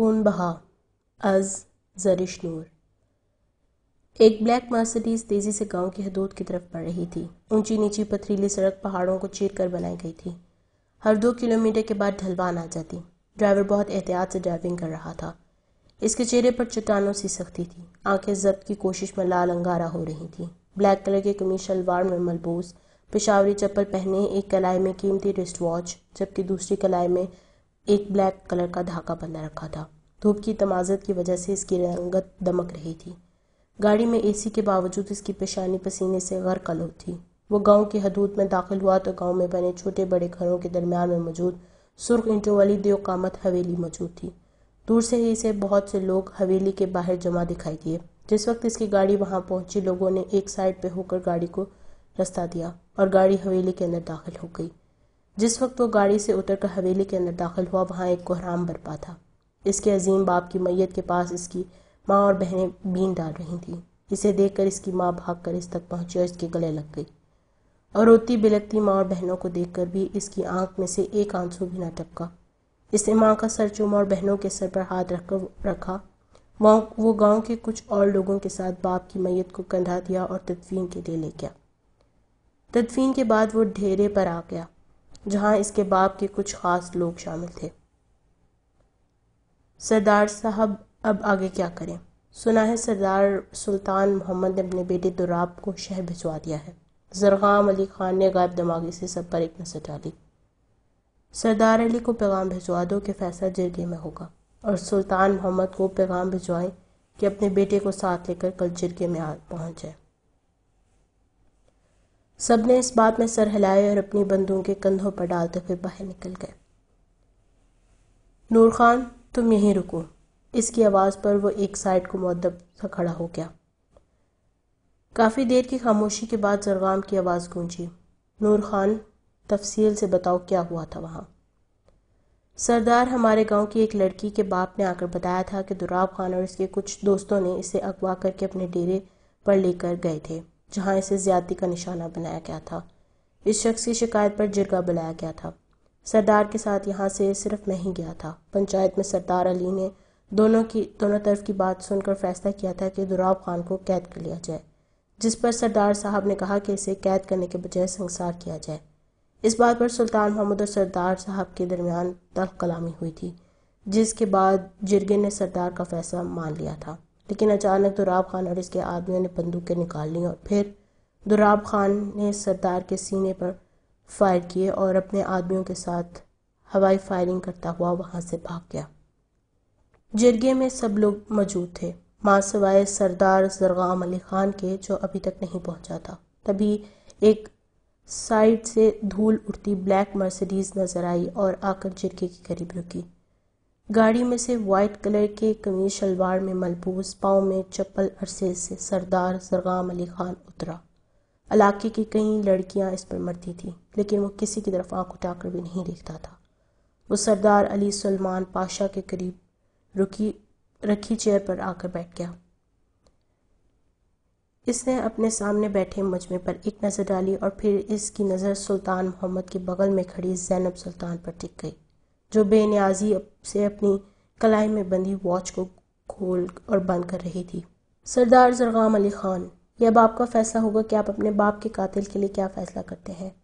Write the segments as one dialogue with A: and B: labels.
A: खून बहा अज जरिश नूर एक ब्लैक मर्सिडीज तेज़ी से गांव की हदूद की तरफ बढ़ रही थी ऊंची नीची पथरीली सड़क पहाड़ों को चीर कर बनाई गई थी हर दो किलोमीटर के बाद ढलवान आ जाती ड्राइवर बहुत एहतियात से ड्राइविंग कर रहा था इसके चेहरे पर चट्टानों सी सख्ती थी आंखें जब्त की कोशिश में लाल अंगारा हो रही थी ब्लैक कलर के कमीज शलवार में मलबूस पेशावरी चप्पल पहने एक कलाई में कीमती रिस्ट वॉच जबकि दूसरी कलाई में एक ब्लैक कलर का धागा बंधा रखा था धूप की तमाजत की वजह से इसकी रंगत दमक रही थी गाड़ी में एसी के बावजूद इसकी पेशानी पसीने से गर कल थी वो गांव के हदूद में दाखिल हुआ तो गांव में बने छोटे बड़े घरों के दरमियान में मौजूद सुर्ख इंटों वाली देवकामत हवेली मौजूद थी दूर से ही इसे बहुत से लोग हवेली के बाहर जमा दिखाई दिए जिस वक्त इसकी गाड़ी वहां पहुंची लोगों ने एक साइड पे होकर गाड़ी को रास्ता दिया और गाड़ी हवेली के अंदर दाखिल हो गई जिस वक्त वो गाड़ी से उतर कर हवेली के अंदर दाखिल हुआ वहाँ एक कोहराम बरपा था इसके अजीम बाप की मैयत के पास इसकी माँ और बहनें बीन डाल रही थी इसे देखकर इसकी माँ भाग कर इस तक पहुँची और इसके गले लग गई और रोती बिलकती माँ और बहनों को देखकर भी इसकी आंख में से एक आंसू भी न टपका इसने माँ का सर चूमा और बहनों के सर पर हाथ रख रखा वहाँ वो गांव के कुछ और लोगों के साथ बाप की मैयत को कंधा दिया और तदफीन के लिए ले गया तदफीन के बाद वो ढेरे पर आ गया जहां इसके बाप के कुछ खास लोग शामिल थे सरदार साहब अब आगे क्या करें सुना है सरदार सुल्तान मोहम्मद ने अपने बेटे दुराब को शहर भिजवा दिया है जरगाम अली खान ने गायब दिमागी से सब पर एक नजर डाली सरदार अली को पैगाम भिजवा दो कि फैसला जरगे में होगा और सुल्तान मोहम्मद को पैगाम भिजवाएं कि अपने बेटे को साथ लेकर कल जिरगे में आ पहुँच जाए सब ने इस बात में सर हिलाए और अपनी बंदूक के कंधों पर डालते हुए बाहर निकल गए नूर खान तुम यहीं रुको इसकी आवाज़ पर वो एक साइड को मदब सा खड़ा हो गया काफ़ी देर की खामोशी के बाद जरगाम की आवाज़ गूंजी नूर खान तफसील से बताओ क्या हुआ था वहाँ सरदार हमारे गांव की एक लड़की के बाप ने आकर बताया था कि दुराब खान और इसके कुछ दोस्तों ने इसे अगवा करके अपने डेरे पर लेकर गए थे जहां इसे ज्यादती का निशाना बनाया गया था इस शख्स की शिकायत पर जिरगा बुलाया गया था सरदार के साथ यहाँ से सिर्फ मैं ही गया था पंचायत में सरदार अली ने दोनों की दोनों तरफ की बात सुनकर फैसला किया था कि दुराब खान को कैद कर लिया जाए जिस पर सरदार साहब ने कहा कि इसे कैद करने के बजाय संसार किया जाए इस बात पर सुल्तान महमूद और सरदार साहब के दरमियान तल्ख कलामी हुई थी जिसके बाद जिरगे ने सरदार का फैसला मान लिया था लेकिन अचानक दुराब खान और इसके आदमियों ने बंदूकें निकाल ली और फिर दुराब खान ने सरदार के सीने पर फायर किए और अपने आदमियों के साथ हवाई फायरिंग करता हुआ वहां से भाग गया जिरगे में सब लोग मौजूद थे माँ सवाए सरदार जरगाम अली खान के जो अभी तक नहीं पहुंचा था तभी एक साइड से धूल उड़ती ब्लैक मर्सिडीज नजर आई और आकर जिरगे के करीब रुकी गाड़ी में से वाइट कलर के कमीज शलवार में मलबूस पाँव में चप्पल अरसे से सरदार सरगाम अली खान उतरा इलाके की कई लड़कियां इस पर मरती थीं लेकिन वो किसी की तरफ आंख उठाकर भी नहीं देखता था वो सरदार अली सलमान पाशा के करीब रुकी रखी चेयर पर आकर बैठ गया इसने अपने सामने बैठे मजमे पर एक नज़र डाली और फिर इसकी नज़र सुल्तान मोहम्मद के बगल में खड़ी जैनब सुल्तान पर टिक गई जो बेनियाजी से अपनी कलाई में बंधी वॉच को खोल और बंद कर रही थी सरदार जरगाम अली खान यह अब आपका फैसला होगा कि आप अपने बाप के कातिल के लिए क्या फ़ैसला करते हैं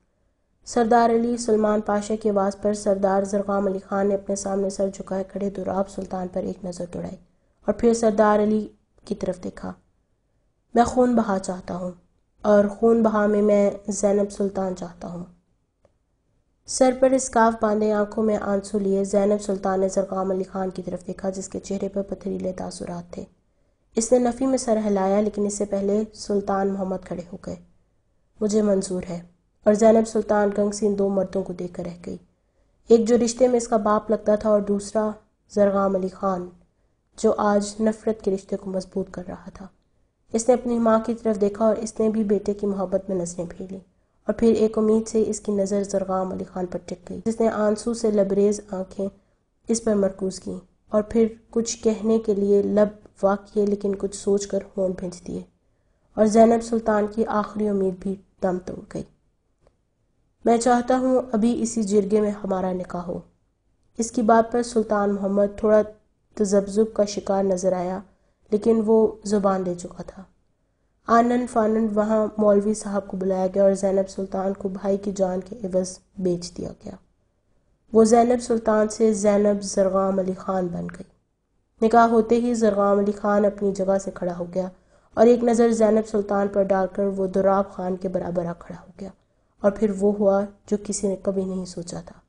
A: सरदार अली सलमान पाशा की आवाज़ पर सरदार जरगाम अली खान ने अपने सामने सर झुकाए खड़े दुराब सुल्तान पर एक नज़र दौड़ाई और फिर सरदार अली की तरफ देखा मैं खून बहा चाहता हूँ और खून बहा में मैं जैनब सुल्तान चाहता हूँ सर पर स्काफ बांधे आंखों में आंसू लिए जैनब सुल्तान ने सरकाम अली खान की तरफ देखा जिसके चेहरे पर पथरीले तासुरात थे इसने नफ़ी में सर हिलाया लेकिन इससे पहले सुल्तान मोहम्मद खड़े हो गए मुझे मंजूर है और जैनब सुल्तान गंगसीन दो मर्दों को देखकर रह गई एक जो रिश्ते में इसका बाप लगता था और दूसरा जरगाम अली खान जो आज नफ़रत के रिश्ते को मजबूत कर रहा था इसने अपनी माँ की तरफ देखा और इसने भी बेटे की मोहब्बत में नज़रें फेली और फिर एक उम्मीद से इसकी नज़र जरगाम अली खान पर टिक गई जिसने आंसू से लबरेज आंखें इस पर मरकूज की और फिर कुछ कहने के लिए लब वाक लेकिन कुछ सोच कर होन भेज दिए और जैनब सुल्तान की आखिरी उम्मीद भी दम तोड़ गई मैं चाहता हूँ अभी इसी जिरगे में हमारा निका हो इसकी बात पर सुल्तान मोहम्मद थोड़ा तजब्जुब का शिकार नज़र आया लेकिन वो ज़ुबान दे चुका था आनंद फानंद वहाँ मौलवी साहब को बुलाया गया और जैनब सुल्तान को भाई की जान के अवज़ बेच दिया गया वो जैनब सुल्तान से जैनब जरगाम अली ख़ान बन गई निकाह होते ही जरगाम अली ख़ान अपनी जगह से खड़ा हो गया और एक नज़र जैनब सुल्तान पर डालकर वो दुराब खान के बराबर आ खड़ा हो गया और फिर वो हुआ जो किसी ने कभी नहीं सोचा था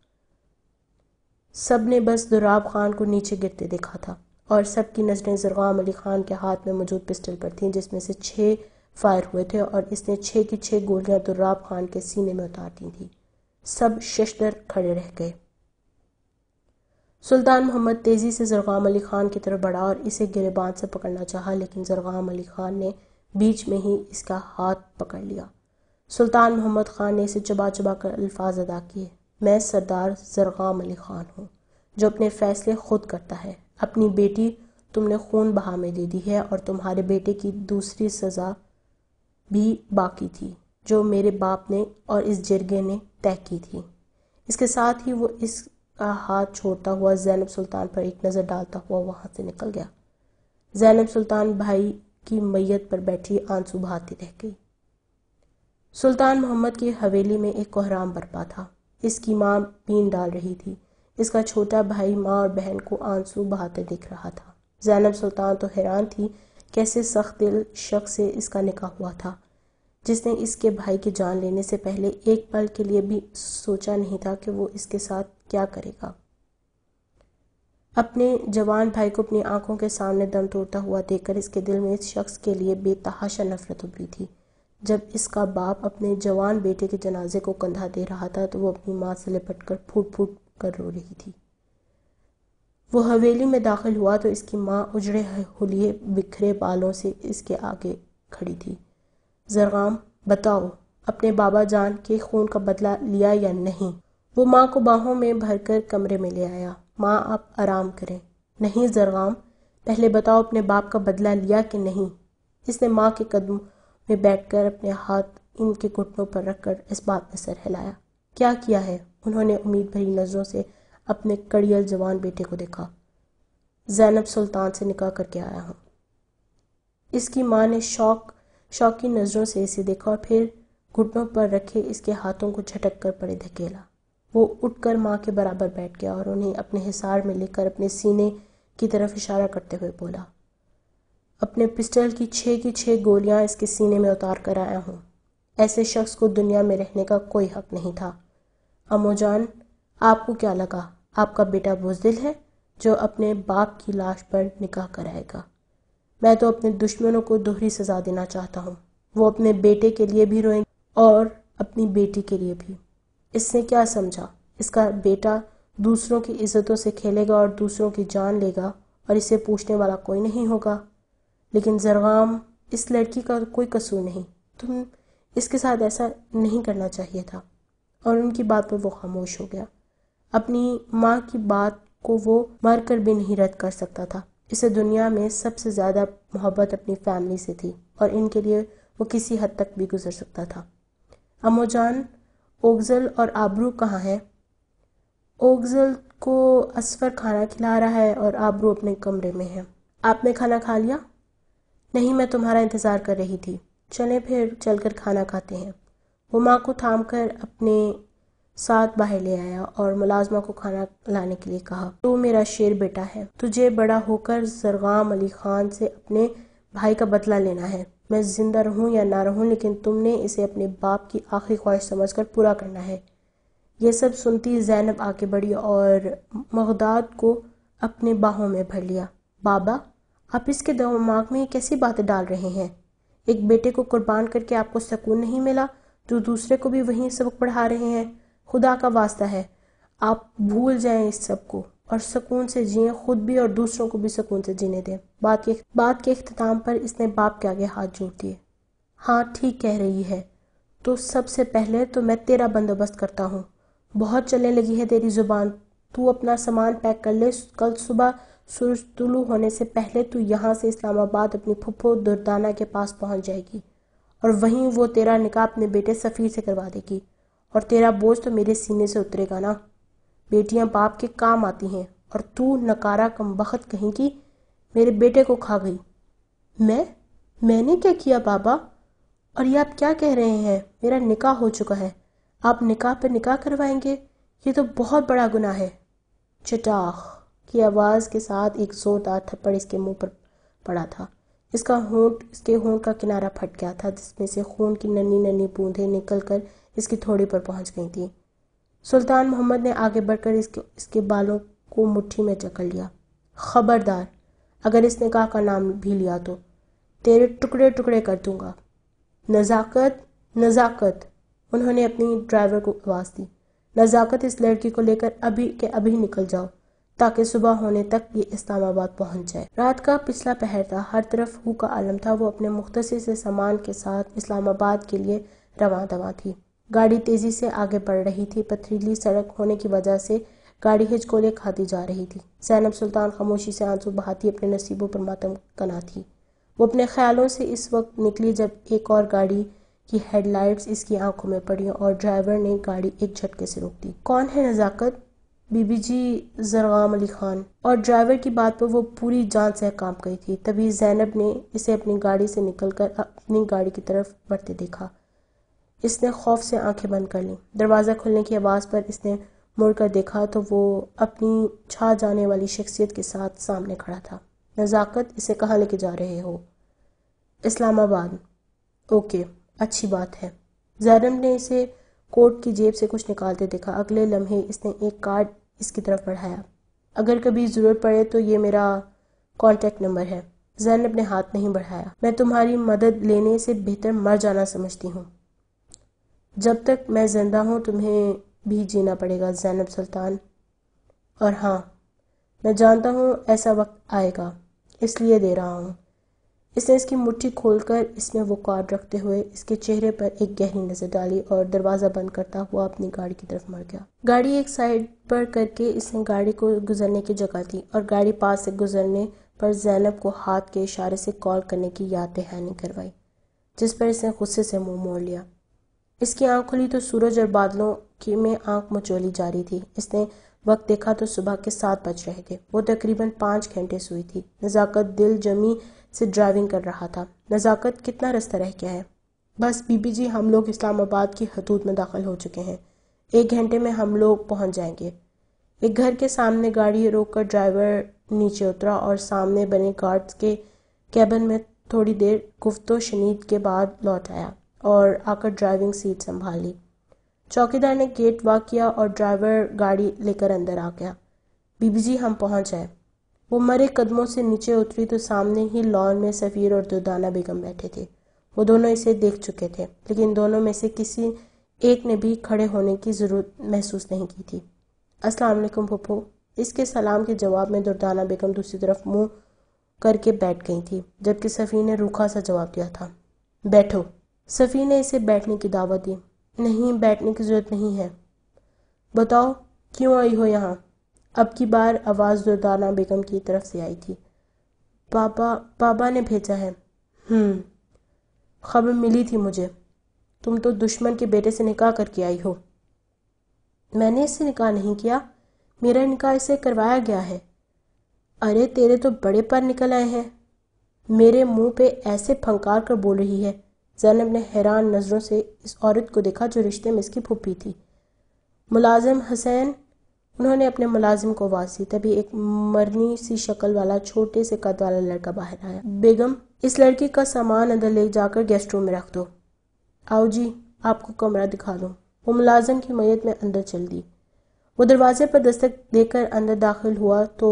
A: सब ने बस दुराब खान को नीचे गिरते देखा था और सबकी नज़रें जरगाम अली ख़ान के हाथ में मौजूद पिस्टल पर थीं जिसमें से छः फायर हुए थे और इसने छः की छः गोलियां दुर्राब खान के सीने में उतार दी थी सब शशदर खड़े रह गए सुल्तान मोहम्मद तेज़ी से जरगाम अली खान की तरफ बढ़ा और इसे गिरेबान से पकड़ना चाहा लेकिन जरगाम अली खान ने बीच में ही इसका हाथ पकड़ लिया सुल्तान मोहम्मद खान ने इसे चबा चबा कर अल्फाज अदा किए मैं सरदार जरगाम अली खान हूँ जो अपने फैसले खुद करता है अपनी बेटी तुमने खून बहा में दे दी है और तुम्हारे बेटे की दूसरी सज़ा भी बाकी थी जो मेरे बाप ने और इस जिरगे ने तय की थी इसके साथ ही वो इसका हाथ छोड़ता हुआ जैनब सुल्तान पर एक नज़र डालता हुआ वहाँ से निकल गया जैनब सुल्तान भाई की मैयत पर बैठी आंसू बहाती रह गई सुल्तान मोहम्मद की हवेली में एक कोहराम बरपा था इसकी माँ पीन डाल रही थी इसका छोटा भाई माँ और बहन को आंसू बहाते दिख रहा था जैनब सुल्तान तो हैरान थी कैसे सख्त दिल शख्स से इसका निकाह हुआ था जिसने इसके भाई की जान लेने से पहले एक पल के लिए भी सोचा नहीं था कि वो इसके साथ क्या करेगा अपने जवान भाई को अपनी आंखों के सामने दम तोड़ता हुआ देखकर इसके दिल में इस शख्स के लिए बेतहाशा नफरत उभरी थी जब इसका बाप अपने जवान बेटे के जनाजे को कंधा दे रहा था तो वो अपनी माँ से लिपट कर फूट फूट कर रो रही थी वो हवेली में दाखिल हुआ तो इसकी माँ उजड़े हुलिये बिखरे बालों से इसके आगे खड़ी थी जरगाम बताओ अपने बाबा जान के खून का बदला लिया या नहीं वो माँ को बाहों में भरकर कमरे में ले आया माँ आप आराम करें नहीं जरगाम पहले बताओ अपने बाप का बदला लिया कि नहीं इसने माँ के कदम में बैठकर अपने हाथ इनके घुटनों पर रखकर इस बात में सर हिलाया क्या किया है उन्होंने उम्मीद भरी नज़रों से अपने कड़ियल जवान बेटे को देखा जैनब सुल्तान से निकाह करके आया हूं इसकी मां ने शौक शौकी नज़रों से इसे देखा और फिर घुटनों पर रखे इसके हाथों को झटक कर पड़े धकेला वो उठकर मां के बराबर बैठ गया और उन्हें अपने हिसार में लेकर अपने सीने की तरफ इशारा करते हुए बोला अपने पिस्टल की छः की छः गोलियां इसके सीने में उतार कर आया हूँ ऐसे शख्स को दुनिया में रहने का कोई हक नहीं था अमोजान आपको क्या लगा आपका बेटा बुजदिल है जो अपने बाप की लाश पर निकाह कराएगा मैं तो अपने दुश्मनों को दोहरी सज़ा देना चाहता हूँ वो अपने बेटे के लिए भी रोएंगे और अपनी बेटी के लिए भी इसने क्या समझा इसका बेटा दूसरों की इज्जतों से खेलेगा और दूसरों की जान लेगा और इसे पूछने वाला कोई नहीं होगा लेकिन जरगाम इस लड़की का कोई कसूर नहीं तुम इसके साथ ऐसा नहीं करना चाहिए था और उनकी बात पर वो खामोश हो गया अपनी माँ की बात को वो मर कर भी नहीं रद्द कर सकता था इसे दुनिया में सबसे ज़्यादा मोहब्बत अपनी फैमिली से थी और इनके लिए वो किसी हद तक भी गुजर सकता था अमोजान ओगजल और आबरू कहाँ हैं ओगजल को असफर खाना खिला रहा है और आबरू अपने कमरे में है आपने खाना खा लिया नहीं मैं तुम्हारा इंतज़ार कर रही थी चलें फिर चलकर खाना खाते हैं वो माँ को थाम कर अपने साथ बाहर ले आया और मुलाजमा को खाना लाने के लिए कहा तो मेरा शेर बेटा है तुझे बड़ा होकर जरगाम अली खान से अपने भाई का बदला लेना है मैं जिंदा रहूं या ना रहूं लेकिन तुमने इसे अपने बाप की आखिरी ख्वाहिश समझकर पूरा करना है यह सब सुनती जैनब आगे बढ़ी और मगदाद को अपने बाहों में भर लिया बाबा आप इसके दिमाग में कैसी बातें डाल रहे हैं एक बेटे को कुर्बान करके आपको सुकून नहीं मिला जो तो दूसरे को भी वही सबक पढ़ा रहे हैं खुदा का वास्ता है आप भूल जाएं इस सब को और सुकून से जिए खुद भी और दूसरों को भी सुकून से जीने दें बात के बात के अख्ताम पर इसने बाप के आगे हाथ जोड़ दिए हाँ ठीक कह रही है तो सबसे पहले तो मैं तेरा बंदोबस्त करता हूँ बहुत चलने लगी है तेरी ज़ुबान तू अपना सामान पैक कर ले कल सुबह सूरज तुलू होने से पहले तू यहाँ से इस्लामाबाद अपनी फुफो दुर्दाना के पास पहुँच जाएगी और वहीं वो तेरा निकाह अपने बेटे सफ़ीर से करवा देगी और तेरा बोझ तो मेरे सीने से उतरेगा ना बेटियां बाप के काम आती हैं और तू नकारा कम बखत कहेंगी मेरे बेटे को खा गई मैं मैंने क्या किया बाबा और ये आप क्या कह रहे हैं मेरा निकाह हो चुका है आप निकाह पर निकाह करवाएंगे ये तो बहुत बड़ा गुनाह है चटाख की आवाज़ के साथ एक ज़ोरदार थप्पड़ इसके मुंह पर पड़ा था इसका होंठ इसके होंठ का किनारा फट गया था जिसमें से खून की नन्ही नन्ही बूंदें कर इसकी थोड़ी पर पहुंच गई थी सुल्तान मोहम्मद ने आगे बढ़कर इसके इसके बालों को मुट्ठी में जकड़ लिया खबरदार अगर इस निकाह का नाम भी लिया तो तेरे टुकड़े टुकड़े कर दूंगा नज़ाकत नज़ाकत उन्होंने अपनी ड्राइवर को आवाज़ दी नज़ाकत इस लड़की को लेकर अभी के अभी निकल जाओ ताकि सुबह होने तक ये इस्लामाबाद पहुंच जाए रात का पिछला पहर था हर तरफ हु का आलम था वो अपने मुख्तसर से सामान के साथ इस्लामाबाद के लिए रवा दवा थी गाड़ी तेजी से आगे बढ़ रही थी पथरीली सड़क होने की वजह से गाड़ी हिचकोले खाती जा रही थी सैनब सुल्तान खामोशी से आंसू बहाती अपने नसीबों पर मातम कना थी वो अपने ख्यालों से इस वक्त निकली जब एक और गाड़ी की हेडलाइट्स इसकी आंखों में पड़ी और ड्राइवर ने गाड़ी एक झटके से रोक दी कौन है नज़ाकत बीबी जी जरगाम अली खान और ड्राइवर की बात पर वो पूरी जान से कांप गई थी तभी जैनब ने इसे अपनी गाड़ी से निकलकर अपनी गाड़ी की तरफ बढ़ते देखा इसने खौफ से आंखें बंद कर लीं दरवाज़ा खुलने की आवाज़ पर इसने मुड़कर देखा तो वो अपनी छा जाने वाली शख्सियत के साथ सामने खड़ा था नज़ाकत इसे कहाँ लेके जा रहे हो इस्लामाबाद ओके अच्छी बात है जैनब ने इसे कोट की जेब से कुछ निकालते देखा अगले लम्हे इसने एक कार्ड इसकी तरफ बढ़ाया अगर कभी ज़रूरत पड़े तो ये मेरा कॉन्टेक्ट नंबर है जैनब ने हाथ नहीं बढ़ाया मैं तुम्हारी मदद लेने से बेहतर मर जाना समझती हूँ जब तक मैं ज़िंदा हूँ तुम्हें भी जीना पड़ेगा जैनब सुल्तान और हाँ मैं जानता हूँ ऐसा वक्त आएगा इसलिए दे रहा हूँ इसने इसकी मुट्ठी खोलकर इसमें वो कार्ड रखते हुए इसके चेहरे पर एक गहरी नजर डाली और दरवाजा बंद करता हुआ अपनी गाड़ी की तरफ मर गया गाड़ी एक साइड पर करके इसने गाड़ी को गुजरने की जगह दी और गाड़ी पास से गुजरने पर जैनब को हाथ के इशारे से कॉल करने की याद दहानी करवाई जिस पर इसने गुस्से से मुंह मोड़ लिया इसकी आंख खुली तो सूरज और बादलों की में आंख मचोली जा रही थी इसने वक्त देखा तो सुबह के सात बज रहे थे वो तकरीबन पांच घंटे सोई थी नज़ाकत दिल जमी से ड्राइविंग कर रहा था नज़ाकत कितना रास्ता रह गया है बस बीबी जी हम लोग इस्लामाबाद की हदूद में दाखिल हो चुके हैं एक घंटे में हम लोग पहुंच जाएंगे एक घर के सामने गाड़ी रोक कर ड्राइवर नीचे उतरा और सामने बने गार्ड्स के कैबन में थोड़ी देर गुफ्तो शनीद के बाद लौट आया और आकर ड्राइविंग सीट संभाली चौकीदार ने गेट वाक किया और ड्राइवर गाड़ी लेकर अंदर आ गया बीबी जी हम पहुंच आए वो मरे कदमों से नीचे उतरी तो सामने ही लॉन में सफ़ीर और दुर्दाना बेगम बैठे थे वो दोनों इसे देख चुके थे लेकिन दोनों में से किसी एक ने भी खड़े होने की ज़रूरत महसूस नहीं की थी अस्सलाम वालेकुम पप्पू इसके सलाम के जवाब में दुर्दाना बेगम दूसरी तरफ मुंह करके बैठ गई थी जबकि सफ़ी ने रूखा सा जवाब दिया था बैठो सफ़ी ने इसे बैठने की दावत दी नहीं बैठने की ज़रूरत नहीं है बताओ क्यों आई हो यहाँ अब की बार आवाज़ दुर्दाना बेगम की तरफ से आई थी पापा पापा ने भेजा है हम्म, खबर मिली थी मुझे तुम तो दुश्मन के बेटे से निकाह करके आई हो मैंने इससे निकाह नहीं किया मेरा निकाह इसे करवाया गया है अरे तेरे तो बड़े पर निकल आए हैं मेरे मुंह पे ऐसे फंकार कर बोल रही है जैनब ने हैरान नज़रों से इस औरत को देखा जो रिश्ते में इसकी फूपी थी मुलाजिम हसैन उन्होंने अपने मुलाजिम को आवाज दी तभी एक मरनी सी शक्ल वाला छोटे से कद वाला लड़का बाहर आया बेगम इस लड़की का सामान अंदर ले जाकर गेस्ट रूम में रख दो आओ जी आपको कमरा दिखा दो वो मुलाजिम की मैयत में अंदर चल दी वो दरवाजे पर दस्तक देकर अंदर दाखिल हुआ तो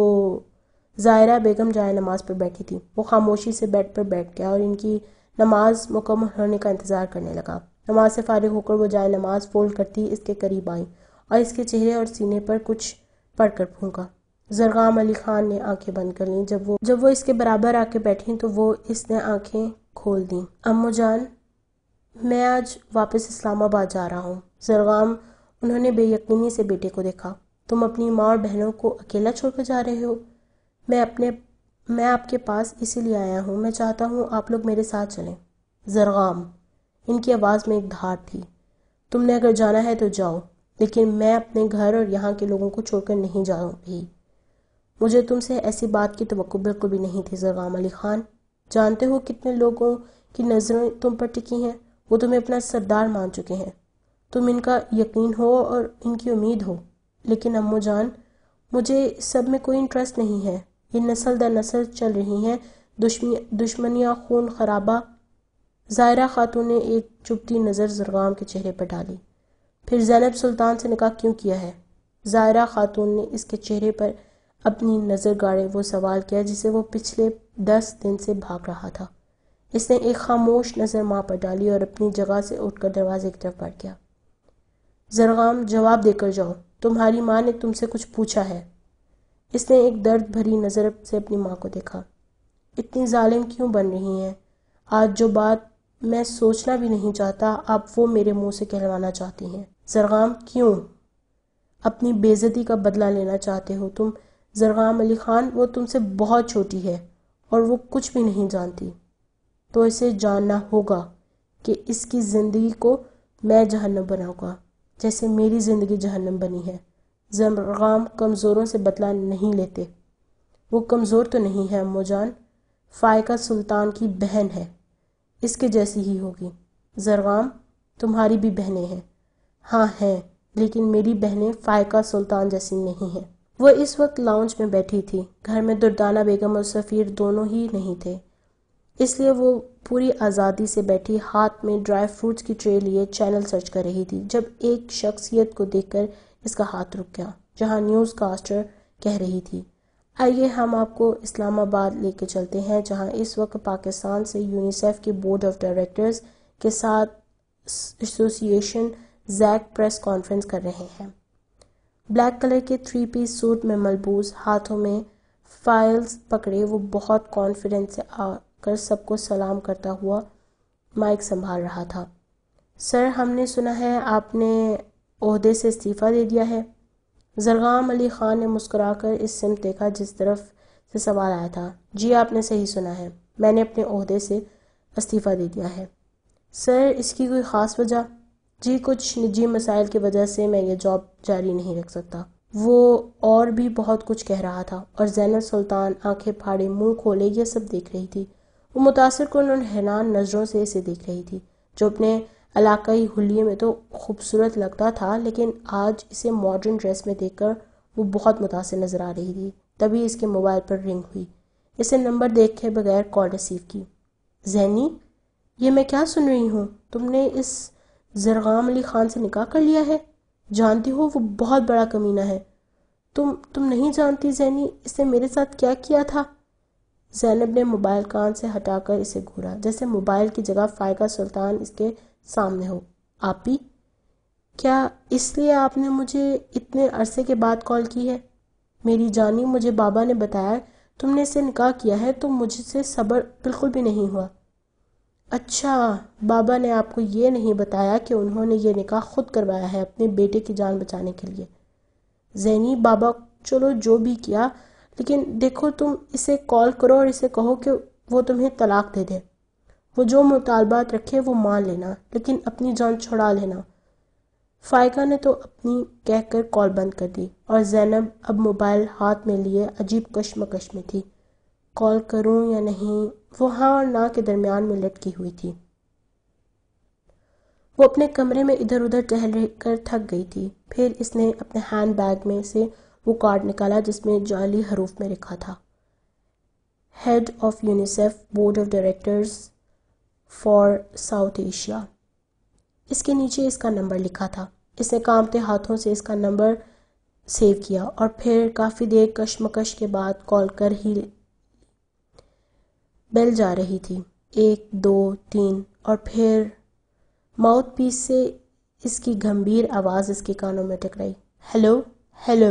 A: जायरा बेगम जाय नमाज पर बैठी थी वो खामोशी से बेड पर बैठ गया और इनकी नमाज मुकम्मल होने का इंतज़ार करने लगा नमाज से फारिग होकर वो जाए नमाज फोल्ड करती इसके करीब आई और इसके चेहरे और सीने पर कुछ पढ़कर फूंका जरगाम अली खान ने आंखें बंद कर लीं जब वो जब वो इसके बराबर आके बैठी तो वो इसने आंखें खोल दीं अम्मो जान मैं आज वापस इस्लामाबाद जा रहा हूँ जरगाम उन्होंने बेयकनी से बेटे को देखा तुम अपनी माँ और बहनों को अकेला छोड़कर जा रहे हो मैं अपने मैं आपके पास इसीलिए आया हूँ मैं चाहता हूँ आप लोग मेरे साथ चलें जरगाम इनकी आवाज़ में एक धार थी तुमने अगर जाना है तो जाओ लेकिन मैं अपने घर और यहाँ के लोगों को छोड़कर नहीं जाऊँगी मुझे तुमसे ऐसी बात की तो बिल्कुल भी नहीं थी जरगाम अली खान जानते हो कितने लोगों की नज़रें तुम पर टिकी हैं वो तुम्हें अपना सरदार मान चुके हैं तुम इनका यकीन हो और इनकी उम्मीद हो लेकिन अम्मो जान मुझे सब में कोई इंटरेस्ट नहीं है ये नस्ल दर नस्ल चल रही हैं दुश्मनियाँ खून खराबा जायरा खातून ने एक चुपती नज़र जरगाम के चेहरे पर डाली फिर जैनब सुल्तान से निकाह क्यों किया है जायरा खातून ने इसके चेहरे पर अपनी नज़र गाड़े वो सवाल किया जिसे वो पिछले दस दिन से भाग रहा था इसने एक खामोश नज़र माँ पर डाली और अपनी जगह से उठकर दरवाजे की तरफ बढ़ गया जरगाम जवाब देकर जाओ तुम्हारी माँ ने तुमसे कुछ पूछा है इसने एक दर्द भरी नज़र से अपनी माँ को देखा इतनी ालिम क्यों बन रही हैं आज जो बात मैं सोचना भी नहीं चाहता आप वो मेरे मुंह से कहलवाना चाहती हैं जरगाम क्यों अपनी बेजती का बदला लेना चाहते हो तुम जरगाम अली खान वो तुमसे बहुत छोटी है और वो कुछ भी नहीं जानती तो इसे जानना होगा कि इसकी ज़िंदगी को मैं जहन्नम बनाऊंगा जैसे मेरी ज़िंदगी जहन्नम बनी है जरगाम कमज़ोरों से बदला नहीं लेते वो कमज़ोर तो नहीं है अम्मोजान फ़ायका सुल्तान की बहन है इसके जैसी ही होगी जरगाम तुम्हारी भी बहनें हैं हाँ हैं लेकिन मेरी बहनें फायका सुल्तान जैसी नहीं हैं वो इस वक्त लाउंज में बैठी थी घर में दुर्दाना बेगम और सफ़ीर दोनों ही नहीं थे इसलिए वो पूरी आज़ादी से बैठी हाथ में ड्राई फ्रूट्स की ट्रे लिए चैनल सर्च कर रही थी जब एक शख्सियत को देखकर इसका हाथ रुक गया जहाँ न्यूज़ कास्टर कह रही थी आइए हम आपको इस्लामाबाद लेके चलते हैं जहाँ इस वक्त पाकिस्तान से यूनिसेफ के बोर्ड ऑफ डायरेक्टर्स के साथ एसोसिएशन जैक प्रेस कॉन्फ्रेंस कर रहे हैं ब्लैक कलर के थ्री पीस सूट में मलबूस हाथों में फाइल्स पकड़े वो बहुत कॉन्फिडेंस से आकर सबको सलाम करता हुआ माइक संभाल रहा था सर हमने सुना है आपने अहदे से इस्तीफ़ा दे दिया है जरगाम अली ख़ान ने मुस्कुराकर इस सिम देखा जिस तरफ से सवाल आया था जी आपने सही सुना है मैंने अपने अहदे से इस्तीफ़ा दे दिया है सर इसकी कोई ख़ास वजह जी कुछ निजी मसाइल की वजह से मैं ये जॉब जारी नहीं रख सकता वो और भी बहुत कुछ कह रहा था और जैनब सुल्तान आंखें फाड़े मुंह खोले ये सब देख रही थी वो मुतासर को हैरान नज़रों से इसे देख रही थी जो अपने इलाकई हुए में तो खूबसूरत लगता था लेकिन आज इसे मॉडर्न ड्रेस में देखकर वो बहुत मुतासर नज़र आ रही थी तभी इसके मोबाइल पर रिंग हुई इसे नंबर देखे बगैर कॉल रिसीव की जहनी ये मैं क्या सुन रही हूँ तुमने इस जरगाम अली खान से निकाह कर लिया है जानती हो वो बहुत बड़ा कमीना है तुम तुम नहीं जानती जैनी इसने मेरे साथ क्या किया था जैनब ने मोबाइल कान से हटाकर इसे घूरा जैसे मोबाइल की जगह फायका सुल्तान इसके सामने हो आपी क्या इसलिए आपने मुझे इतने अरसे के बाद कॉल की है मेरी जानी मुझे बाबा ने बताया तुमने इसे निकाह किया है तो मुझसे सब्र बिल्कुल भी नहीं हुआ अच्छा बाबा ने आपको ये नहीं बताया कि उन्होंने ये निकाह खुद करवाया है अपने बेटे की जान बचाने के लिए जैनी बाबा चलो जो भी किया लेकिन देखो तुम इसे कॉल करो और इसे कहो कि वो तुम्हें तलाक दे दे वो जो मुतालबात रखे वो मान लेना लेकिन अपनी जान छुड़ा लेना फायका ने तो अपनी कहकर कॉल बंद कर दी और जैनब अब मोबाइल हाथ में लिए अजीब कश्मकश में थी कॉल करूं या नहीं वो हाँ और ना के दरमियान में लटकी हुई थी वो अपने कमरे में इधर उधर टहल कर थक गई थी फिर इसने अपने हैंड बैग में से वो कार्ड निकाला जिसमें जाली हरूफ में लिखा था head of UNICEF board of directors for South Asia इसके नीचे इसका नंबर लिखा था इसने कामते हाथों से इसका नंबर सेव किया और फिर काफ़ी देर कशमकश के बाद कॉल कर ही बेल जा रही थी एक दो तीन और फिर माउथ पीस से इसकी गंभीर आवाज़ इसके कानों में टकराई हेलो हेलो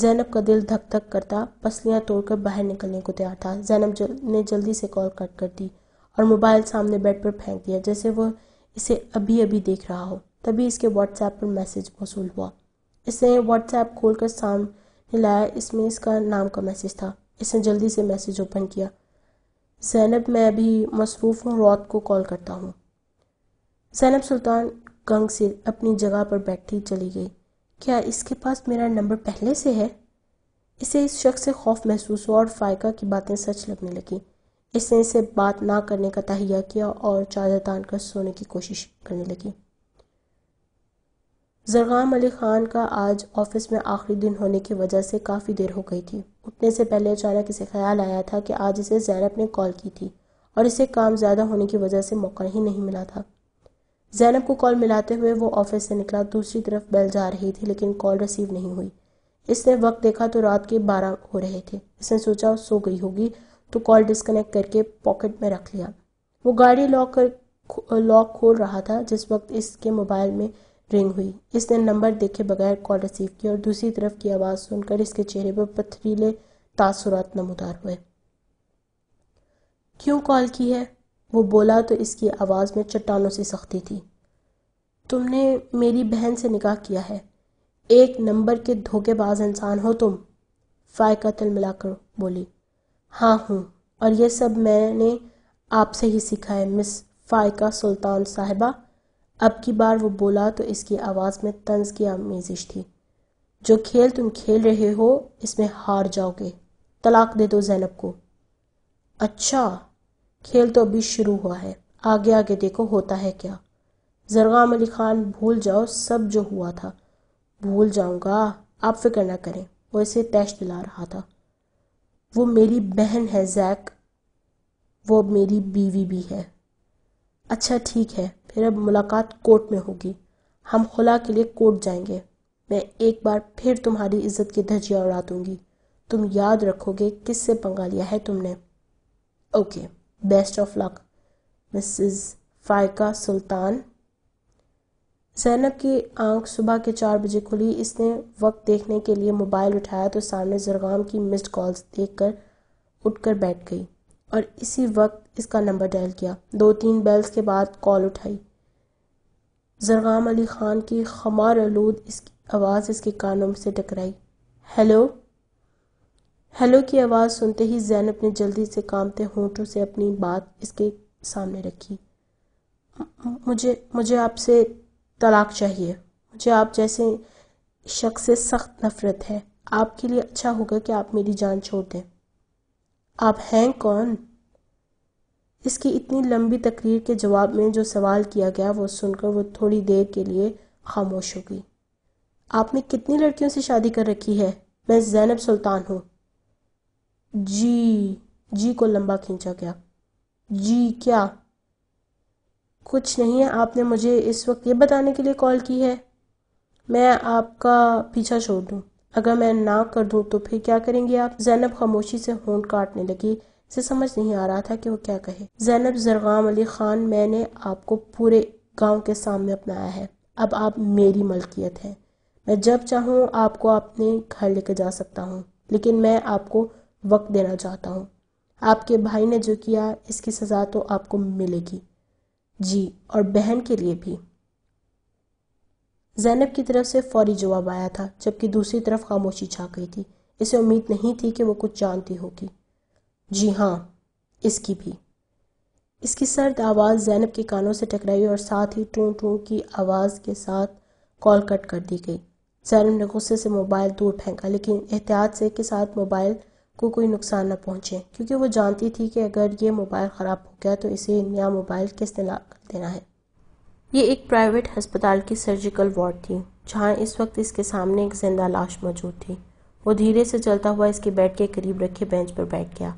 A: जैनब का दिल धक धक करता पसलियाँ तोड़कर बाहर निकलने को तैयार था जैनब जल, ने जल्दी से कॉल कट कर दी और मोबाइल सामने बेड पर फेंक दिया जैसे वह इसे अभी अभी देख रहा हो तभी इसके व्हाट्सएप पर मैसेज वसूल हुआ इसने व्हाट्सएप खोलकर सामने लाया इसमें इसका नाम का मैसेज था इसने जल्दी से मैसेज ओपन किया जैनब मैं अभी मसरूफ़ हूँ रौत को कॉल करता हूँ जैनब सुल्तान गंग से अपनी जगह पर बैठी चली गई क्या इसके पास मेरा नंबर पहले से है इसे इस शख्स से खौफ महसूस हुआ और फ़ायका की बातें सच लगने लगीं इसने इसे बात ना करने का तहिया किया और चादर तान कर सोने की कोशिश करने लगी जरगाम अली खान का आज ऑफिस में आखिरी दिन होने की वजह से काफ़ी देर हो गई थी उठने से पहले अचानक इसे ख्याल आया था कि आज इसे जैनब ने कॉल की थी और इसे काम ज़्यादा होने की वजह से मौका ही नहीं मिला था जैनब को कॉल मिलाते हुए वो ऑफिस से निकला दूसरी तरफ बेल जा रही थी लेकिन कॉल रिसीव नहीं हुई इसने वक्त देखा तो रात के बारह हो रहे थे इसने सोचा सो गई होगी तो कॉल डिस्कनेक्ट करके पॉकेट में रख लिया वो गाड़ी लॉक कर लॉक खोल रहा था जिस वक्त इसके मोबाइल में रिंग हुई इसने नंबर देखे बगैर कॉल रिसीव की और दूसरी तरफ की आवाज़ सुनकर इसके चेहरे पर पथरीले तासुरात नमदार हुए क्यों कॉल की है वो बोला तो इसकी आवाज़ में चट्टानों से सख्ती थी तुमने मेरी बहन से निकाह किया है एक नंबर के धोखेबाज इंसान हो तुम फायका तिल मिलाकर बोली हाँ हूँ और यह सब मैंने आपसे ही सीखा है मिस फायका सुल्तान साहिबा अब की बार वो बोला तो इसकी आवाज़ में तंज की आमेजिश थी जो खेल तुम खेल रहे हो इसमें हार जाओगे तलाक दे दो जैनब को अच्छा खेल तो अभी शुरू हुआ है आगे आगे देखो होता है क्या जरगाम अली खान भूल जाओ सब जो हुआ था भूल जाऊंगा आप फिक्र ना करें वो इसे तैश दिला रहा था वो मेरी बहन है जैक वो मेरी बीवी भी है अच्छा ठीक है फिर अब मुलाकात कोर्ट में होगी हम खुला के लिए कोर्ट जाएंगे मैं एक बार फिर तुम्हारी इज्जत की धज्जियाँ उड़ा दूंगी तुम याद रखोगे किससे पंगा लिया है तुमने okay best of luck Mrs Faiqa Sultan Zainab की आंख सुबह के चार बजे खुली इसने वक्त देखने के लिए मोबाइल उठाया तो सामने जरगाम की मिस्ड कॉल्स देखकर उठकर बैठ गई और इसी वक्त इसका नंबर डायल किया दो तीन बेल्स के बाद कॉल उठाई जरगाम अली खान की खमार आलूद इसकी आवाज़ इसके कानों से टकराई हेलो हेलो की आवाज़ सुनते ही जैनब ने जल्दी से कामते होंठों से अपनी बात इसके सामने रखी मुझे मुझे आपसे तलाक चाहिए मुझे आप जैसे शख्स से सख्त नफ़रत है आपके लिए अच्छा होगा कि आप मेरी जान छोड़ दें आप हैं कौन इसकी इतनी लंबी तकरीर के जवाब में जो सवाल किया गया वो सुनकर वो थोड़ी देर के लिए खामोश हो गई आपने कितनी लड़कियों से शादी कर रखी है मैं जैनब सुल्तान हूँ जी जी को लंबा खींचा गया जी क्या कुछ नहीं है आपने मुझे इस वक्त ये बताने के लिए कॉल की है मैं आपका पीछा छोड़ दूँ अगर मैं ना कर दूं तो फिर क्या करेंगे आप जैनब खामोशी से होन काटने लगी से समझ नहीं आ रहा था कि वो क्या कहे जैनब जरगाम अली खान मैंने आपको पूरे गांव के सामने अपनाया है अब आप मेरी मलकियत है मैं जब चाहूँ आपको अपने घर लेकर जा सकता हूँ लेकिन मैं आपको वक्त देना चाहता हूँ आपके भाई ने जो किया इसकी सज़ा तो आपको मिलेगी जी और बहन के लिए भी जैनब की तरफ से फौरी जवाब आया था जबकि दूसरी तरफ खामोशी छा गई थी इसे उम्मीद नहीं थी कि वो कुछ जानती होगी जी हाँ इसकी भी इसकी सर्द आवाज़ जैनब के कानों से टकराई और साथ ही टू टू की आवाज़ के साथ कॉल कट कर दी गई जैनब ने गुस्से से मोबाइल दूर फेंका लेकिन एहतियात से के साथ मोबाइल को कोई नुकसान न पहुंचे क्योंकि वो जानती थी कि अगर ये मोबाइल ख़राब हो गया तो इसे नया मोबाइल किस तरह कर देना है ये एक प्राइवेट अस्पताल की सर्जिकल वार्ड थी जहाँ इस वक्त इसके सामने एक जिंदा लाश मौजूद थी वो धीरे से चलता हुआ इसके बेड के करीब रखे बेंच पर बैठ गया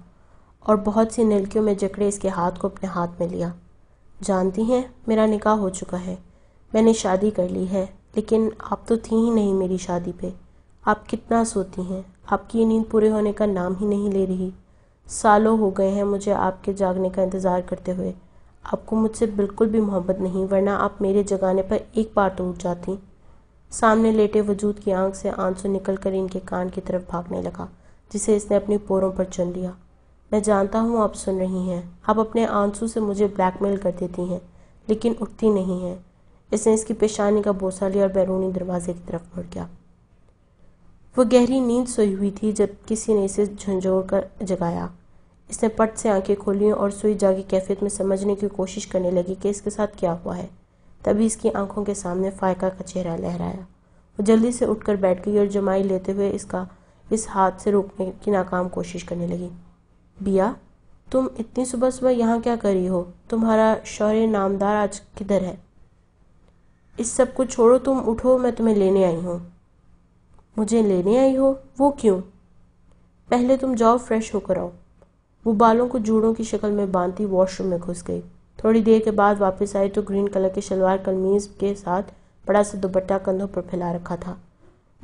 A: और बहुत सी नलकियों में जकड़े इसके हाथ को अपने हाथ में लिया जानती हैं मेरा निकाह हो चुका है मैंने शादी कर ली है लेकिन आप तो थी ही नहीं मेरी शादी पे आप कितना सोती हैं आपकी ये नींद पूरे होने का नाम ही नहीं ले रही सालों हो गए हैं मुझे आपके जागने का इंतज़ार करते हुए आपको मुझसे बिल्कुल भी मोहब्बत नहीं वरना आप मेरे जगाने पर एक बार तो उठ जाती सामने लेटे वजूद की आंख से आंसू निकल कर इनके कान की तरफ भागने लगा जिसे इसने अपनी पोरों पर चुन लिया मैं जानता हूँ आप सुन रही हैं आप अपने आंसू से मुझे ब्लैकमेल कर देती हैं लेकिन उठती नहीं हैं इसने इसकी पेशानी का बोसा लिया और बैरूनी दरवाजे की तरफ मुड़ गया वो गहरी नींद सोई हुई थी जब किसी ने इसे झंझोड़ कर जगाया इसने पट से आंखें खोली और सुई जागी कैफियत में समझने की कोशिश करने लगी कि इसके साथ क्या हुआ है तभी इसकी आंखों के सामने फायका का चेहरा लहराया वो जल्दी से उठकर बैठ गई और जमाई लेते हुए इसका इस हाथ से रोकने की नाकाम कोशिश करने लगी बिया तुम इतनी सुबह सुबह यहाँ क्या करी हो तुम्हारा शौर्य नामदार आज किधर है इस सब को छोड़ो तुम उठो मैं तुम्हें लेने आई हूँ मुझे लेने आई हो वो क्यों पहले तुम जाओ फ्रेश होकर आओ वो बालों को जूड़ों की शक्ल में बांधती वॉशरूम में घुस गई थोड़ी देर के बाद वापस आई तो ग्रीन कलर के शलवार कमीज के साथ बड़ा सा दुपट्टा कंधों पर फैला रखा था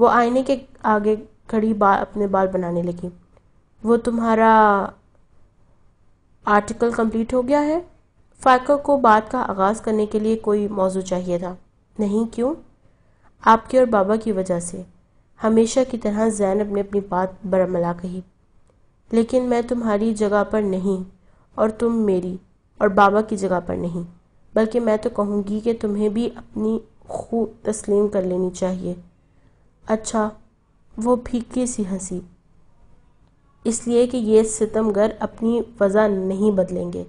A: वो आईने के आगे खड़ी बा, अपने बाल बनाने लगी वो तुम्हारा आर्टिकल कंप्लीट हो गया है फाइकर को बात का आगाज़ करने के लिए कोई मौजू चाहिए था नहीं क्यों आपके और बाबा की वजह से हमेशा की तरह जैनब ने अपनी बात बरमला कही लेकिन मैं तुम्हारी जगह पर नहीं और तुम मेरी और बाबा की जगह पर नहीं बल्कि मैं तो कहूँगी कि तुम्हें भी अपनी खूब तस्लीम कर लेनी चाहिए अच्छा वो फीकी सी हंसी इसलिए कि ये सितमगर अपनी वजह नहीं बदलेंगे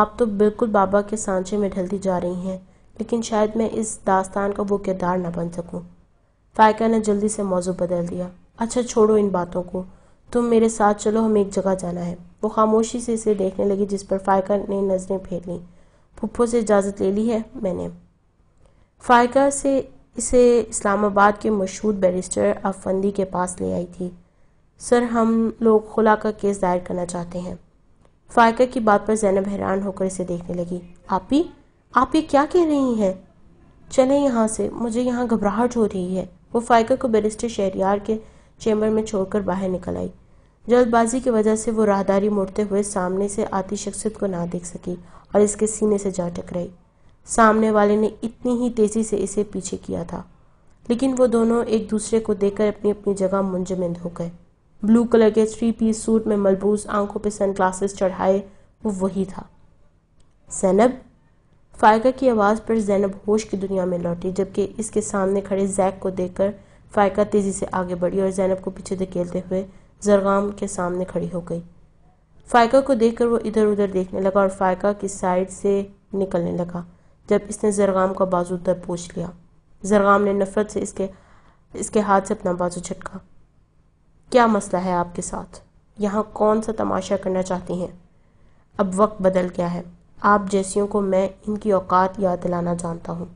A: आप तो बिल्कुल बाबा के सांचे में ढलती जा रही हैं लेकिन शायद मैं इस दास्तान का वो किरदार ना बन सकूं। फायका ने जल्दी से मौजू बदल दिया अच्छा छोड़ो इन बातों को तुम मेरे साथ चलो हमें एक जगह जाना है वो खामोशी से इसे देखने लगी जिस पर फायका ने नज़रें फेर लीं फुप्पो से इजाज़त ले ली है मैंने फायका से इसे इस्लामाबाद के मशहूर बैरिस्टर अफंदी के पास ले आई थी सर हम लोग खुला का केस दायर करना चाहते हैं फायका की बात पर जैनब हैरान होकर इसे देखने लगी आप ही आप ये क्या कह रही हैं चले यहाँ से मुझे यहाँ घबराहट हो रही है वो फायका को बैरिस्टर शहरियार के चैम्बर में छोड़कर बाहर निकल आई जल्दबाजी की वजह से वो राहदारी मोड़ते हुए सामने से आती शख्सियत को ना देख सकी और इसके सीने से जा टकराई सामने वाले ने इतनी ही तेजी से इसे पीछे किया था लेकिन वो दोनों एक दूसरे को देखकर अपनी अपनी जगह मुंजमंद हो गए ब्लू कलर के थ्री पीस सूट में मलबूस आंखों पर सनग्लासेस चढ़ाए वो वही था जैनब फायका की आवाज़ पर जैनब होश की दुनिया में लौटी जबकि इसके सामने खड़े जैक को देखकर फायका तेज़ी से आगे बढ़ी और जैनब को पीछे धकेलते हुए जरगाम के सामने खड़ी हो गई फायका को देखकर वो इधर उधर देखने लगा और फायका की साइड से निकलने लगा जब इसने जरगाम का बाजू पूछ लिया जरगाम ने नफरत से इसके इसके हाथ से अपना बाजू झटका क्या मसला है आपके साथ यहाँ कौन सा तमाशा करना चाहती हैं अब वक्त बदल गया है आप जैसियों को मैं इनकी औकात याद दिलाना जानता हूँ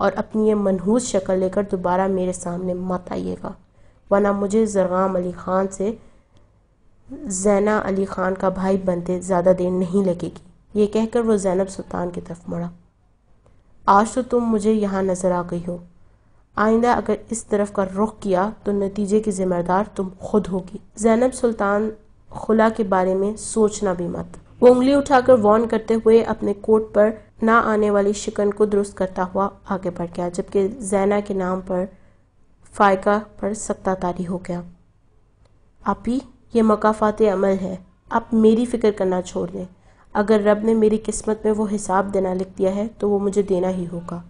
A: और अपनी ये मनहूस शक्ल लेकर दोबारा मेरे सामने मत आइएगा वरना मुझे जरगाम अली खान से जैना अली खान का भाई बनते ज़्यादा देर नहीं लगेगी ये कहकर वो जैनब सुल्तान की तरफ मुड़ा आज तो तुम मुझे यहाँ नज़र आ गई हो आइंदा अगर इस तरफ का रुख किया तो नतीजे की जिम्मेदार तुम खुद होगी जैनब सुल्तान खुला के बारे में सोचना भी मत वो उंगली उठाकर वॉर्न करते हुए अपने कोट पर ना आने वाली शिकन को दुरुस्त करता हुआ आगे बढ़ गया जबकि जैना के नाम पर फायका पर सत्ताधारी हो गया आपी ये मकाफात अमल है आप मेरी फ़िक्र करना छोड़ दें अगर रब ने मेरी किस्मत में वो हिसाब देना लिख दिया है तो वो मुझे देना ही होगा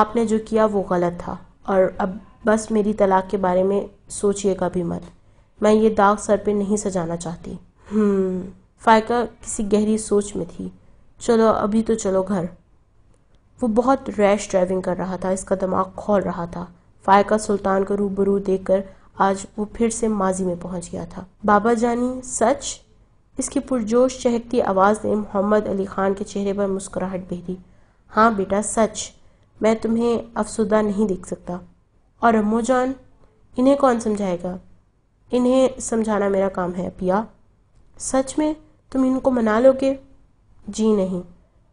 A: आपने जो किया वो गलत था और अब बस मेरी तलाक के बारे में सोचिएगा भी मत मैं ये दाग सर पे नहीं सजाना चाहती हम्म, फायका किसी गहरी सोच में थी चलो अभी तो चलो घर वो बहुत रैश ड्राइविंग कर रहा था इसका दिमाग खोल रहा था फायका सुल्तान को रूबरू देखकर आज वो फिर से माजी में पहुंच गया था बाबा जानी सच इसकी पुरजोश चहकती आवाज ने मोहम्मद अली खान के चेहरे पर मुस्कुराहट भेजी हाँ बेटा सच मैं तुम्हें अफसुदा नहीं देख सकता और अम्मो जान इन्हें कौन समझाएगा इन्हें समझाना मेरा काम है पिया सच में तुम इनको मना लोगे जी नहीं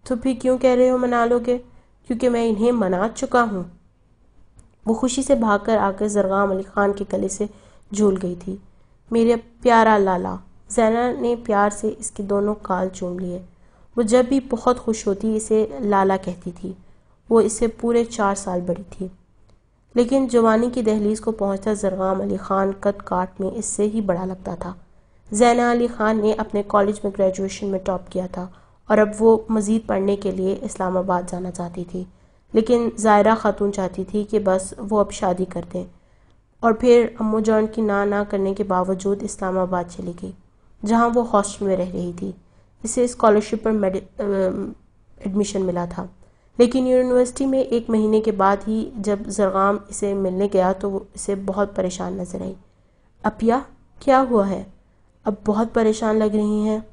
A: तो फिर क्यों कह रहे हो मना लोगे क्योंकि मैं इन्हें मना चुका हूँ वो खुशी से भागकर आकर जरगाम अली खान के गले से झूल गई थी मेरे प्यारा लाला जैना ने प्यार से इसके दोनों काल चूम लिए वो जब भी बहुत खुश होती इसे लाला कहती थी वो इससे पूरे चार साल बड़ी थी लेकिन जवानी की दहलीज को पहुंचता जरगाम अली खान कद काट में इससे ही बड़ा लगता था जैना अली खान ने अपने कॉलेज में ग्रेजुएशन में टॉप किया था और अब वो मज़ीद पढ़ने के लिए इस्लामाबाद जाना चाहती थी लेकिन जायरा खातून चाहती थी कि बस वो अब शादी कर दें और फिर अम्मू जान की ना ना करने के बावजूद इस्लामाबाद चली गई जहाँ वो हॉस्टल में रह रही थी इसे स्कॉलरशिप पर एडमिशन मिला था लेकिन यूनिवर्सिटी में एक महीने के बाद ही जब जरगाम इसे मिलने गया तो वो इसे बहुत परेशान नजर आई अपिया क्या हुआ है अब बहुत परेशान लग रही हैं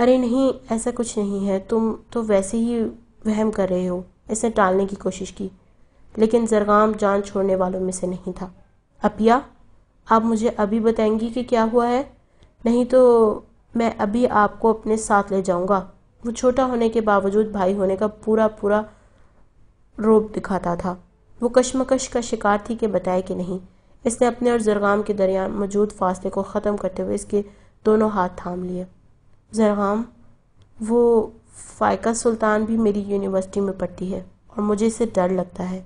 A: अरे नहीं ऐसा कुछ नहीं है तुम तो वैसे ही वहम कर रहे हो इसे टालने की कोशिश की लेकिन जरगाम जान छोड़ने वालों में से नहीं था अपिया आप मुझे अभी बताएंगी कि क्या हुआ है नहीं तो मैं अभी आपको अपने साथ ले जाऊंगा वो छोटा होने के बावजूद भाई होने का पूरा पूरा रोब दिखाता था वो कश्मकश का शिकार थी कि बताए कि नहीं इसने अपने और जरगाम के दरमियान मौजूद फासले को ख़त्म करते हुए इसके दोनों हाथ थाम लिए जरगाम वो फ़ायका सुल्तान भी मेरी यूनिवर्सिटी में पढ़ती है और मुझे इससे डर लगता है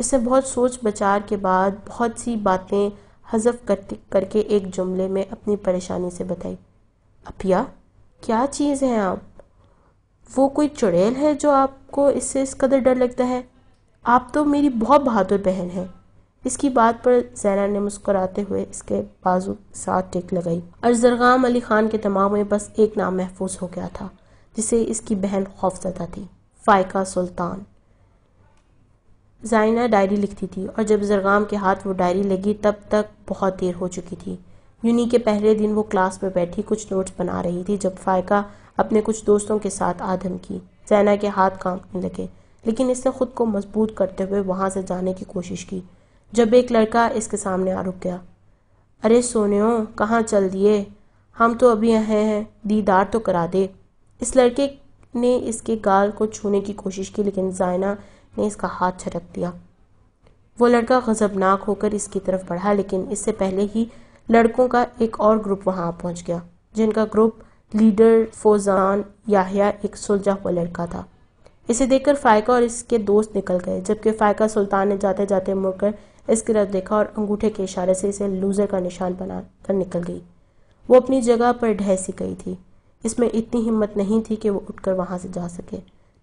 A: इसे बहुत सोच बचार के बाद बहुत सी बातें हजफ कर करके एक जुमले में अपनी परेशानी से बताई अपिया क्या चीज़ है आप वो कोई चुड़ैल है जो आपको इससे इस कदर डर लगता है आप तो मेरी बहुत बहादुर बहन है इसकी बात पर जैना ने मुस्कुराते हुए इसके बाजू साथ टेक लगाई अरजरगाम अली खान के तमाम में बस एक नाम महफूज हो गया था जिसे इसकी बहन खौफजदा थी फ़ायका सुल्तान जाइना डायरी लिखती थी और जब जरगाम के हाथ वो डायरी लगी तब तक बहुत देर हो चुकी थी यूनी के पहले दिन वो क्लास में बैठी कुछ नोट्स बना रही थी जब फ़ायका अपने कुछ दोस्तों के साथ आदम की जैना के हाथ कांपने लगे लेकिन इसने खुद को मजबूत करते हुए वहाँ से जाने की कोशिश की जब एक लड़का इसके सामने आ रुक गया अरे सोनियो कहाँ चल दिए हम तो अभी यहाँ हैं दीदार तो करा दे इस लड़के ने इसके गाल को छूने की कोशिश की लेकिन जायना ने इसका हाथ छटक दिया वो लड़का गजबनाक होकर इसकी तरफ बढ़ा लेकिन इससे पहले ही लड़कों का एक और ग्रुप वहाँ पहुँच गया जिनका ग्रुप लीडर फोजान याहिया एक सुलझा हुआ लड़का था इसे देखकर फायका और इसके दोस्त निकल गए जबकि फायका सुल्तान ने जाते जाते मुड़कर इसकी तरफ देखा और अंगूठे के इशारे से इसे लूजर का निशान बना कर निकल गई वो अपनी जगह पर ढहसी गई थी इसमें इतनी हिम्मत नहीं थी कि वो उठकर वहाँ से जा सके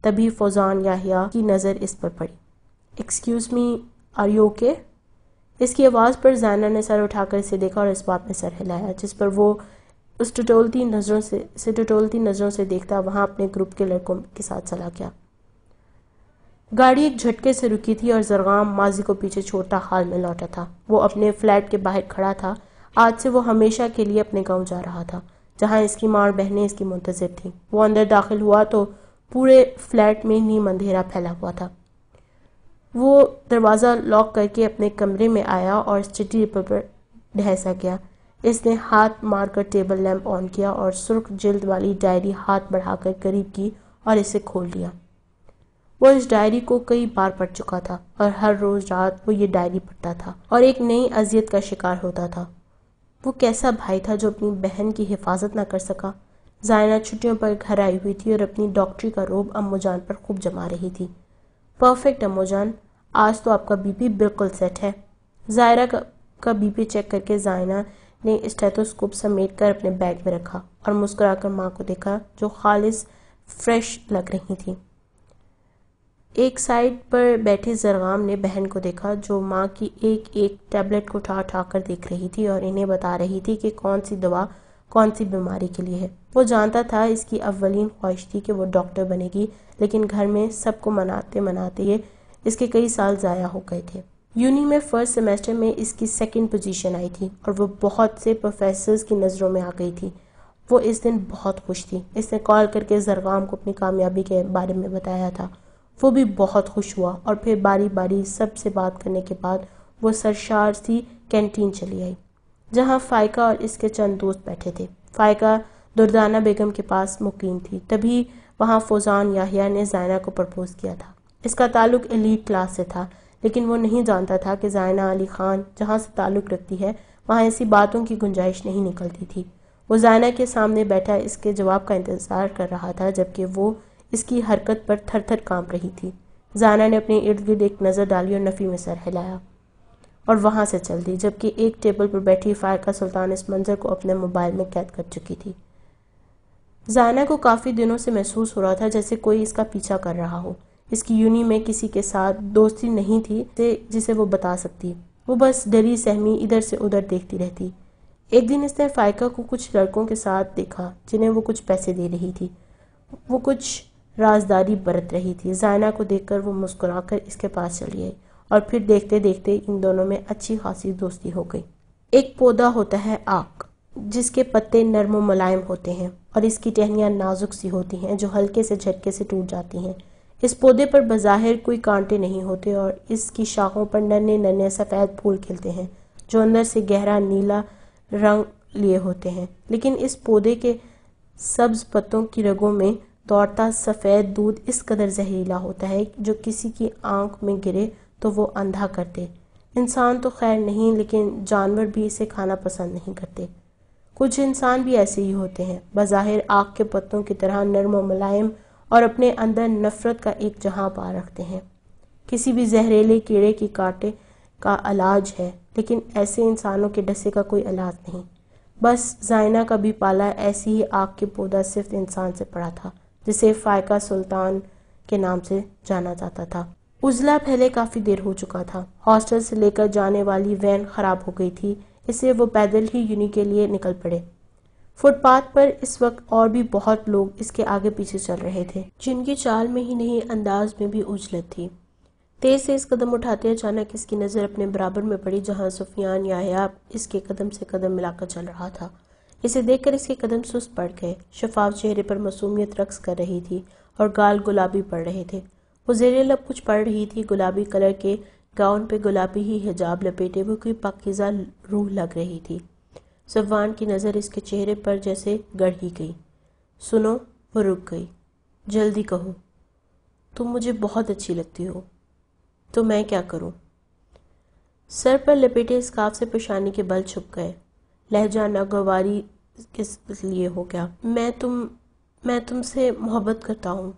A: तभी फौजान याहिया की नज़र इस पर पड़ी excuse me are you okay इसकी आवाज़ पर जैना ने सर उठाकर इसे देखा और इस बात में सर हिलाया जिस पर वो उस टटोलती नज़रों से से टटोलती नज़रों से देखता वहाँ अपने ग्रुप के लड़कों के साथ चला गया गाड़ी एक झटके से रुकी थी और जरगाम माजी को पीछे छोड़ता हाल में लौटा था वो अपने फ्लैट के बाहर खड़ा था आज से वो हमेशा के लिए अपने गांव जा रहा था जहां इसकी माँ और बहनें इसकी मुंतजर थी वो अंदर दाखिल हुआ तो पूरे फ्लैट में नीम अंधेरा फैला हुआ था वो दरवाज़ा लॉक करके अपने कमरे में आया और स्टडी पेपर पर ढहसा गया इसने हाथ मारकर टेबल लैंप ऑन किया और सुर्ख जल्द वाली डायरी हाथ बढ़ाकर करीब की और इसे खोल लिया वो इस डायरी को कई बार पढ़ चुका था और हर रोज रात वो ये डायरी पढ़ता था और एक नई अजियत का शिकार होता था वो कैसा भाई था जो अपनी बहन की हिफाजत ना कर सका जायना छुट्टियों पर घर आई हुई थी और अपनी डॉक्टरी का रोब अम्मोजान पर खूब जमा रही थी परफेक्ट अम्मोजान आज तो आपका बीपी बिल्कुल सेट है जायरा का, का बीपी चेक करके जायना ने स्टेथोस्कोप समेट कर अपने बैग में रखा और मुस्कुराकर माँ को देखा जो खालिश फ्रेश लग रही थी एक साइड पर बैठे जरगाम ने बहन को देखा जो माँ की एक एक टैबलेट को उठा उठा कर देख रही थी और इन्हें बता रही थी कि कौन सी दवा कौन सी बीमारी के लिए है वो जानता था इसकी अवलिन ख्वाहिश थी कि वो डॉक्टर बनेगी लेकिन घर में सबको मनाते मनाते ये इसके कई साल ज़ाया हो गए थे यूनी में फर्स्ट सेमेस्टर में इसकी सेकेंड पोजीशन आई थी और वो बहुत से प्रोफेसर की नज़रों में आ गई थी वो इस दिन बहुत खुश थी इसने कॉल करके जरगाम को अपनी कामयाबी के बारे में बताया था वो भी बहुत खुश हुआ और फिर बारी बारी सबसे बात करने के बाद वो सरशार सी कैंटीन चली आई जहाँ फ़ायका और इसके चंद दोस्त बैठे थे फ़ायका दुर्दाना बेगम के पास मुकीम थी तभी वहाँ फौजान याहिया ने जायना को प्रपोज़ किया था इसका ताल्लुक एलीट क्लास से था लेकिन वो नहीं जानता था कि जायना अली खान जहाँ से ताल्लुक़ रखती है वहाँ ऐसी बातों की गुंजाइश नहीं निकलती थी वो जायना के सामने बैठा इसके जवाब का इंतज़ार कर रहा था जबकि वो इसकी हरकत पर थर थर काँप रही थी जाना ने अपने इर्द गिर्द एक नज़र डाली और नफ़ी में सर हिलाया और वहाँ से चल दी जबकि एक टेबल पर बैठी फायका सुल्तान इस मंजर को अपने मोबाइल में कैद कर चुकी थी जाना को काफ़ी दिनों से महसूस हो रहा था जैसे कोई इसका पीछा कर रहा हो इसकी यूनी में किसी के साथ दोस्ती नहीं थी जिसे वो बता सकती वो बस डरी सहमी इधर से उधर देखती रहती एक दिन इसने फायका को कुछ लड़कों के साथ देखा जिन्हें वो कुछ पैसे दे रही थी वो कुछ राजदारी बरत रही थी जायना को देखकर वो मुस्कुराकर इसके पास चली आई और फिर देखते देखते इन दोनों में अच्छी खासी दोस्ती हो गई एक पौधा होता है आक जिसके पत्ते नर्म मुलायम होते हैं और इसकी टहनियाँ नाजुक सी होती हैं जो हल्के से झटके से टूट जाती हैं इस पौधे पर बज़ाहिर कोई कांटे नहीं होते और इसकी शाखों पर नन्हे नन्हे सफ़ेद फूल खिलते हैं जो अंदर से गहरा नीला रंग लिए होते हैं लेकिन इस पौधे के सब्ज पत्तों की रगों में दौड़ता सफ़ेद दूध इस कदर जहरीला होता है जो किसी की आंख में गिरे तो वो अंधा कर दे इंसान तो खैर नहीं लेकिन जानवर भी इसे खाना पसंद नहीं करते कुछ इंसान भी ऐसे ही होते हैं बज़ाहिर आग के पत्तों की तरह नरम मुलायम और अपने अंदर नफ़रत का एक जहां पा रखते हैं किसी भी जहरीले कीड़े की काटे का इलाज है लेकिन ऐसे इंसानों के डसे का कोई इलाज नहीं बस जायना का भी पाला ऐसी ही आग के पौधा सिर्फ इंसान से पड़ा था जिसे फायका सुल्तान के नाम से जाना जाता था उजला पहले काफी देर हो चुका था हॉस्टल से लेकर जाने वाली वैन खराब हो गई थी इसलिए वो पैदल ही यूनि के लिए निकल पड़े फुटपाथ पर इस वक्त और भी बहुत लोग इसके आगे पीछे चल रहे थे जिनकी चाल में ही नहीं अंदाज में भी उजलत थी तेज से इस कदम उठाते अचानक इसकी नज़र अपने बराबर में पड़ी जहां सुफियान याब इसके कदम से कदम मिलाकर चल रहा था इसे देखकर इसके कदम सुस्त पड़ गए शफाफ चेहरे पर मासूमियत रक्स कर रही थी और गाल गुलाबी पड़ रहे थे वो जेरे लब कुछ पड़ रही थी गुलाबी कलर के गाउन पे गुलाबी ही हिजाब लपेटे वो कोई पाकिजा रूह लग रही थी सवान की नज़र इसके चेहरे पर जैसे गढ़ी गई सुनो वो रुक गई जल्दी कहो तुम मुझे बहुत अच्छी लगती हो तो मैं क्या करूं? सर पर लपेटे स्काफ से पेशानी के बल छुप गए लहजा नागवारी किस लिए हो गया मैं तुम मैं तुमसे मोहब्बत करता हूँ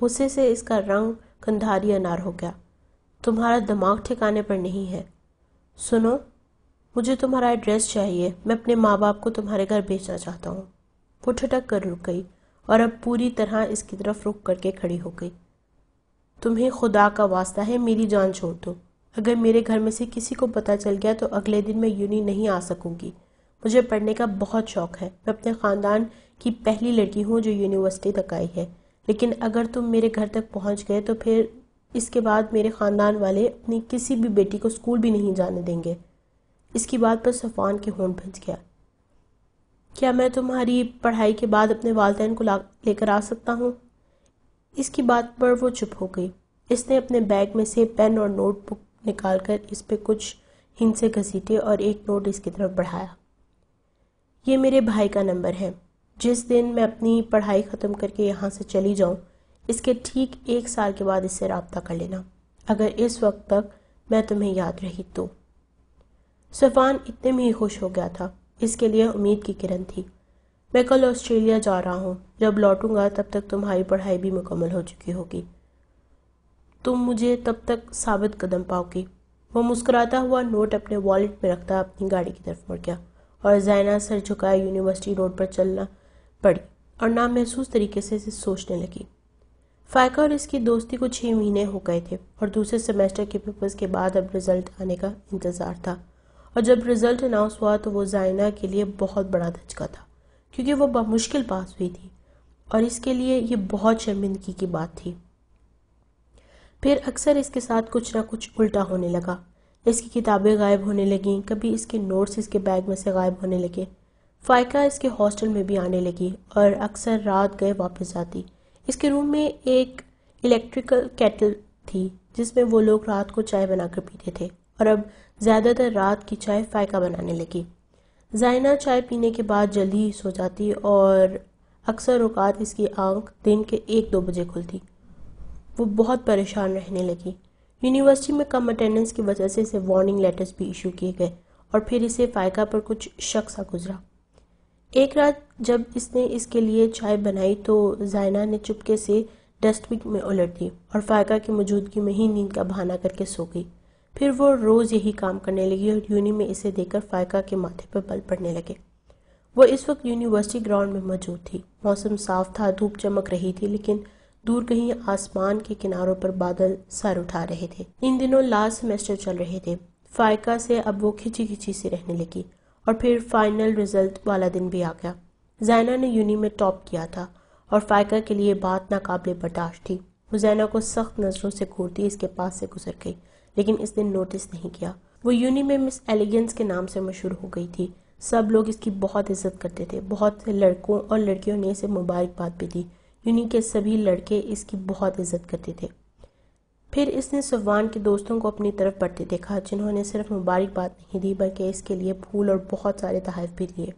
A: गुस्से से इसका रंग कंधारी अनार हो गया तुम्हारा दिमाग ठिकाने पर नहीं है सुनो मुझे तुम्हारा एड्रेस चाहिए मैं अपने माँ बाप को तुम्हारे घर भेजना चाहता हूँ वो ठटक कर रुक गई और अब पूरी तरह इसकी तरफ रुक करके खड़ी हो गई तुम्हें खुदा का वास्ता है मेरी जान छोड़ दो अगर मेरे घर में से किसी को पता चल गया तो अगले दिन मैं यूनी नहीं आ सकूंगी मुझे पढ़ने का बहुत शौक है मैं अपने ख़ानदान की पहली लड़की हूँ जो यूनिवर्सिटी तक आई है लेकिन अगर तुम मेरे घर तक पहुँच गए तो फिर इसके बाद मेरे ख़ानदान वाले अपनी किसी भी बेटी को स्कूल भी नहीं जाने देंगे इसकी बात पर सफ़ान के होंठ भज गया क्या मैं तुम्हारी पढ़ाई के बाद अपने वालदेन को लेकर आ सकता हूँ इसकी बात पर वो चुप हो गई इसने अपने बैग में से पेन और नोटबुक निकालकर इस पर कुछ हिंसे घसीटे और एक नोट इसकी तरफ बढ़ाया ये मेरे भाई का नंबर है जिस दिन मैं अपनी पढ़ाई ख़त्म करके यहाँ से चली जाऊँ इसके ठीक एक साल के बाद इससे रबता कर लेना अगर इस वक्त तक मैं तुम्हें याद रही तो सफ़ान इतने में ही खुश हो गया था इसके लिए उम्मीद की किरण थी मैं कल ऑस्ट्रेलिया जा रहा हूँ जब लौटूंगा तब तक तुम्हारी पढ़ाई भी मुकम्मल हो चुकी होगी तुम मुझे तब तक साबित कदम पाओगी वो मुस्कुराता हुआ नोट अपने वॉलेट में रखता अपनी गाड़ी की तरफ मुड़ गया और जैना सर झुकाए यूनिवर्सिटी रोड पर चलना पड़ी और नामहसूस तरीके से इसे सोचने लगी फायका और इसकी दोस्ती को छः महीने हो गए थे और दूसरे सेमेस्टर के पेपर्स के बाद अब रिजल्ट आने का इंतज़ार था और जब रिजल्ट अनाउंस हुआ तो वो जायना के लिए बहुत बड़ा धचका था क्योंकि वो बमुश्किल पास हुई थी और इसके लिए ये बहुत शर्मिंदगी की बात थी फिर अक्सर इसके साथ कुछ ना कुछ उल्टा होने लगा इसकी किताबें गायब होने लगीं कभी इसके नोट्स इसके बैग में से गायब होने लगे फ़ायका इसके हॉस्टल में भी आने लगी और अक्सर रात गए वापस जाती इसके रूम में एक इलेक्ट्रिकल कैटल थी जिसमें वो लोग रात को चाय बनाकर पीते थे और अब ज़्यादातर रात की चाय फ़ायका बनाने लगी जायना चाय पीने के बाद जल्दी सो जाती और अक्सर औकात इसकी आंख दिन के एक दो बजे खुलती वो बहुत परेशान रहने लगी यूनिवर्सिटी में कम अटेंडेंस की वजह से इसे वार्निंग लेटर्स भी इशू किए गए और फिर इसे फायका पर कुछ शक सा गुजरा एक रात जब इसने इसके लिए चाय बनाई तो जायना ने चुपके से डस्टबिन में उलट दी और फायका की मौजूदगी में ही नींद का बहाना करके सो गई फिर वो रोज़ यही काम करने लगी और यूनी में इसे देखकर फायका के माथे पर बल पड़ने लगे वो इस वक्त यूनिवर्सिटी ग्राउंड में मौजूद थी मौसम साफ था धूप चमक रही थी लेकिन दूर कहीं आसमान के किनारों पर बादल सर उठा रहे थे इन दिनों लास्ट सेमेस्टर चल रहे थे फायका से अब वो खिंची खिंची से रहने लगी और फिर फाइनल रिजल्ट वाला दिन भी आ गया जैना ने यूनी में टॉप किया था और फायका के लिए बात नाकबले बर्दाश्त थी वो जैना को सख्त नज़रों से घूरती इसके पास से गुजर गई लेकिन इसने नोटिस नहीं किया वो यूनी में मिस एलिगेंस के नाम से मशहूर हो गई थी सब लोग इसकी बहुत इज्जत करते थे बहुत से लड़कों और लड़कियों ने इसे मुबारकबाद भी दी यूनी के सभी लड़के इसकी बहुत इज्जत करते थे फिर इसने सुफवान के दोस्तों को अपनी तरफ बढ़ते देखा जिन्होंने सिर्फ मुबारकबाद नहीं दी बल्कि इसके लिए फूल और बहुत सारे तहफ़ भी दिए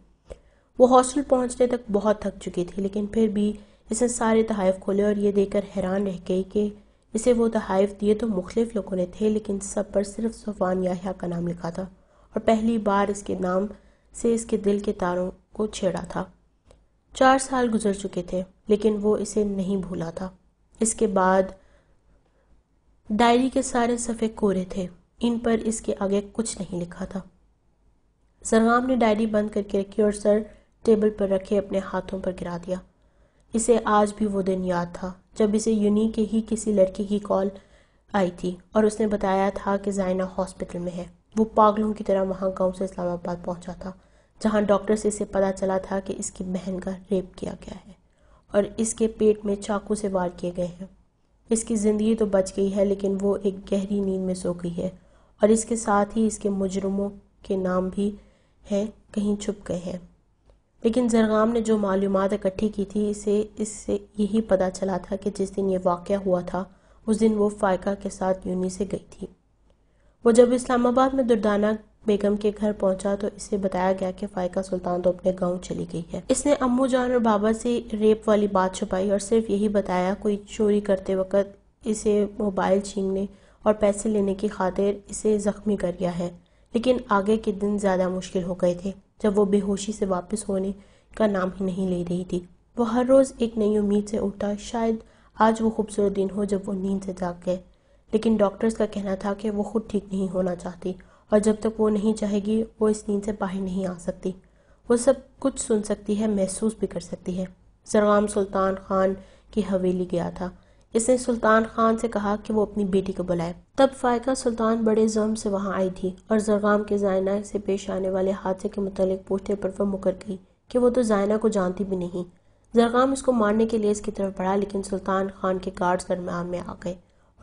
A: वो हॉस्टल पहुंचने तक बहुत थक चुकी थी लेकिन फिर भी इसने सारे तहफ़ खोले और ये देखकर हैरान रह गई कि इसे वो तहफ़ दिए तो मुख्तफ लोगों ने थे लेकिन सब पर सिर्फ सुफान याहिया का नाम लिखा था और पहली बार इसके नाम से इसके दिल के तारों को छेड़ा था चार साल गुजर चुके थे लेकिन वो इसे नहीं भूला था इसके बाद डायरी के सारे सफ़े कोरे थे इन पर इसके आगे कुछ नहीं लिखा था सरगाम ने डायरी बंद करके रखी और सर टेबल पर रखे अपने हाथों पर गिरा दिया इसे आज भी वो दिन याद था जब इसे यूनी के ही किसी लड़की की कॉल आई थी और उसने बताया था कि जायना हॉस्पिटल में है वो पागलों की तरह वहाँ गाँव से इस्लामाबाद पहुँचा था जहां डॉक्टर से इसे पता चला था कि इसकी बहन का रेप किया गया है और इसके पेट में चाकू से वार किए गए हैं इसकी ज़िंदगी तो बच गई है लेकिन वो एक गहरी नींद में सो गई है और इसके साथ ही इसके मुजरमों के नाम भी हैं कहीं छुप गए हैं लेकिन जरगाम ने जो मालूम इकट्ठी की थी इसे इससे यही पता चला था कि जिस दिन ये वाक़ हुआ था उस दिन वो फ़ायका के साथ यूनी से गई थी वो जब इस्लामाबाद में दुर्दाना बेगम के घर पहुंचा तो इसे बताया गया कि फायका सुल्तान तो अपने गांव चली गई है इसने अम्मू जान और बाबा से रेप वाली बात छुपाई और सिर्फ यही बताया कोई चोरी करते वक्त इसे मोबाइल छीनने और पैसे लेने की खातिर इसे जख्मी कर गया है लेकिन आगे के दिन ज़्यादा मुश्किल हो गए थे जब वो बेहोशी से वापस होने का नाम ही नहीं ले रही थी वो हर रोज़ एक नई उम्मीद से उठा शायद आज वो खूबसूरत दिन हो जब वो नींद से जाग गए लेकिन डॉक्टर्स का कहना था कि वो खुद ठीक नहीं होना चाहती और जब तक वो नहीं चाहेगी वो इस नींद से बाहर नहीं आ सकती वो सब कुछ सुन सकती है महसूस भी कर सकती है सरगाम सुल्तान खान की हवेली गया था इसने सुल्तान खान से कहा कि वो अपनी बेटी को बुलाए तब फायका सुल्तान बड़े जम से वहाँ आई थी और जरगाम के जायना से पेश आने वाले हादसे के मुतालिक पूछने पर वह मुकर गई कि वो तो जायना को जानती भी नहीं जरगाम इसको मारने के लिए इसकी तरफ बढ़ा लेकिन सुल्तान खान के गार्ड्स दरम्यान में आ गए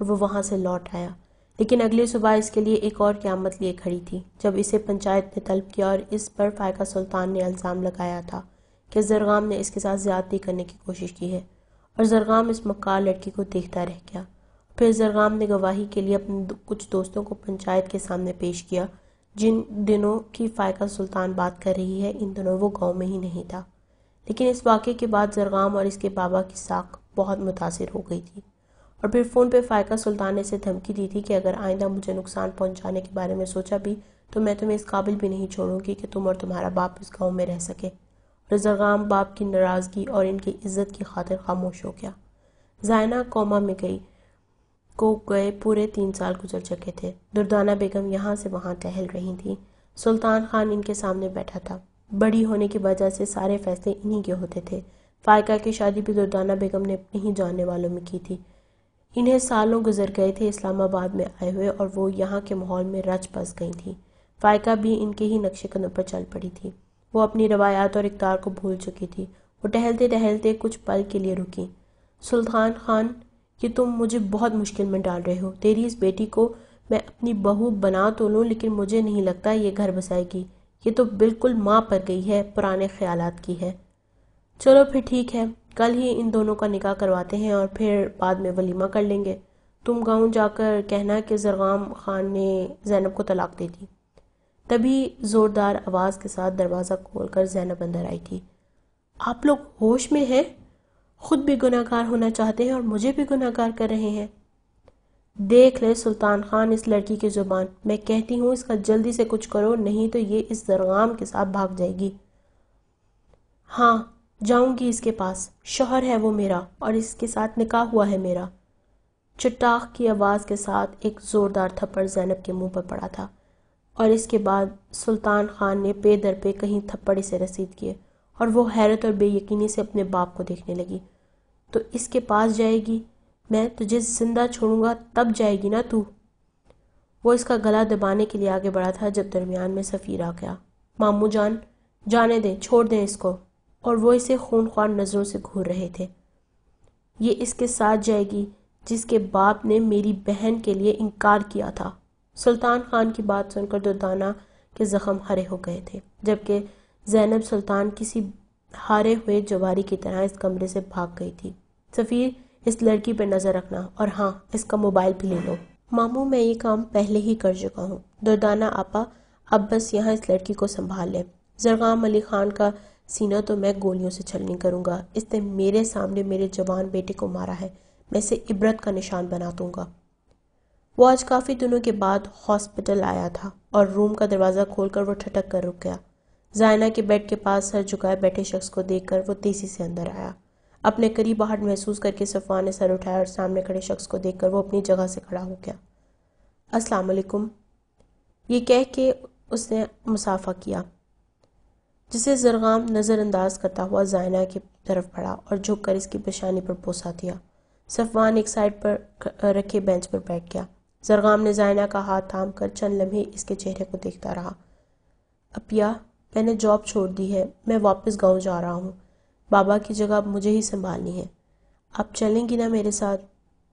A: और वो वहाँ से लौट आया लेकिन अगली सुबह इसके लिए एक और क्यामत लिए खड़ी थी जब इसे पंचायत ने तलब किया और इस पर फ़ायका सुल्तान ने इल्ज़ाम लगाया था कि जरगाम ने इसके साथ ज़्यादती करने की कोशिश की है और जरगाम इस मकार लड़की को देखता रह गया फिर जरगाम ने गवाही के लिए अपने कुछ दोस्तों को पंचायत के सामने पेश किया जिन दिनों की फ़ायका सुल्तान बात कर रही है इन दिनों वो गांव में ही नहीं था लेकिन इस वाक़े के बाद जरगाम और इसके बाबा की साख बहुत मुतासर हो गई थी और फिर फ़ोन पे फायका सुल्तान ने इसे धमकी दी थी कि अगर आइंदा मुझे नुकसान पहुंचाने के बारे में सोचा भी तो मैं तुम्हें इस काबिल भी नहीं छोड़ूंगी कि तुम और तुम्हारा बाप इस गाँव में रह सके रजाम बाप की नाराज़गी और इनकी इज्जत की खातिर खामोश हो गया जायना कोमा में गई को गए पूरे तीन साल गुजर चुके थे दुर्दाना बेगम यहाँ से वहाँ टहल रही थी सुल्तान खान इनके सामने बैठा था बड़ी होने की वजह से सारे फैसले इन्हीं के होते थे फायका की शादी भी दुर्दाना बेगम ने अपने ही जानने वालों में की थी इन्हें सालों गुजर गए थे इस्लामाबाद में आए हुए और वो यहाँ के माहौल में रच बस गई थी फायका भी इनके ही नक्शे कदम पर चल पड़ी थी वो अपनी रवायात और इकदार को भूल चुकी थी वो टहलते टहलते कुछ पल के लिए रुकी सुल्तान खान कि तुम मुझे बहुत मुश्किल में डाल रहे हो तेरी इस बेटी को मैं अपनी बहू बना तो लूँ लेकिन मुझे नहीं लगता ये घर बसाएगी ये तो बिल्कुल माँ पर गई है पुराने ख्यालात की है चलो फिर ठीक है कल ही इन दोनों का निकाह करवाते हैं और फिर बाद में वलीमा कर लेंगे तुम गाँव जाकर कहना कि जरगाम खान ने जैनब को तलाक दे दी तभी ज़ोरदार आवाज़ के साथ दरवाज़ा खोलकर जैनब अंदर आई थी आप लोग होश में हैं खुद भी गुनाहगार होना चाहते हैं और मुझे भी गुनाहगार कर रहे हैं देख ले सुल्तान खान इस लड़की की ज़ुबान मैं कहती हूँ इसका जल्दी से कुछ करो नहीं तो ये इस दरगाम के साथ भाग जाएगी हाँ जाऊंगी इसके पास शोहर है वो मेरा और इसके साथ निकाह हुआ है मेरा चटाख की आवाज़ के साथ एक ज़ोरदार थप्पड़ जैनब के मुंह पर पड़ा था और इसके बाद सुल्तान खान ने पे दर पे कहीं थप्पड़ से रसीद किए और वो हैरत और बेयकीनी से अपने बाप को देखने लगी तो इसके पास जाएगी मैं तुझे जिंदा छोड़ूंगा तब जाएगी ना तू वो इसका गला दबाने के लिए आगे बढ़ा था जब दरमियान में सफ़ीर आ गया मामू जान जाने दें छोड़ दें इसको और वो इसे खूनख्वार नज़रों से घूर रहे थे ये इसके साथ जाएगी जिसके बाप ने मेरी बहन के लिए इनकार किया था सुल्तान खान की बात सुनकर दुर्दाना तो के ज़ख्म हरे हो गए थे जबकि जैनब सुल्तान किसी हारे हुए जवारी की तरह इस कमरे से भाग गई थी सफ़ीर इस लड़की पर नज़र रखना और हाँ इसका मोबाइल भी ले लो मामू मैं ये काम पहले ही कर चुका हूँ दुर्दाना आपा अब बस यहाँ इस लड़की को संभाल ले जरगाम अली खान का सीना तो मैं गोलियों से छलनी करूंगा इसने मेरे सामने मेरे जवान बेटे को मारा है मैं इसे इबरत का निशान बना दूंगा वो आज काफ़ी दिनों के बाद हॉस्पिटल आया था और रूम का दरवाज़ा खोलकर वो ठटक कर रुक गया जायना के बेड के पास सर झुकाए बैठे शख्स को देखकर वो तेज़ी से अंदर आया अपने करीब आहट महसूस करके सफ़ान ने सर उठाया और सामने खड़े शख्स को देखकर वो अपनी जगह से खड़ा हो गया अस्सलाम वालेकुम ये कह के उसने मुसाफा किया जिसे जरगाम नज़रअंदाज करता हुआ जायना की तरफ बढ़ा और झुक कर इसकी पेशानी पर पोसा दिया सफवान एक साइड पर रखे बेंच पर बैठ गया जरगाम ने जायना का हाथ थाम कर चंद लम्हे इसके चेहरे को देखता रहा अपिया मैंने जॉब छोड़ दी है मैं वापस गांव जा रहा हूँ बाबा की जगह मुझे ही संभालनी है आप चलेंगी ना मेरे साथ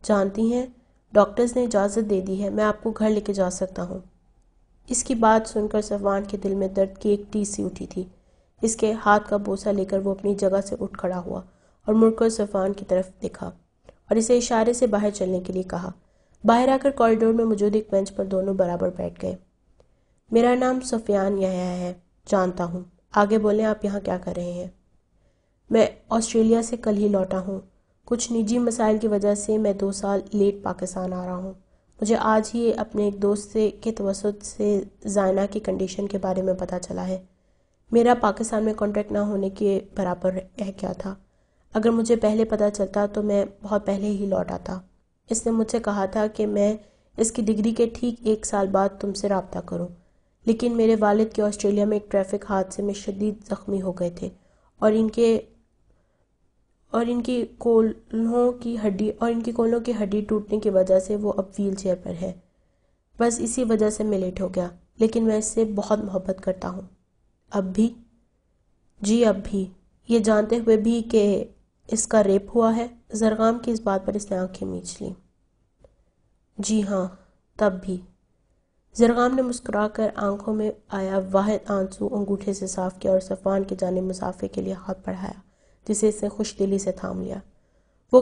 A: जानती हैं डॉक्टर्स ने इजाज़त दे दी है मैं आपको घर लेके जा सकता हूँ इसकी बात सुनकर सफवान के दिल में दर्द की एक टी सी उठी थी इसके हाथ का बोसा लेकर वो अपनी जगह से उठ खड़ा हुआ और मुड़कर सफान की तरफ देखा और इसे इशारे से बाहर चलने के लिए कहा बाहर आकर कॉरिडोर में मौजूद एक बेंच पर दोनों बराबर बैठ गए मेरा नाम सफियान यहाँ है जानता हूँ आगे बोलें आप यहाँ क्या कर रहे हैं मैं ऑस्ट्रेलिया से कल ही लौटा हूँ कुछ निजी मसाइल की वजह से मैं दो साल लेट पाकिस्तान आ रहा हूँ मुझे आज ही अपने एक दोस्त से के तवसत से जायना की कंडीशन के बारे में पता चला है मेरा पाकिस्तान में कॉन्ट्रैक्ट ना होने के बराबर है क्या था अगर मुझे पहले पता चलता तो मैं बहुत पहले ही लौट आता इसने मुझसे कहा था कि मैं इसकी डिग्री के ठीक एक साल बाद तुमसे रबता करूँ लेकिन मेरे वालिद के ऑस्ट्रेलिया में एक ट्रैफिक हादसे में शदीद ज़ख्मी हो गए थे और इनके और इनकी कोल्हों की हड्डी और इनकी कोल्हों की हड्डी टूटने की वजह से वो अब व्हील चेयर पर है बस इसी वजह से मैं लेट हो गया लेकिन मैं इससे बहुत मोहब्बत करता हूँ अब भी जी अब भी ये जानते हुए भी कि इसका रेप हुआ है जरगाम की इस बात पर इसने आंखें मीच ली जी हाँ तब भी जरगाम ने मुस्कुरा कर आंखों में आया वाहिद आंसू अंगूठे से साफ किया और सफ़ान के जाने मुसाफे के लिए हाथ बढ़ाया जिसे इसने खुश दिली से थाम लिया वो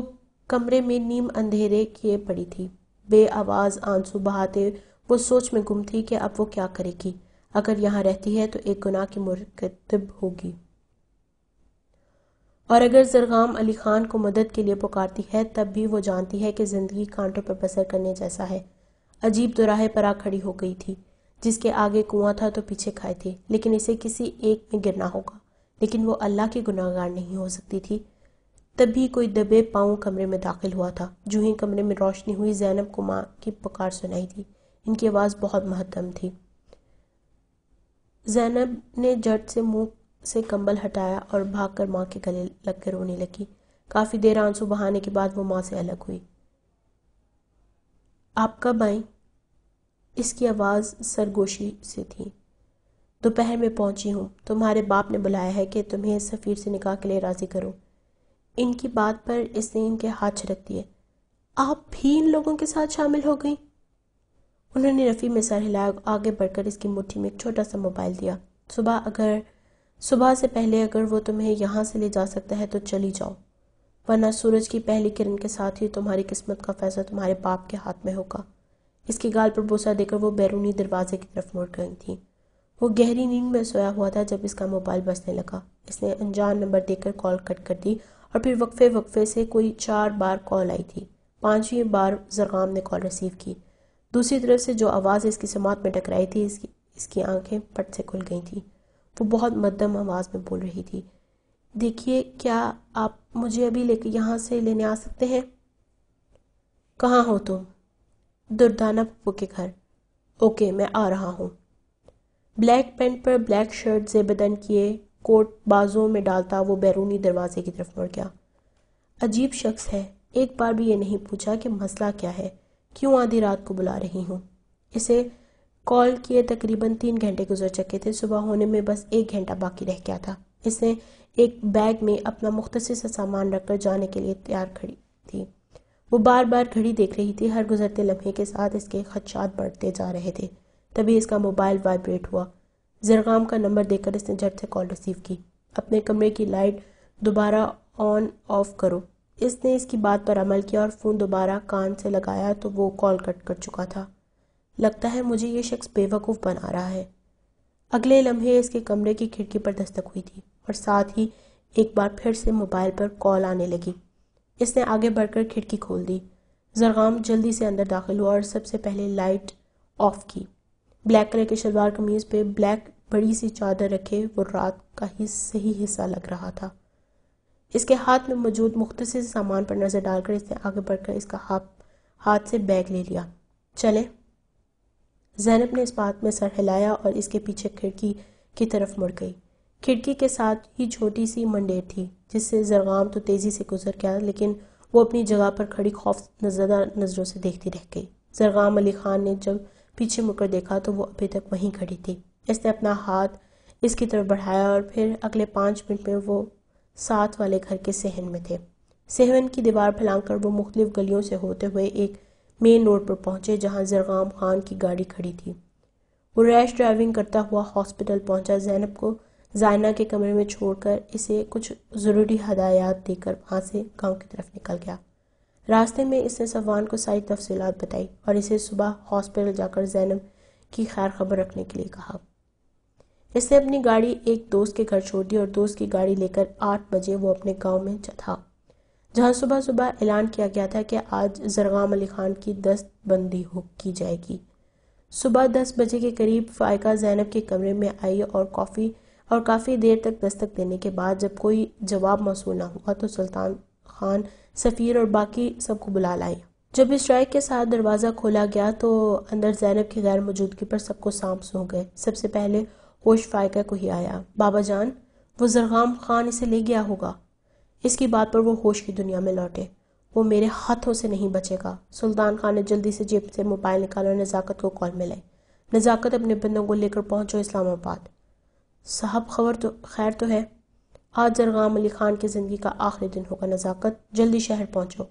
A: कमरे में नीम अंधेरे किए पड़ी थी बे आवाज़ आंसू बहाते वो सोच में गुम थी कि अब वो क्या करेगी अगर यहाँ रहती है तो एक गुनाह की मुरतब होगी और अगर जरगाम अली खान को मदद के लिए पुकारती है तब भी वो जानती है कि ज़िंदगी कांटों पर बसर करने जैसा है अजीब दुराहे पर आ खड़ी हो गई थी जिसके आगे कुआं था तो पीछे खाए थे लेकिन इसे किसी एक में गिरना होगा लेकिन वो अल्लाह की गुनाहगार नहीं हो सकती थी तब भी कोई दबे पाऊँ कमरे में दाखिल हुआ था जूही कमरे में रोशनी हुई जैनब को की पुकार सुनाई थी इनकी आवाज़ बहुत महत्म थी जैनब ने झट से मुंह से कंबल हटाया और भागकर माँ के गले लगकर रोने लगी काफ़ी देर आंसू बहाने के बाद वो माँ से अलग हुई आप कब आई इसकी आवाज़ सरगोशी से थी दोपहर में पहुंची हूं तुम्हारे बाप ने बुलाया है कि तुम्हें सफ़ीर से निकाह के लिए राज़ी करो इनकी बात पर इसने इनके हाथ छिड़क दिए आप भी इन लोगों के साथ शामिल हो गई उन्होंने रफ़ी में सर हिलाया आगे बढ़कर इसकी मुट्ठी में एक छोटा सा मोबाइल दिया सुबह अगर सुबह से पहले अगर वो तुम्हें यहाँ से ले जा सकता है तो चली जाओ वरना सूरज की पहली किरण के साथ ही तुम्हारी किस्मत का फैसला तुम्हारे बाप के हाथ में होगा इसकी गाल पर बोसा देकर वो बैरूनी दरवाजे की तरफ मुड़ गई थी वो गहरी नींद में सोया हुआ था जब इसका मोबाइल बसने लगा इसने अनजान नंबर देकर कॉल कट कर दी और फिर वक्फे वक्फे से कोई चार बार कॉल आई थी पाँचवीं बार जरगाम ने कॉल रिसीव की दूसरी तरफ से जो आवाज़ इसकी समात में टकराई थी इसकी इसकी आंखें पट से खुल गई थी वो बहुत मध्यम आवाज़ में बोल रही थी देखिए क्या आप मुझे अभी लेकर यहाँ से लेने आ सकते हैं कहाँ हो तुम दुर्दाना पप्पू के घर ओके मैं आ रहा हूँ ब्लैक पैंट पर ब्लैक शर्ट से बदन किए कोट बाजों में डालता वो बैरूनी दरवाजे की तरफ मुड़ गया अजीब शख्स है एक बार भी ये नहीं पूछा कि मसला क्या है क्यों आधी रात को बुला रही हूँ इसे कॉल किए तकरीबन तीन घंटे गुजर चुके थे सुबह होने में बस एक घंटा बाकी रह गया था इसने एक बैग में अपना मुख्तर सा सामान रखकर जाने के लिए तैयार खड़ी थी वो बार बार घड़ी देख रही थी हर गुजरते लम्हे के साथ इसके खदशात बढ़ते जा रहे थे तभी इसका मोबाइल वाइब्रेट हुआ जरगाम का नंबर देकर इसने झट से कॉल रिसीव की अपने कमरे की लाइट दोबारा ऑन ऑफ करो इसने इसकी बात पर अमल किया और फ़ोन दोबारा कान से लगाया तो वो कॉल कट कर चुका था लगता है मुझे ये शख्स बेवकूफ़ बना रहा है अगले लम्हे इसके कमरे की खिड़की पर दस्तक हुई थी और साथ ही एक बार फिर से मोबाइल पर कॉल आने लगी इसने आगे बढ़कर खिड़की खोल दी जरगाम जल्दी से अंदर दाखिल हुआ और सबसे पहले लाइट ऑफ की ब्लैक कलर के शलवार कमीज़ पे ब्लैक बड़ी सी चादर रखे वो रात का ही सही हिस्सा लग रहा था इसके हाथ में मौजूद मुख्तर सामान पर नज़र डालकर इसने आगे बढ़कर इसका हाथ हाथ से बैग ले लिया चले जैनब ने इस बात में सर हिलाया और इसके पीछे खिड़की की तरफ मुड़ गई खिड़की के साथ ही छोटी सी मंडेर थी जिससे जरगाम तो तेज़ी से गुजर गया लेकिन वो अपनी जगह पर खड़ी खौफ नजरदार नज़रों से देखती रह गई जरगाम अली खान ने जब पीछे मुड़कर देखा तो वो अभी तक वहीं खड़ी थी इसने अपना हाथ इसकी तरफ बढ़ाया और फिर अगले पाँच मिनट में वो साथ वाले घर के सहन में थे सेहवन की दीवार फैलांग कर वो मुख्तलिफ गलियों से होते हुए एक मेन रोड पर पहुंचे जहां जरगाम खान की गाड़ी खड़ी थी वो रैश ड्राइविंग करता हुआ हॉस्पिटल पहुंचा जैनब को जायना के कमरे में छोड़कर इसे कुछ ज़रूरी हदायत देकर वहां से गांव की तरफ निकल गया रास्ते में इसने सवान को सारी तफसीत बताई और इसे सुबह हॉस्पिटल जाकर जैनब की खैर खबर रखने के लिए कहा इसने अपनी गाड़ी एक दोस्त के घर छोड़ दी और दोस्त की गाड़ी लेकर आठ बजे वो अपने गांव में था जहां सुबह सुबह ऐलान किया गया था कि आज जरगाम अली खान की दस्तबंदी हो की जाएगी सुबह दस बजे के करीब फायका जैनब के कमरे में आई और कॉफ़ी और काफ़ी देर तक दस्तक देने के बाद जब कोई जवाब मौसू ना हुआ तो सुल्तान खान सफ़ीर और बाकी सबको बुला लाए जब इस ट्राइक के साथ दरवाज़ा खोला गया तो अंदर जैनब की गैर मौजूदगी पर सबको सांप सो गए सबसे पहले पोश फायकर को ही आया बाबा जान वो जरगाम खान इसे ले गया होगा इसकी बात पर वो होश की दुनिया में लौटे वो मेरे हाथों से नहीं बचेगा सुल्तान खान ने जल्दी से जेब से मोबाइल निकाला और नज़ाकत को कॉल मिलाई नज़ाकत अपने बंदों को लेकर पहुंचो इस्लामाबाद साहब खबर तो खैर तो है आज जरगाम अली खान की ज़िंदगी का आखिरी दिन होगा नज़ाकत जल्दी शहर पहुंचो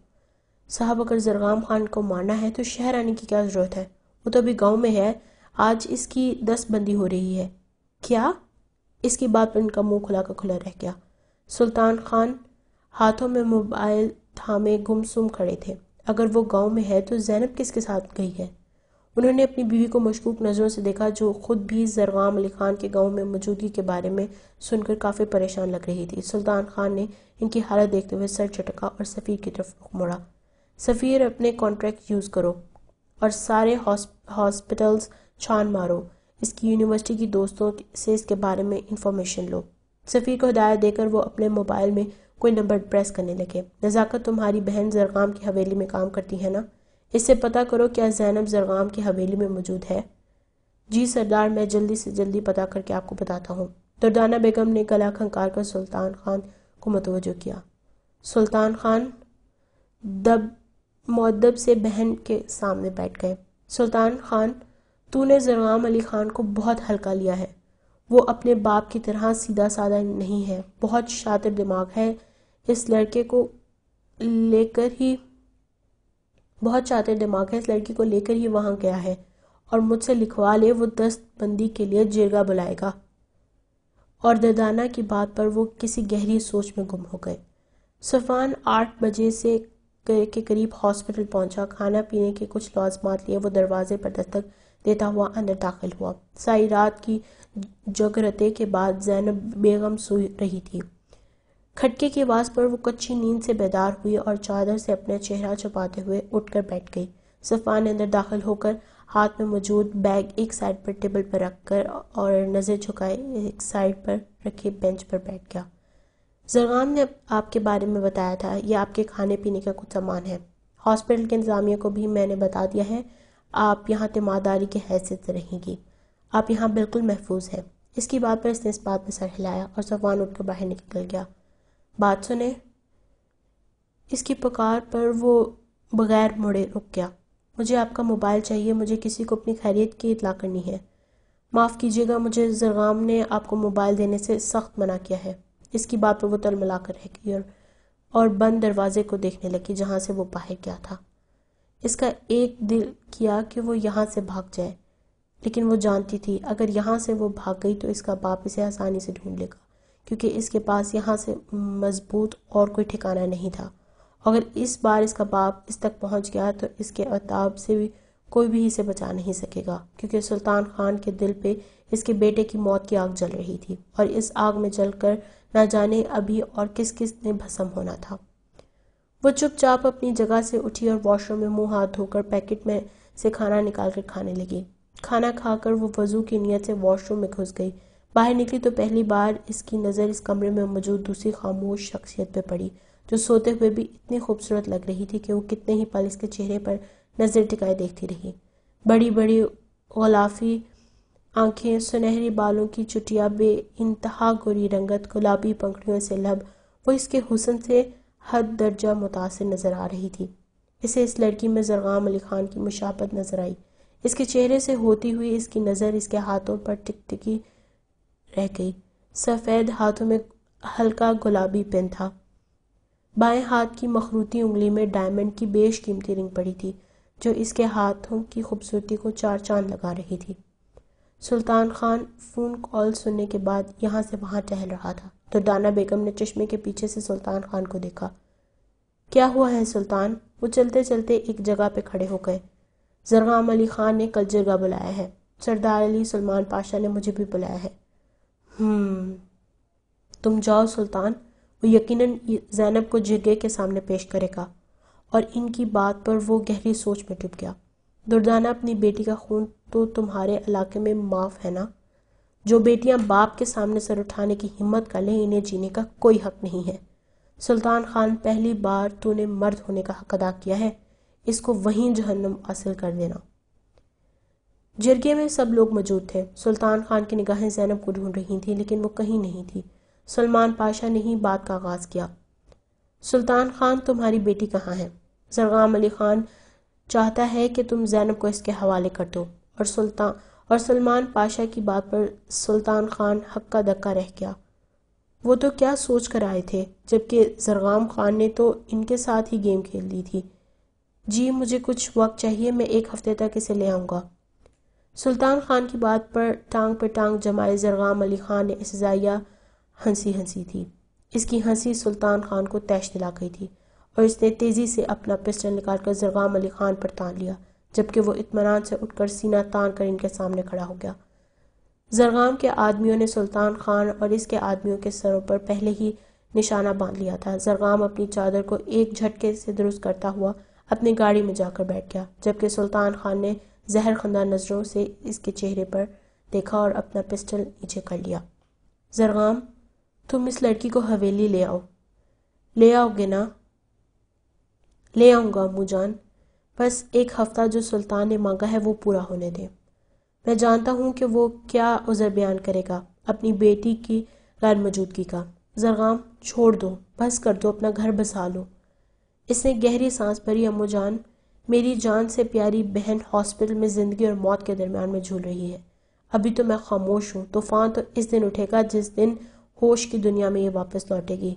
A: साहब अगर जरगाम खान को मारना है तो शहर आने की क्या ज़रूरत है वो तो अभी गाँव में है आज इसकी दस बंदी हो रही है क्या इसके बाद उनका मुंह खुला का खुला रह गया सुल्तान खान हाथों में मोबाइल थामे गुमसुम खड़े थे अगर वो गांव में है तो जैनब किसके साथ गई है उन्होंने अपनी बीवी को मशकूक नज़रों से देखा जो खुद भी जरगाम अली खान के गांव में मौजूदगी के बारे में सुनकर काफ़ी परेशान लग रही थी सुल्तान खान ने इनकी हालत देखते हुए सर झटका और सफ़ीर की तरफ रुख मोड़ा सफ़ीर अपने कॉन्ट्रैक्ट यूज़ करो और सारे हॉस्पिटल्स छान मारो इसकी यूनिवर्सिटी की दोस्तों से इसके बारे में इंफॉर्मेशन लो सफ़ीर को हदायत देकर वो अपने मोबाइल में कोई नंबर प्रेस करने लगे नज़ाकत तुम्हारी बहन जरगाम की हवेली में काम करती है ना इससे पता करो क्या जैनब जरगाम की हवेली में मौजूद है जी सरदार मैं जल्दी से जल्दी पता करके आपको बताता हूँ दुर्दाना बेगम ने गला खंकार कर सुल्तान खान को मतवजो किया सुल्तान खान दब मदब से बहन के सामने बैठ गए सुल्तान खान तूने जरवाम अली खान को बहुत हल्का लिया है वो अपने बाप की तरह सीधा साधा नहीं है बहुत शातिर दिमाग है इस लड़के को लेकर ही बहुत शातिर दिमाग है इस लड़की को लेकर ही वहां गया है और मुझसे लिखवा ले वो दस्तबंदी के लिए जिरगा बुलाएगा और ददाना की बात पर वो किसी गहरी सोच में गुम हो गए सफान आठ बजे से के करीब हॉस्पिटल पहुंचा खाना पीने के कुछ लाजमात लिए वो दरवाजे पर दस्तक देता हुआ अंदर दाखिल हुआ सारी रात की जगरते के बाद जैनब बेगम सो रही थी खटके की आवाज़ पर वो कच्ची नींद से बेदार हुई और चादर से अपना चेहरा छुपाते हुए उठकर बैठ गई सफ़ान अंदर दाखिल होकर हाथ में मौजूद बैग एक साइड पर टेबल पर रखकर और नज़र झुकाए एक साइड पर रखे बेंच पर बैठ गया जरगाम ने आपके बारे में बताया था यह आपके खाने पीने का कुछ सामान है हॉस्पिटल के इंतज़ामिया को भी मैंने बता दिया है आप यहाँ तीमारदारी की हैसियत रहेंगी आप यहाँ बिल्कुल महफूज हैं इसकी बात पर इसने इस बात पर सर हिलाया और सफवान उठकर बाहर निकल गया बात सुने इसकी पुकार पर वो बगैर मुड़े रुक गया मुझे आपका मोबाइल चाहिए मुझे किसी को अपनी खैरियत की इतला करनी है माफ़ कीजिएगा मुझे जरगाम ने आपको मोबाइल देने से सख्त मना किया है इसकी बात पर वो तलमला कर रह गई और बंद दरवाजे को देखने लगी जहाँ से वो बाहर गया था इसका एक दिल किया कि वो यहाँ से भाग जाए लेकिन वो जानती थी अगर यहाँ से वो भाग गई तो इसका बाप इसे आसानी से ढूंढ लेगा क्योंकि इसके पास यहाँ से मजबूत और कोई ठिकाना नहीं था अगर इस बार इसका बाप इस तक पहुँच गया तो इसके अताब से भी कोई भी इसे बचा नहीं सकेगा क्योंकि सुल्तान खान के दिल पे इसके बेटे की मौत की आग जल रही थी और इस आग में जलकर ना जाने अभी और किस किस ने भस्म होना था वो चुपचाप अपनी जगह से उठी और वॉशरूम में मुंह हाथ धोकर पैकेट में से खाना निकाल कर खाने लगी खाना खाकर वो वजू की नीयत से वॉशरूम में घुस गई बाहर निकली तो पहली बार इसकी नज़र इस कमरे में मौजूद दूसरी खामोश शख्सियत पर पड़ी जो सोते हुए भी इतनी खूबसूरत लग रही थी कि वो कितने ही पल इसके चेहरे पर नज़र टिकाए देखती रही बड़ी बड़ी गलाफी आंखें सुनहरी बालों की चुटिया बे इंतहा गोरी रंगत गुलाबी पंखड़ियों से लब वो इसके हुसन से हद दर्जा मुतासर नज़र आ रही थी इसे इस लड़की में जरगाम अली खान की मुशाबत नज़र आई इसके चेहरे से होती हुई इसकी नज़र इसके हाथों पर टिकटिकी रह गई सफ़ेद हाथों में हल्का गुलाबी पेन था बाएं हाथ की मखरूती उंगली में डायमंड की बेश कीमती रिंग पड़ी थी जो इसके हाथों की खूबसूरती को चार चांद लगा रही थी सुल्तान खान फ़ोन कॉल सुनने के बाद यहाँ से वहाँ टहल रहा था तो बेगम ने चश्मे के पीछे से सुल्तान खान को देखा क्या हुआ है सुल्तान वो चलते चलते एक जगह पे खड़े हो गए जरगाम अली खान ने कल जरगा बुलाया है सरदार अली सलमान पाशा ने मुझे भी बुलाया है हम्म। तुम जाओ सुल्तान वो यकीनन जैनब को जिरगे के सामने पेश करेगा और इनकी बात पर वो गहरी सोच में डूब गया दुर्दाना अपनी बेटी का खून तो तुम्हारे इलाके में माफ़ है ना जो बेटियां बाप के सामने सर उठाने की हिम्मत कर लें इन्हें जीने का कोई हक नहीं है सुल्तान खान पहली बार तूने मर्द होने का हक अदा किया है इसको वहीं जहन्नम हासिल कर देना जिरगे में सब लोग मौजूद थे सुल्तान खान की निगाहें जैनब को ढूंढ रही थी लेकिन वो कहीं नहीं थी सलमान पाशा ने ही बात का आगाज़ किया सुल्तान खान तुम्हारी बेटी कहाँ है सरगाम अली खान चाहता है कि तुम जैनब को इसके हवाले कर दो और सुल्तान और सलमान पाशा की बात पर सुल्तान खान हक्का धक्का रह गया वो तो क्या सोच कर आए थे जबकि जरगाम खान ने तो इनके साथ ही गेम खेल ली थी जी मुझे कुछ वक्त चाहिए मैं एक हफ्ते तक इसे ले आऊँगा सुल्तान खान की बात पर टांग पर टांग जमाए जरगाम अली खान ने इसजाया हंसी हंसी थी इसकी हंसी सुल्तान खान को तैश दिला गई थी और इसने तेज़ी से अपना पिस्टल निकालकर जरगाम अली खान पर तान लिया जबकि वो इतमान से उठकर सीना तान कर इनके सामने खड़ा हो गया जरगाम के आदमियों ने सुल्तान खान और इसके आदमियों के सरों पर पहले ही निशाना बांध लिया था जरगाम अपनी चादर को एक झटके से दुरुस्त करता हुआ अपनी गाड़ी में जाकर बैठ गया जबकि सुल्तान खान ने जहर खानदान नज़रों से इसके चेहरे पर देखा और अपना पिस्टल नीचे कर लिया जरगाम तुम इस लड़की को हवेली ले आओ ले आओगे ना ले आऊंगा अम्मू जान बस एक हफ्ता जो सुल्तान ने मांगा है वो पूरा होने दें मैं जानता हूँ कि वो क्या उज़र बयान करेगा अपनी बेटी की गैर मौजूदगी का जरगाम छोड़ दो बस कर दो अपना घर बसा लो इसने गहरी सांस भरी अम्मो जान मेरी जान से प्यारी बहन हॉस्पिटल में ज़िंदगी और मौत के दरमियान में झूल रही है अभी तो मैं खामोश हूँ तूफ़ान तो इस दिन उठेगा जिस दिन होश की दुनिया में ये वापस लौटेगी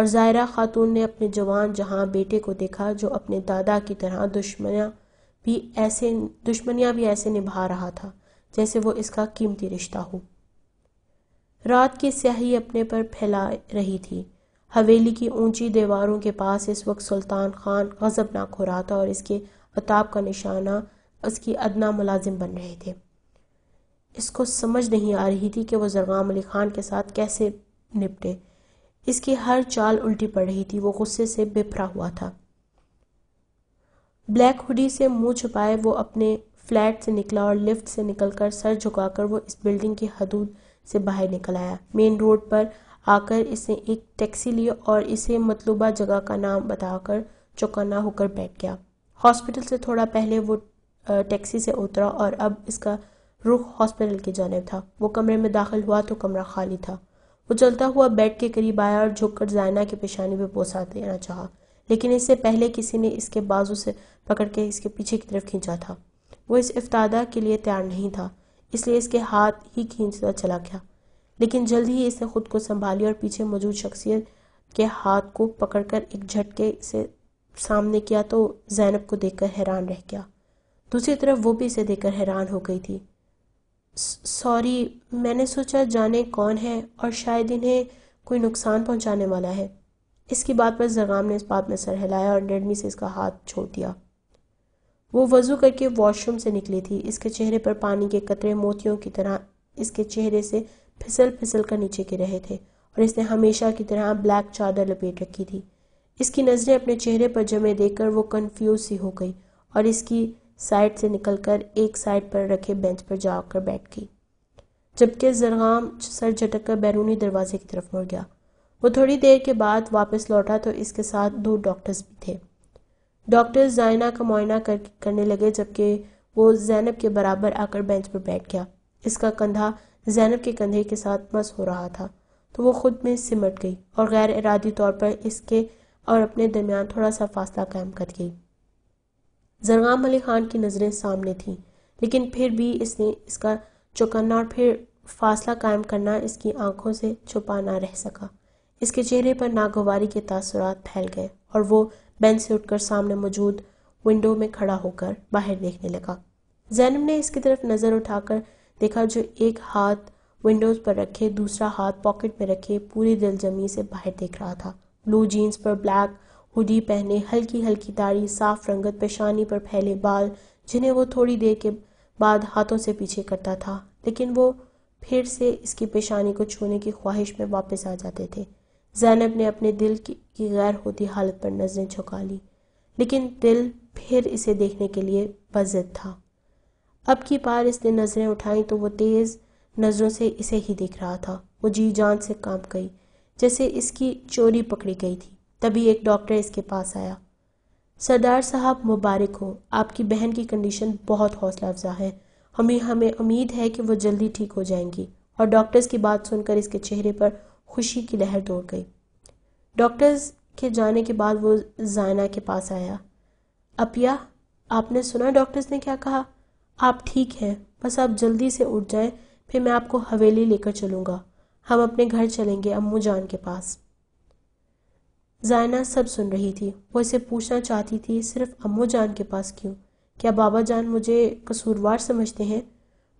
A: और ज़ायरा ख़ातून ने अपने जवान जहां बेटे को देखा जो अपने दादा की तरह दुश्मनियाँ भी ऐसे दुश्मनियाँ भी ऐसे निभा रहा था जैसे वो इसका कीमती रिश्ता हो रात की स्याही अपने पर फैला रही थी हवेली की ऊंची दीवारों के पास इस वक्त सुल्तान खान गजबनाक हो रहा था और इसके अताब का निशाना उसकी अदना मुलाजिम बन रहे थे इसको समझ नहीं आ रही थी कि वो जरगाम अली खान के साथ कैसे निपटे इसकी हर चाल उल्टी पड़ रही थी वो गुस्से से बिफरा हुआ था ब्लैक हुडी से मुंह छुपाए वो अपने फ्लैट से निकला और लिफ्ट से निकलकर सर झुकाकर वो इस बिल्डिंग की हदूद से बाहर निकल आया मेन रोड पर आकर इसने एक टैक्सी ली और इसे मतलूबा जगह का नाम बताकर चौकाना होकर बैठ गया हॉस्पिटल से थोड़ा पहले वो टैक्सी से उतरा और अब इसका रुख हॉस्पिटल की जानेब था वो कमरे में दाखिल हुआ तो कमरा खाली था वो चलता हुआ बेड के करीब आया और झुककर जायना की पेशानी पर पोसा देना चाहा लेकिन इससे पहले किसी ने इसके बाजू से पकड़ के इसके पीछे की तरफ खींचा था वो इस इफ्तादा के लिए तैयार नहीं था इसलिए इसके हाथ ही खींचता चला गया लेकिन जल्द ही इसने खुद को संभाली और पीछे मौजूद शख्सियत के हाथ को पकड़कर एक झटके से सामने किया तो जैनब को देखकर हैरान रह गया दूसरी तरफ वो भी इसे देखकर हैरान हो गई थी सॉरी मैंने सोचा जाने कौन है और शायद इन्हें कोई नुकसान पहुंचाने वाला है इसकी बात पर जगाम ने इस बात में सर हिलाया और डेडमी से इसका हाथ छोड़ दिया वो वजू करके वॉशरूम से निकली थी इसके चेहरे पर पानी के कतरे मोतियों की तरह इसके चेहरे से फिसल फिसल कर नीचे गिर रहे थे और इसने हमेशा की तरह ब्लैक चादर लपेट रखी थी इसकी नज़रें अपने चेहरे पर जमे देखकर वो कन्फ्यूज सी हो गई और इसकी साइड से निकलकर एक साइड पर रखे बेंच पर जाकर बैठ गई जबकि जरगाम सर झटक कर बैरूनी दरवाजे की तरफ मुड़ गया वो थोड़ी देर के बाद वापस लौटा तो इसके साथ दो डॉक्टर्स भी थे डॉक्टर्स जायना का मुआयना कर, करने लगे जबकि वो जैनब के बराबर आकर बेंच पर बैठ गया इसका कंधा जैनब के कंधे के साथ मस हो रहा था तो वो खुद में सिमट गई और गैर इरादी तौर पर इसके और अपने दरमियान थोड़ा सा फासला कायम कर गई जरगाम अली खान की नज़रें सामने थीं लेकिन फिर भी इसने इसका चौकन्ना और फिर फासला कायम करना इसकी आंखों से छुपा ना रह सका इसके चेहरे पर नागवारी के तासरात फैल गए और वो बेंच से उठकर सामने मौजूद विंडो में खड़ा होकर बाहर देखने लगा जैनब ने इसकी तरफ नज़र उठाकर देखा जो एक हाथ विंडोज़ पर रखे दूसरा हाथ पॉकेट में रखे पूरी दिलजमी से बाहर देख रहा था ब्लू जीन्स पर ब्लैक हुडी पहने हल्की हल्की दाढ़ी साफ रंगत पेशानी पर फैले बाल जिन्हें वो थोड़ी देर के बाद हाथों से पीछे करता था लेकिन वो फिर से इसकी पेशानी को छूने की ख्वाहिश में वापस आ जाते थे जैनब ने अपने दिल की, की गैर होती हालत पर नजरें झुका ली लेकिन दिल फिर इसे देखने के लिए बजद था अब की बार इसने नजरें उठाई तो वो तेज़ नज़रों से इसे ही देख रहा था वो जी जान से कांप गई जैसे इसकी चोरी पकड़ी गई थी तभी एक डॉक्टर इसके पास आया सरदार साहब मुबारक हो आपकी बहन की कंडीशन बहुत हौसला अफजा है हमें हमें उम्मीद है कि वो जल्दी ठीक हो जाएंगी और डॉक्टर्स की बात सुनकर इसके चेहरे पर खुशी की लहर दौड़ गई डॉक्टर्स के जाने के बाद वो जायना के पास आया अपिया आपने सुना डॉक्टर्स ने क्या कहा आप ठीक हैं बस आप जल्दी से उठ जाएं फिर मैं आपको हवेली लेकर चलूँगा हम अपने घर चलेंगे अम्मू जान के पास जायना सब सुन रही थी वो इसे पूछना चाहती थी सिर्फ अम्मू जान के पास क्यों क्या बाबा जान मुझे कसूरवार समझते हैं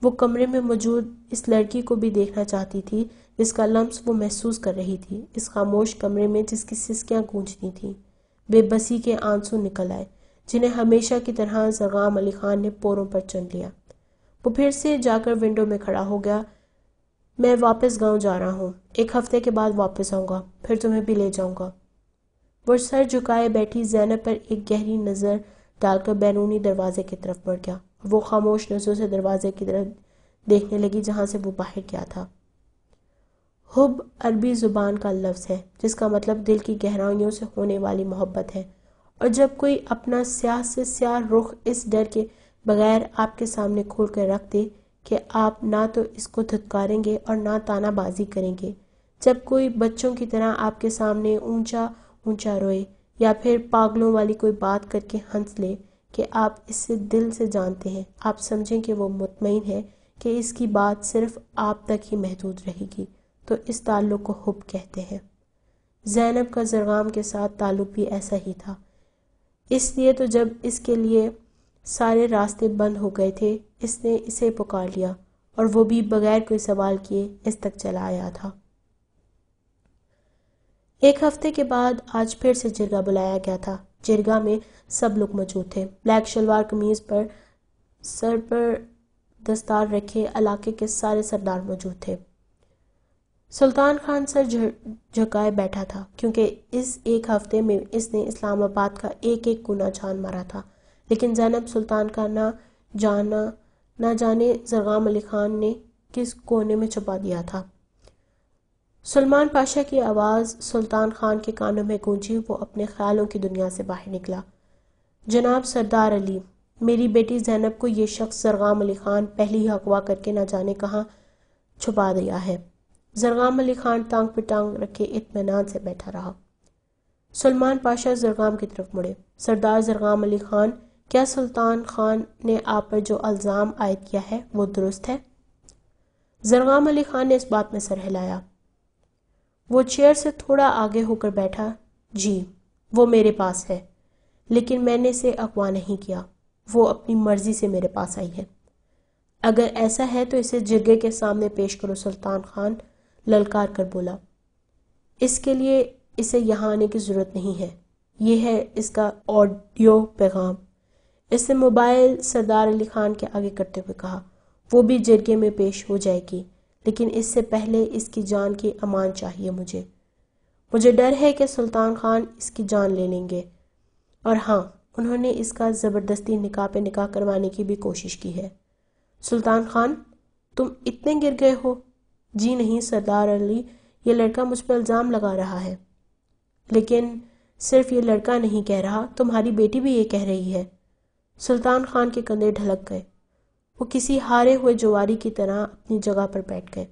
A: वो कमरे में मौजूद इस लड़की को भी देखना चाहती थी जिसका लम्स वो महसूस कर रही थी इस खामोश कमरे में जिसकी सिसकियाँ गूंजती थीं बेबसी के आंसू निकल आए जिन्हें हमेशा की तरह जगाम अली खान ने पोरों पर चन लिया वो फिर से जाकर विंडो में खड़ा हो गया मैं वापस गांव जा रहा हूँ एक हफ्ते के बाद वापस आऊँगा फिर तुम्हें भी ले जाऊँगा वह सर झुकाए बैठी जैनब पर एक गहरी नज़र डालकर बैरूनी दरवाजे की तरफ बढ़ गया वो खामोश नज़रों से दरवाजे की तरफ देखने लगी जहाँ से वो बाहर गया था हुब अरबी ज़ुबान का लफ्ज़ है जिसका मतलब दिल की गहराइयों से होने वाली मोहब्बत है और जब कोई अपना स्याह से स्याह रुख इस डर के बगैर आपके सामने खोल कर रख दे कि आप ना तो इसको धुतकारेंगे और ना तानाबाजी करेंगे जब कोई बच्चों की तरह आपके सामने ऊंचा ऊंचा रोए या फिर पागलों वाली कोई बात करके हंस ले कि आप इससे दिल से जानते हैं आप समझें कि वो मुतमिन है कि इसकी बात सिर्फ आप तक ही महदूद रहेगी तो इस ताल्लुक़ को हुब कहते हैं जैनब का जरगाम के साथ ताल्लुक़ भी ऐसा ही था इसलिए तो जब इसके लिए सारे रास्ते बंद हो गए थे इसने इसे पुकार लिया और वो भी बगैर कोई सवाल किए इस तक चला आया था एक हफ्ते के बाद आज फिर से जिरगा बुलाया गया था जिरगा में सब लोग मौजूद थे ब्लैक शलवार कमीज पर सर पर दस्तार रखे इलाके के सारे सरदार मौजूद थे सुल्तान खान सर झुकाए बैठा था क्योंकि इस एक हफ्ते में इसने इस्लामाबाद का एक एक गुना जान मारा था लेकिन जैनब सुल्तान का ना जाना ना जाने जरगाम अली खान ने किस कोने में छुपा दिया था सलमान पाशा की आवाज़ सुल्तान खान के कानों में गूंजी वो अपने ख्यालों की दुनिया से बाहर निकला जनाब सरदार अली मेरी बेटी जैनब को ये शख्स जरगाम अली खान पहली ही अगवा करके ना जाने कहाँ छुपा दिया है जरगाम अली खान टांग पे टांग रखे इतमान से बैठा रहा सलमान पाशा जरगाम की तरफ मुड़े सरदार जरगाम अली खान क्या सुल्तान खान ने आप पर जो अल्ज़ाम आयद किया है वो दुरुस्त है जरगाम अली खान ने इस बात में सर हिलाया वो चेयर से थोड़ा आगे होकर बैठा जी वो मेरे पास है लेकिन मैंने इसे अगवा नहीं किया वो अपनी मर्जी से मेरे पास आई है अगर ऐसा है तो इसे जिरगे के सामने पेश करो सुल्तान खान ललकार कर बोला इसके लिए इसे यहाँ आने की ज़रूरत नहीं है ये है इसका ऑडियो पैगाम इसने मोबाइल सरदार अली खान के आगे करते हुए कहा वो भी जिरगे में पेश हो जाएगी लेकिन इससे पहले इसकी जान की अमान चाहिए मुझे मुझे डर है कि सुल्तान खान इसकी जान ले लेंगे और हाँ उन्होंने इसका ज़बरदस्ती निकाह पे निकाह करवाने की भी कोशिश की है सुल्तान खान तुम इतने गिर गए हो जी नहीं सरदार अली ये लड़का मुझ पर इल्ज़ाम लगा रहा है लेकिन सिर्फ ये लड़का नहीं कह रहा तुम्हारी बेटी भी ये कह रही है सुल्तान खान के कंधे ढलक गए वो किसी हारे हुए जवारी की तरह अपनी जगह पर बैठ गए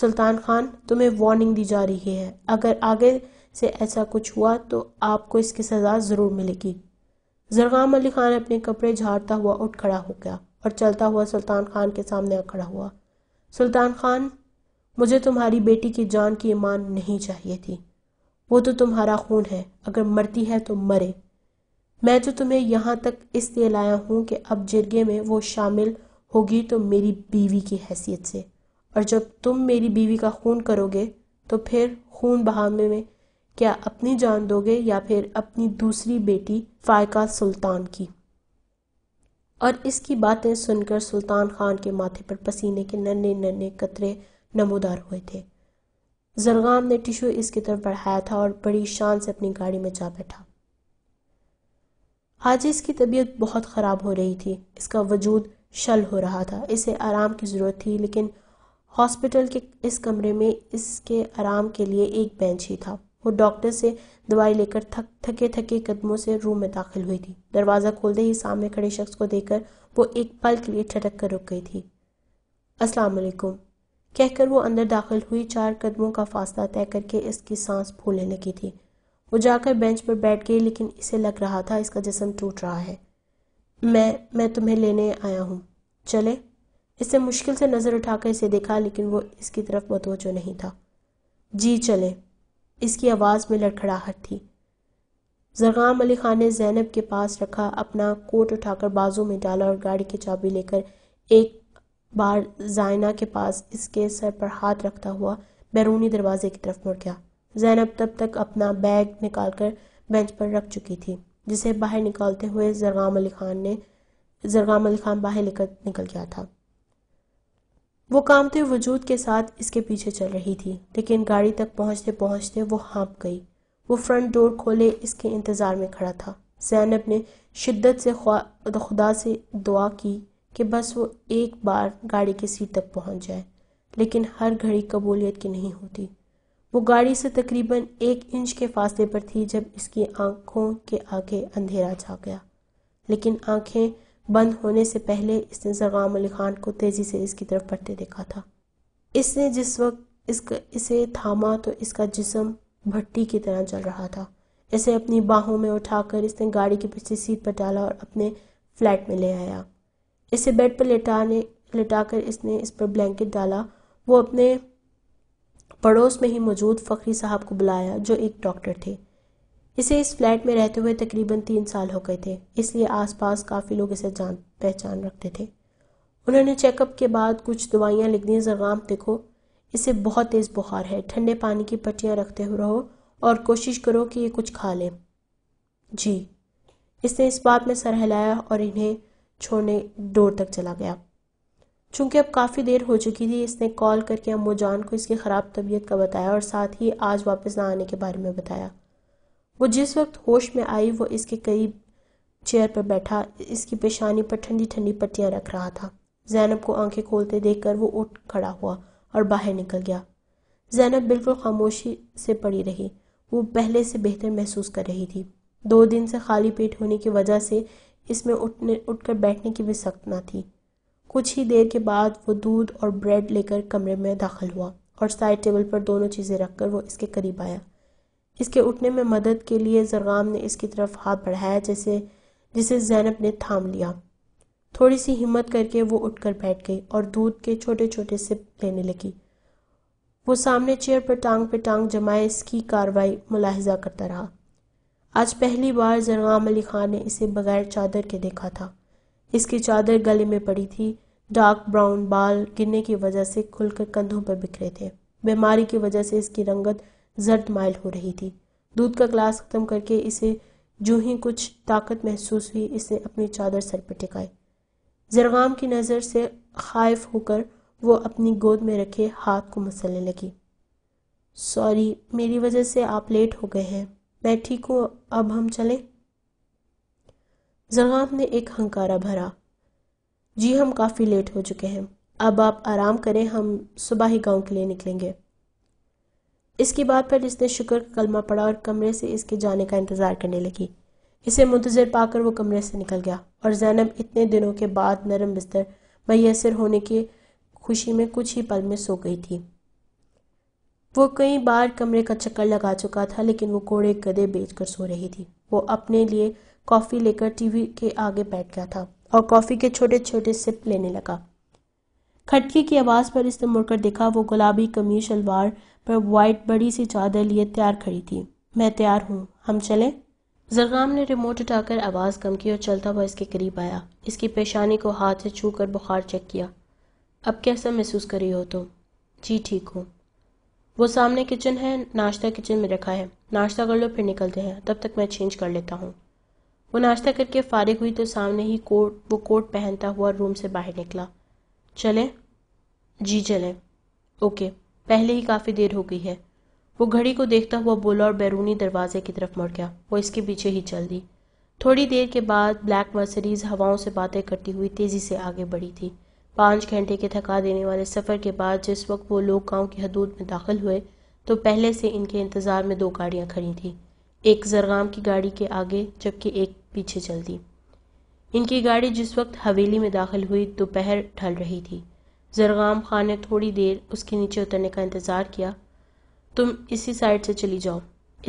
A: सुल्तान खान तुम्हें वार्निंग दी जा रही है अगर आगे से ऐसा कुछ हुआ तो आपको इसकी सज़ा ज़रूर मिलेगी जरगाम अली खान अपने कपड़े झाड़ता हुआ उठ खड़ा हो गया और चलता हुआ सुल्तान खान के सामने आ खड़ा हुआ सुल्तान खान मुझे तुम्हारी बेटी की जान की ईमान नहीं चाहिए थी वो तो तुम्हारा खून है अगर मरती है तो मरे मैं तो तुम्हें यहाँ तक इसलिए लाया हूँ कि अब जिरगे में वो शामिल होगी तो मेरी बीवी की हैसियत से और जब तुम मेरी बीवी का खून करोगे तो फिर खून बहाने में क्या अपनी जान दोगे या फिर अपनी दूसरी बेटी फायका सुल्तान की और इसकी बातें सुनकर सुल्तान खान के माथे पर पसीने के नन्हे नन्हे कतरे नमोदार हुए थे जरगाम ने टिशू इसकी तरफ बढ़ाया था और बड़ी शान से अपनी गाड़ी में जा बैठा आज इसकी तबीयत बहुत ख़राब हो रही थी इसका वजूद शल हो रहा था इसे आराम की ज़रूरत थी लेकिन हॉस्पिटल के इस कमरे में इसके आराम के लिए एक बेंच ही था वो डॉक्टर से दवाई लेकर थक थके थके कदमों से रूम में दाखिल हुई थी दरवाज़ा खोलते ही सामने खड़े शख्स को देखकर वो एक पल के लिए ठटक कर रुक गई थी असलकुम कहकर वो अंदर दाखिल हुई चार कदमों का फासला तय करके इसकी सांस फूलने लगी थी वो जाकर बेंच पर बैठ गई लेकिन इसे लग रहा था इसका जिसम टूट रहा है मैं मैं तुम्हें लेने आया हूँ चले इसे मुश्किल से नज़र उठाकर इसे देखा लेकिन वो इसकी तरफ मतवजो नहीं था जी चले इसकी आवाज़ में लड़खड़ाहट थी जरगाम अली खान ने जैनब के पास रखा अपना कोट उठाकर बाजू में डाला और गाड़ी की चाबी लेकर एक बार जायना के पास इसके सर पर हाथ रखता हुआ बैरूनी दरवाजे की तरफ मुड़ गया जैनब तब तक अपना बैग निकालकर बेंच पर रख चुकी थी जिसे बाहर निकालते हुए जरगाम अली खान ने जरगाम अली खान बाहर लेकर निकल गया था वो कामते वजूद के साथ इसके पीछे चल रही थी लेकिन गाड़ी तक पहुंचते पहुंचते वो हाँप गई वो फ्रंट डोर खोले इसके इंतज़ार में खड़ा था जैनब ने शिद्दत से खुदा से दुआ की कि बस वो एक बार गाड़ी की सीट तक पहुंच जाए लेकिन हर घड़ी कबूलियत की नहीं होती वो गाड़ी से तकरीबन एक इंच के फासले पर थी जब इसकी आंखों के आगे अंधेरा छा गया लेकिन आंखें बंद होने से पहले इसने जगाम अली खान को तेज़ी से इसकी तरफ बढ़ते देखा था इसने जिस वक्त इसका इसे थामा तो इसका जिसम भट्टी की तरह चल रहा था इसे अपनी बाहों में उठाकर इसने गाड़ी की पिछली सीट पर डाला और अपने फ्लैट में ले आया इसे बेड पर लेटाने लेटाकर इसने इस पर ब्लैंकेट डाला वो अपने पड़ोस में ही मौजूद फकरी साहब को बुलाया जो एक डॉक्टर थे इसे इस फ्लैट में रहते हुए तकरीबन तीन साल हो गए थे इसलिए आसपास काफ़ी लोग इसे जान पहचान रखते थे उन्होंने चेकअप के बाद कुछ दवाइयाँ लिख दी जरगाम देखो इसे बहुत तेज़ बुखार है ठंडे पानी की पट्टियाँ रखते हुए रहो और कोशिश करो कि ये कुछ खा लें जी इसने इस बात में सर हिलाया और इन्हें छोड़ने डोर तक चला गया चूंकि अब काफ़ी देर हो चुकी थी इसने कॉल करके अम्मो जान को इसकी ख़राब तबीयत का बताया और साथ ही आज वापस ना आने के बारे में बताया वो जिस वक्त होश में आई वो इसके करीब चेयर पर बैठा इसकी पेशानी पर ठंडी ठंडी पट्टियाँ रख रहा था जैनब को आंखें खोलते कर वो उठ खड़ा हुआ और बाहर निकल गया जैनब बिल्कुल खामोशी से पड़ी रही वो पहले से बेहतर महसूस कर रही थी दो दिन से खाली पेट होने की वजह से इसमें उठने उठकर बैठने की भी सख्त ना थी कुछ ही देर के बाद वो दूध और ब्रेड लेकर कमरे में दाखिल हुआ और साइड टेबल पर दोनों चीज़ें रखकर वो इसके करीब आया इसके उठने में मदद के लिए जरगाम ने इसकी तरफ हाथ बढ़ाया जैसे जिसे जैनब ने थाम लिया थोड़ी सी हिम्मत करके वो उठकर बैठ गई और दूध के छोटे छोटे सिप लेने लगी वो सामने चेयर पर टांग पे टांग जमाए इसकी कार्रवाई मुलाहजा करता रहा आज पहली बार जरगाम अली खान ने इसे बगैर चादर के देखा था इसकी चादर गले में पड़ी थी डार्क ब्राउन बाल गिरने की वजह से खुलकर कंधों पर बिखरे थे बीमारी की वजह से इसकी रंगत जर्द माइल हो रही थी दूध का ग्लास खत्म करके इसे जो ही कुछ ताकत महसूस हुई इसने अपनी चादर सर पर टिकाई जरगाम की नज़र से खाइफ होकर वो अपनी गोद में रखे हाथ को मसलने लगी सॉरी मेरी वजह से आप लेट हो गए हैं मैं ठीक हूँ अब हम चलें जरगाम ने एक हंकारा भरा जी हम काफ़ी लेट हो चुके हैं अब आप आराम करें हम सुबह ही गांव के लिए निकलेंगे इसकी बात पर इसने शुक्र का कलमा पड़ा और कमरे से इसके जाने का इंतज़ार करने लगी इसे मुंतजर पाकर वो कमरे से निकल गया और जैनब इतने दिनों के बाद नरम बिस्तर मैसर होने की खुशी में कुछ ही पल में सो गई थी वो कई बार कमरे का चक्कर लगा चुका था लेकिन वो कोड़े गदे बेच सो रही थी वो अपने लिए कॉफ़ी लेकर टीवी के आगे बैठ गया था और कॉफ़ी के छोटे छोटे सिप लेने लगा खटकी की आवाज़ पर इसने मुड़कर देखा वो गुलाबी कमीज शलवार पर वाइट बड़ी सी चादर लिए तैयार खड़ी थी मैं तैयार हूँ हम चलें जरगाम ने रिमोट उठाकर आवाज़ कम की और चलता हुआ इसके करीब आया इसकी पेशानी को हाथ से छू कर बुखार चेक किया अब कैसा महसूस कर रही हो तुम तो? जी ठीक हूँ वो सामने किचन है नाश्ता किचन में रखा है नाश्ता कर लो फिर निकलते हैं तब तक मैं चेंज कर लेता हूँ वो नाश्ता करके फारिग हुई तो सामने ही कोट वो कोट पहनता हुआ रूम से बाहर निकला चले जी चले ओके पहले ही काफ़ी देर हो गई है वो घड़ी को देखता हुआ बोला और बैरूनी दरवाजे की तरफ मुड़ गया वो इसके पीछे ही चल दी थोड़ी देर के बाद ब्लैक मर्सरीज हवाओं से बातें करती हुई तेज़ी से आगे बढ़ी थी पाँच घंटे के थका देने वाले सफ़र के बाद जिस वक्त वो लोग गांव की हदूद में दाखिल हुए तो पहले से इनके इंतज़ार में दो गाड़ियां खड़ी थीं एक जरगाम की गाड़ी के आगे जबकि एक पीछे चल दी इनकी गाड़ी जिस वक्त हवेली में दाखिल हुई दोपहर ढल रही थी जरगाम खान ने थोड़ी देर उसके नीचे उतरने का इंतज़ार किया तुम इसी साइड से चली जाओ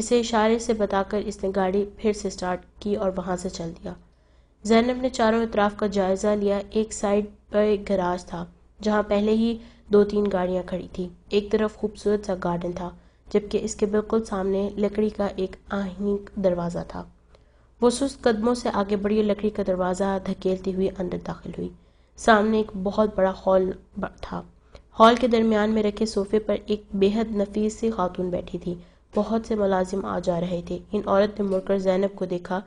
A: इसे इशारे से बताकर इसने गाड़ी फिर से स्टार्ट की और वहाँ से चल दिया जैनब ने चारों अतराफ का जायज़ा लिया एक साइड पर एक गराज था जहाँ पहले ही दो तीन गाड़ियाँ खड़ी थी एक तरफ खूबसूरत सा गार्डन था जबकि इसके बिल्कुल सामने लकड़ी का एक आही दरवाज़ा था वो सुस्त कदमों से आगे बढ़ी लकड़ी का दरवाज़ा धकेलती हुई अंदर दाखिल हुई सामने एक बहुत बड़ा हॉल था हॉल के दरमियान में रखे सोफे पर एक बेहद नफीस सी खातून बैठी थी बहुत से मुलाजिम आ जा रहे थे इन औरत ने मुड़कर जैनब को देखा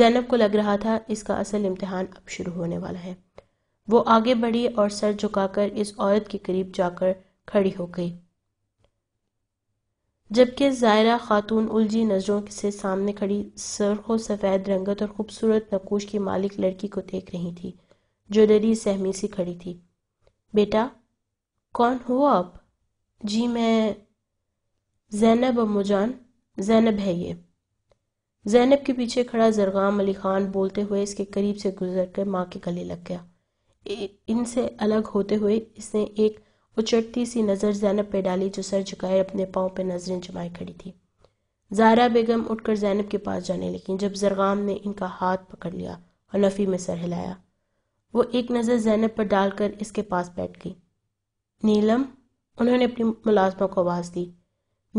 A: जैनब को लग रहा था इसका असल इम्तहान अब शुरू होने वाला है वो आगे बढ़ी और सर झुकाकर इस औरत के करीब जाकर खड़ी हो गई जबकि ज़ायरा खातून उलझी नज़रों से सामने खड़ी सरखो सफ़ेद रंगत और ख़ूबसूरत नकोश की मालिक लड़की को देख रही थी जो डरी सहमी सी खड़ी थी बेटा कौन हो आप जी मैं जैनब अम्मुजान जैनब है ये जैनब के पीछे खड़ा जरगाम अली खान बोलते हुए इसके करीब से गुजर कर माँ के गले लग गया इनसे अलग होते हुए इसने एक वो चटती सी नज़र जैनब पे डाली जो सर झुकाए अपने पाँव पे नजरें जमाए खड़ी थी जारा बेगम उठकर जैनब के पास जाने लगी जब जरगाम ने इनका हाथ पकड़ लिया और नफ़ी में सर हिलाया वो एक नज़र जैनब पर डालकर इसके पास बैठ गई नीलम उन्होंने अपनी मुलाजमा को आवाज़ दी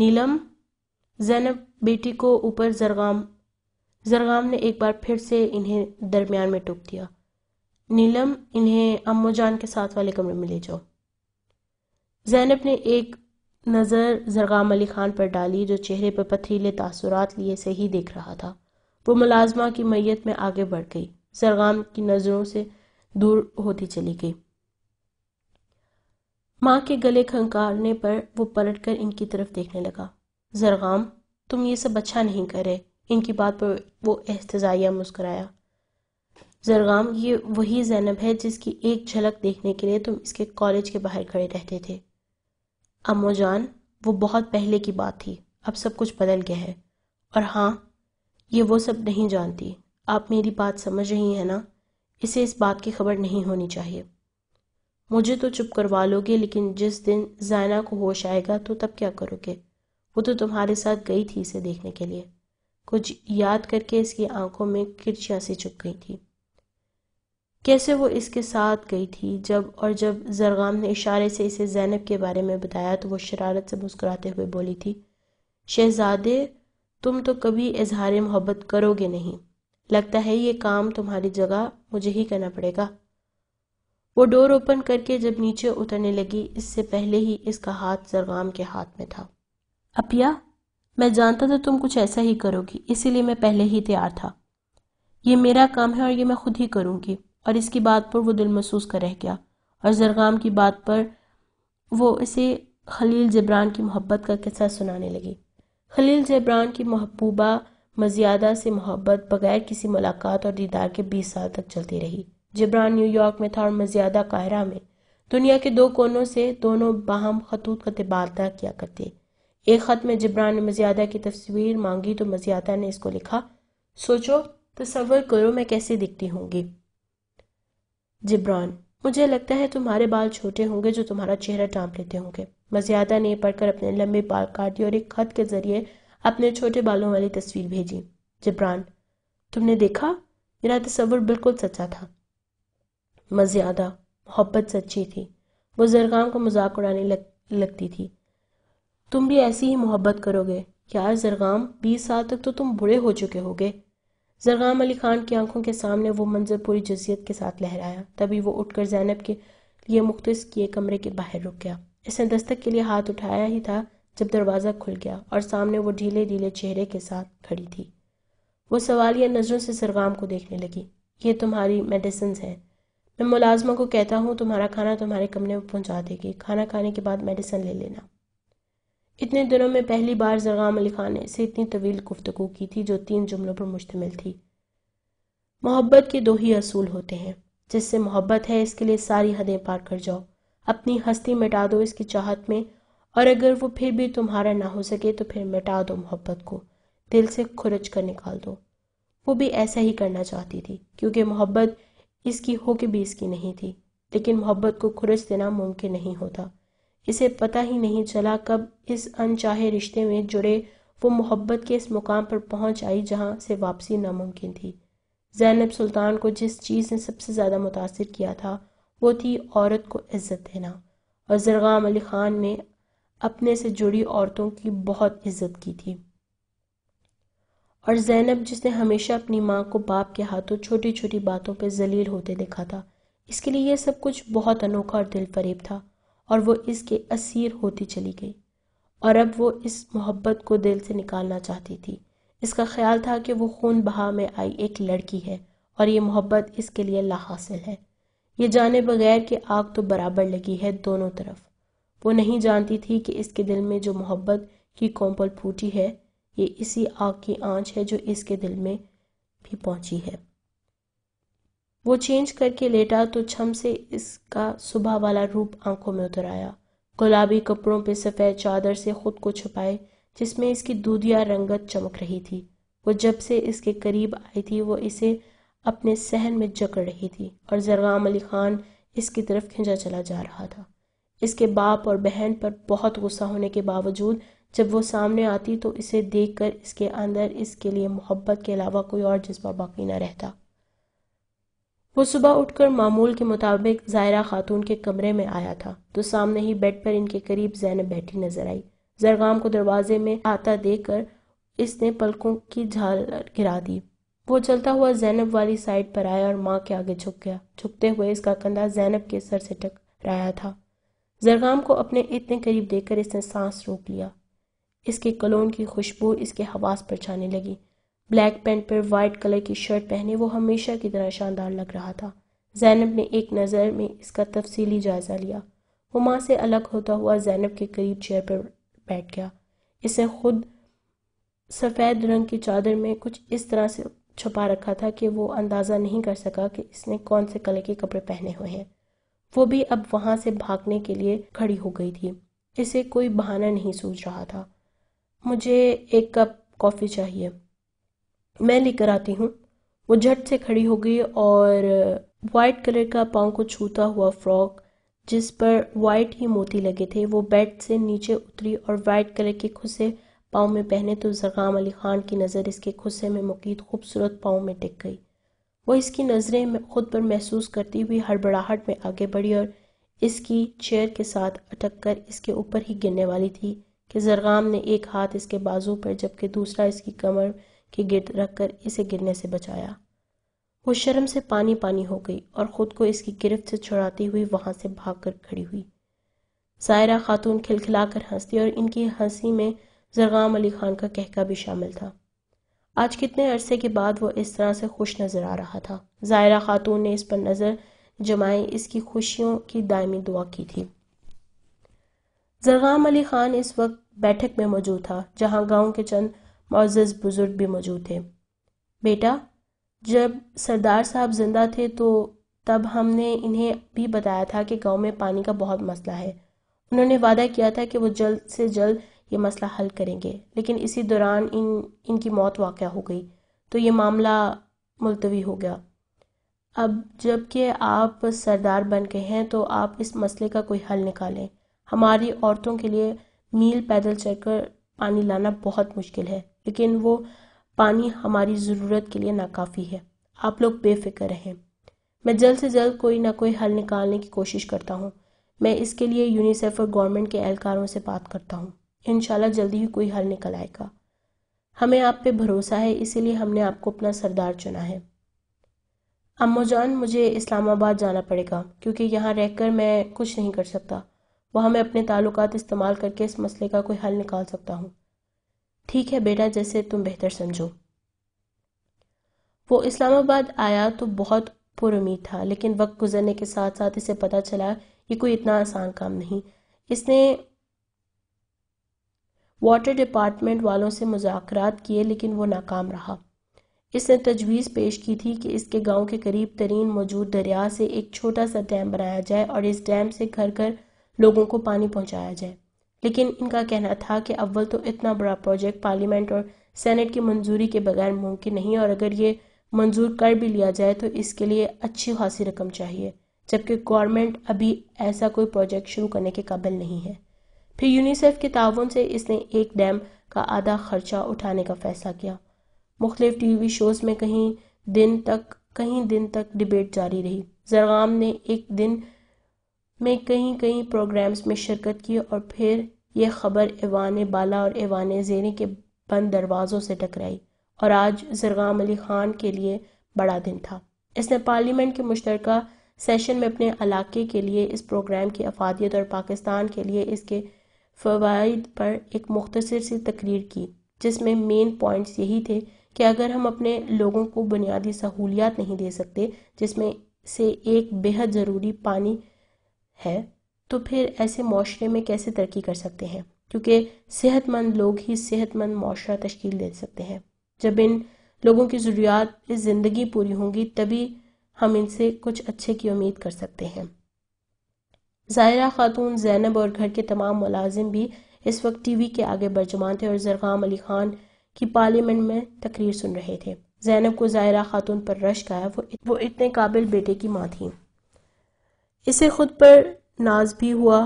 A: नीलम जैनब बेटी को ऊपर जरगाम जरगाम ने एक बार फिर से इन्हें दरमियान में टूक दिया नीलम इन्हें अम्मो जान के साथ वाले कमरे में ले जाओ जैनब ने एक नज़र जरगाम अली खान पर डाली जो चेहरे पर पथरीले तासुरात लिए से ही देख रहा था वो मुलाजमा की मैयत में आगे बढ़ गई जरगाम की नज़रों से दूर होती चली गई माँ के गले खंकारने पर वो पलट कर इनकी तरफ देखने लगा जरगाम तुम ये सब अच्छा नहीं करे इनकी बात पर वो एहतजाइया मुस्कराया जरगाम ये वही जैनब है जिसकी एक झलक देखने के लिए तुम इसके कॉलेज के बाहर खड़े रहते थे अम्मो जान वो बहुत पहले की बात थी अब सब कुछ बदल गया है और हाँ ये वो सब नहीं जानती आप मेरी बात समझ रही हैं ना इसे इस बात की खबर नहीं होनी चाहिए मुझे तो चुप करवा लोगे लेकिन जिस दिन जायना को होश आएगा तो तब क्या करोगे वो तो तुम्हारे साथ गई थी इसे देखने के लिए कुछ याद करके इसकी आंखों में किरचियाँ सी चुप गई थी कैसे वो इसके साथ गई थी जब और जब जरगाम ने इशारे से इसे जैनब के बारे में बताया तो वो शरारत से मुस्कुराते हुए बोली थी शहजादे तुम तो कभी इजहार मोहब्बत करोगे नहीं लगता है ये काम तुम्हारी जगह मुझे ही करना पड़ेगा वो डोर ओपन करके जब नीचे उतरने लगी इससे पहले ही इसका हाथ जरगाम के हाथ में था अपिया मैं जानता था तुम कुछ ऐसा ही करोगी इसीलिए मैं पहले ही तैयार था ये मेरा काम है और ये मैं खुद ही करूँगी और इसकी बात पर वो दिल महसूस कर रह गया और जरगाम की बात पर वो इसे खलील जबरान की मोहब्बत का किस्सा सुनाने लगी खलील जबरान की महबूबा मजियादा से मोहब्बत बगैर किसी मुलाकात और दीदार के बीस साल तक चलती रही जबरान न्यूयॉर्क में था और मजियादा काहरा में दुनिया के दो कोनों से दोनों बाहम खतूत का तबादला किया करते एक ख़त में जबरान ने मजियादा की तस्वीर मांगी तो मजियादा ने इसको लिखा सोचो तस्वर करो मैं कैसे दिखती होंगी जिब्रान मुझे लगता है तुम्हारे बाल छोटे होंगे जो तुम्हारा चेहरा ढांप लेते होंगे मजियादा ने पढ़कर अपने लंबे बाल काट दिए और एक खत के जरिए अपने छोटे बालों वाली तस्वीर भेजी जिब्रान तुमने देखा मेरा तस्वर बिल्कुल सच्चा था मजियादा मोहब्बत सच्ची थी वो जरगाम को मजाक उड़ाने लग, लगती थी तुम भी ऐसी ही मोहब्बत करोगे यार जरगाम बीस साल तक तो तुम बूढ़े हो चुके होगे जरगाम अली खान की आंखों के सामने वो मंजर पूरी जजियत के साथ लहराया तभी वो उठकर जैनब के लिए मुख्त किए कमरे के बाहर रुक गया इसने दस्तक के लिए हाथ उठाया ही था जब दरवाज़ा खुल गया और सामने वो ढीले ढीले चेहरे के साथ खड़ी थी वो सवालिया नज़रों से सरगाम को देखने लगी ये तुम्हारी मेडिसिन है मैं मुलाजमा को कहता हूँ तुम्हारा खाना तुम्हारे कमरे में पहुंचा देगी खाना खाने के बाद मेडिसिन ले लेना इतने दिनों में पहली बार जरगाम अली खान ने से इतनी तवील गुफ्तगु की थी जो तीन जुमलों पर मुश्तमिल थी मोहब्बत के दो ही असूल होते हैं जिससे मोहब्बत है इसके लिए सारी हदें पार कर जाओ अपनी हस्ती मिटा दो इसकी चाहत में और अगर वो फिर भी तुम्हारा ना हो सके तो फिर मिटा दो मोहब्बत को दिल से खुरच कर निकाल दो वो भी ऐसा ही करना चाहती थी क्योंकि मोहब्बत इसकी हो के भी इसकी नहीं थी लेकिन मोहब्बत को खुरच देना मुमकिन नहीं होता इसे पता ही नहीं चला कब इस अनचाहे रिश्ते में जुड़े वो मोहब्बत के इस मुकाम पर पहुंच आई जहां से वापसी नामुमकिन थी जैनब सुल्तान को जिस चीज़ ने सबसे ज़्यादा मुतासर किया था वो थी औरत को इज्जत देना और जरगाम अली खान ने अपने से जुड़ी औरतों की बहुत इज्जत की थी और जैनब जिसने हमेशा अपनी माँ को बाप के हाथों छोटी छोटी बातों पर जलील होते देखा था इसके लिए यह सब कुछ बहुत अनोखा और दिल था और वो इसके असीर होती चली गई और अब वो इस मोहब्बत को दिल से निकालना चाहती थी इसका ख्याल था कि वो खून बहा में आई एक लड़की है और ये मोहब्बत इसके लिए लाहासिल है ये जाने बगैर कि आग तो बराबर लगी है दोनों तरफ वो नहीं जानती थी कि इसके दिल में जो मोहब्बत की कोंपल फूटी है ये इसी आग की आंच है जो इसके दिल में भी पहुंची है वो चेंज करके लेटा तो छम से इसका सुबह वाला रूप आंखों में उतर आया गुलाबी कपड़ों पे सफ़ेद चादर से खुद को छुपाए जिसमें इसकी दूधिया रंगत चमक रही थी वो जब से इसके करीब आई थी वो इसे अपने सहन में जकड़ रही थी और जरगाम अली खान इसकी तरफ खिंचा चला जा रहा था इसके बाप और बहन पर बहुत गुस्सा होने के बावजूद जब वो सामने आती तो इसे देखकर इसके अंदर इसके लिए मोहब्बत के अलावा कोई और जज्बा बाकी न रहता वो सुबह उठकर मामूल के मुताबिक जायरा खातून के कमरे में आया था तो सामने ही बेड पर इनके करीब जैनब बैठी नजर आई जरगाम को दरवाजे में आता देखकर इसने पलकों की झाल गिरा दी वो चलता हुआ जैनब वाली साइड पर आया और माँ के आगे झुक गया झुकते हुए इसका कंधा जैनब के सर से टक रहा था जरगाम को अपने इतने करीब देखकर इसने सांस रोक लिया इसके कलोन की खुशबू इसके हवास पर छाने लगी ब्लैक पैंट पर वाइट कलर की शर्ट पहने वो हमेशा की तरह शानदार लग रहा था जैनब ने एक नज़र में इसका तफसीली जायज़ा लिया वो माँ से अलग होता हुआ जैनब के करीब चेयर पर बैठ गया इसे खुद सफ़ेद रंग की चादर में कुछ इस तरह से छुपा रखा था कि वो अंदाज़ा नहीं कर सका कि इसने कौन से कलर के कपड़े पहने हुए हैं वो भी अब वहाँ से भागने के लिए खड़ी हो गई थी इसे कोई बहाना नहीं सूझ रहा था मुझे एक कप कॉफ़ी चाहिए मैं लेकर आती हूँ वो झट से खड़ी हो गई और वाइट कलर का पाँव को छूता हुआ फ्रॉक जिस पर वाइट ही मोती लगे थे वो बेड से नीचे उतरी और वाइट कलर के खुसे पाँव में पहने तो जरगाम अली खान की नज़र इसके खुसे में मुकीद खूबसूरत पाँव में टिक गई वो इसकी नज़रें खुद पर महसूस करती हुई हड़बड़ाहट में आगे बढ़ी और इसकी चेयर के साथ अटक कर इसके ऊपर ही गिरने वाली थी कि जरगाम ने एक हाथ इसके बाजू पर जबकि दूसरा इसकी कमर के गिरद रखकर इसे गिरने से बचाया वो शर्म से पानी पानी हो गई और खुद को इसकी गिरफ्त से छुड़ाती हुई वहां से भागकर खड़ी हुई सायरा खातून खिलखिलाकर हंसती और इनकी हंसी में जरगाम अली खान का कहका भी शामिल था आज कितने अरसे के बाद वो इस तरह से खुश नजर आ रहा था जायरा खातून ने इस पर नजर जमाए इसकी खुशियों की दायमी दुआ की थी जरगाम अली खान इस वक्त बैठक में मौजूद था जहां गांव के चंद मोज़ बुज़ुर्ग भी मौजूद थे बेटा जब सरदार साहब ज़िंदा थे तो तब हमने इन्हें भी बताया था कि गांव में पानी का बहुत मसला है उन्होंने वादा किया था कि वो जल्द से जल्द ये मसला हल करेंगे लेकिन इसी दौरान इन इनकी मौत वाक़ हो गई तो ये मामला मुलतवी हो गया अब जबकि आप सरदार बन गए हैं तो आप इस मसले का कोई हल निकालें हमारी औरतों के लिए मील पैदल चलकर पानी लाना बहुत मुश्किल है लेकिन वो पानी हमारी ज़रूरत के लिए नाकाफ़ी है आप लोग बेफिक्र रहें मैं जल्द से जल्द कोई ना कोई हल निकालने की कोशिश करता हूँ मैं इसके लिए यूनिसेफ और गवर्नमेंट के एहलकारों से बात करता हूँ इन जल्दी ही कोई हल निकल आएगा हमें आप पे भरोसा है इसीलिए हमने आपको अपना सरदार चुना है अम्मो जान मुझे इस्लामाबाद जाना पड़ेगा क्योंकि यहाँ रहकर मैं कुछ नहीं कर सकता वहाँ मैं अपने ताल्लुक इस्तेमाल करके इस मसले का कोई हल निकाल सकता हूँ ठीक है बेटा जैसे तुम बेहतर समझो वो इस्लामाबाद आया तो बहुत पुरुमी था लेकिन वक्त गुजरने के साथ साथ इसे पता चला ये कोई इतना आसान काम नहीं इसने वाटर डिपार्टमेंट वालों से मुजाकरात किए लेकिन वो नाकाम रहा इसने तजवीज़ पेश की थी कि इसके गांव के करीब तरीन मौजूद दरिया से एक छोटा सा डैम बनाया जाए और इस डैम से घर घर लोगों को पानी पहुंचाया जाए लेकिन इनका कहना था कि अव्वल तो इतना बड़ा प्रोजेक्ट पार्लियामेंट और सेनेट की मंजूरी के बगैर मुमकिन नहीं और अगर ये मंजूर कर भी लिया जाए तो इसके लिए अच्छी खासी रकम चाहिए जबकि गवर्नमेंट अभी ऐसा कोई प्रोजेक्ट शुरू करने के काबिल नहीं है फिर यूनिसेफ के ताउन से इसने एक डैम का आधा खर्चा उठाने का फैसला किया मुख्तलिफ टी वी शोज़ में कहीं दिन तक कहीं दिन तक डिबेट जारी रही जरगाम ने एक दिन में कहीं कहीं प्रोग्राम्स में शिरकत की और फिर यह खबर एवान बाला और एवान जेरी के बंद दरवाज़ों से टकराई और आज जरगाम अली खान के लिए बड़ा दिन था इसने पार्लियामेंट के मुश्तर सेशन में अपने इलाके के लिए इस प्रोग्राम की अफादियत और पाकिस्तान के लिए इसके फवाद पर एक मुख्तर सी तकरीर की जिसमें मेन पॉइंट यही थे कि अगर हम अपने लोगों को बुनियादी सहूलियात नहीं दे सकते जिसमें से एक बेहद ज़रूरी पानी है तो फिर ऐसे माशरे में कैसे तरक्की कर सकते हैं क्योंकि सेहतमंद लोग ही सेहतमंद माशरा तश्कील दे सकते हैं जब इन लोगों की ज़रूरियात इस ज़िंदगी पूरी होंगी तभी हम इनसे कुछ अच्छे की उम्मीद कर सकते हैं ज़ायरा खातून जैनब और घर के तमाम मुलाजिम भी इस वक्त टी वी के आगे बर्जमान थे और जरगाम अली खान की पार्लियामेंट में तकरीर सुन रहे थे जैनब को जायरा खातून पर रश आया वो वो इतने काबिल बेटे की माँ थी इसे खुद पर नाज भी हुआ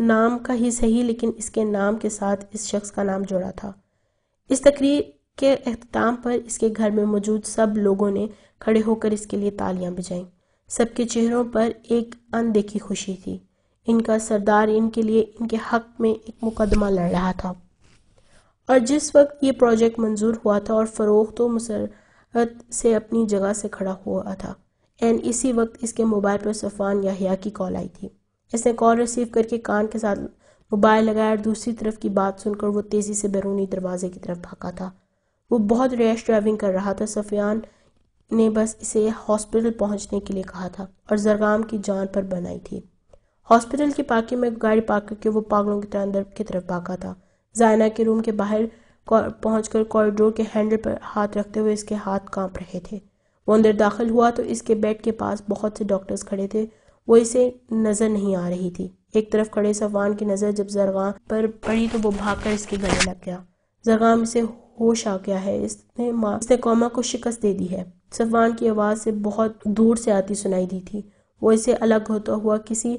A: नाम का ही सही लेकिन इसके नाम के साथ इस शख्स का नाम जुड़ा था इस तकरीर के अख्ताम पर इसके घर में मौजूद सब लोगों ने खड़े होकर इसके लिए तालियां बजाईं सबके चेहरों पर एक अनदेखी खुशी थी इनका सरदार इनके लिए इनके हक में एक मुकदमा लड़ रहा था और जिस वक्त ये प्रोजेक्ट मंजूर हुआ था और फ़रोख्त तो मसरत से अपनी जगह से खड़ा हुआ था एंड इसी वक्त इसके मोबाइल पर सफ़ान याहिया की कॉल आई थी इसने कॉल रिसीव करके कान के साथ मोबाइल लगाया और दूसरी तरफ की बात सुनकर वो तेज़ी से बैरूनी दरवाजे की तरफ भागा था वो बहुत रेस ड्राइविंग कर रहा था सफियान ने बस इसे हॉस्पिटल पहुंचने के लिए कहा था और जरगाम की जान पर बनाई थी हॉस्पिटल की पार्किंग में गाड़ी पार्क करके वो पागलों की तरह अंदर की तरफ भागा था जायना के रूम के बाहर पहुँच कर कॉरिडोर के हैंडल पर हाथ रखते हुए इसके हाथ काँप रहे थे वो अंदर दाखिल हुआ तो इसके बेड के पास बहुत से डॉक्टर्स खड़े थे वो इसे नजर नहीं आ रही थी एक तरफ खड़े सफवान की नजर जब जरगाम पर पड़ी तो वो भागकर इसके गले लग गया जरगाम इसे होश आ गया है इसने इसने कौमा को शिकस्त दे दी है सफवान की आवाज से बहुत दूर से आती सुनाई दी थी वो इसे अलग होता हुआ किसी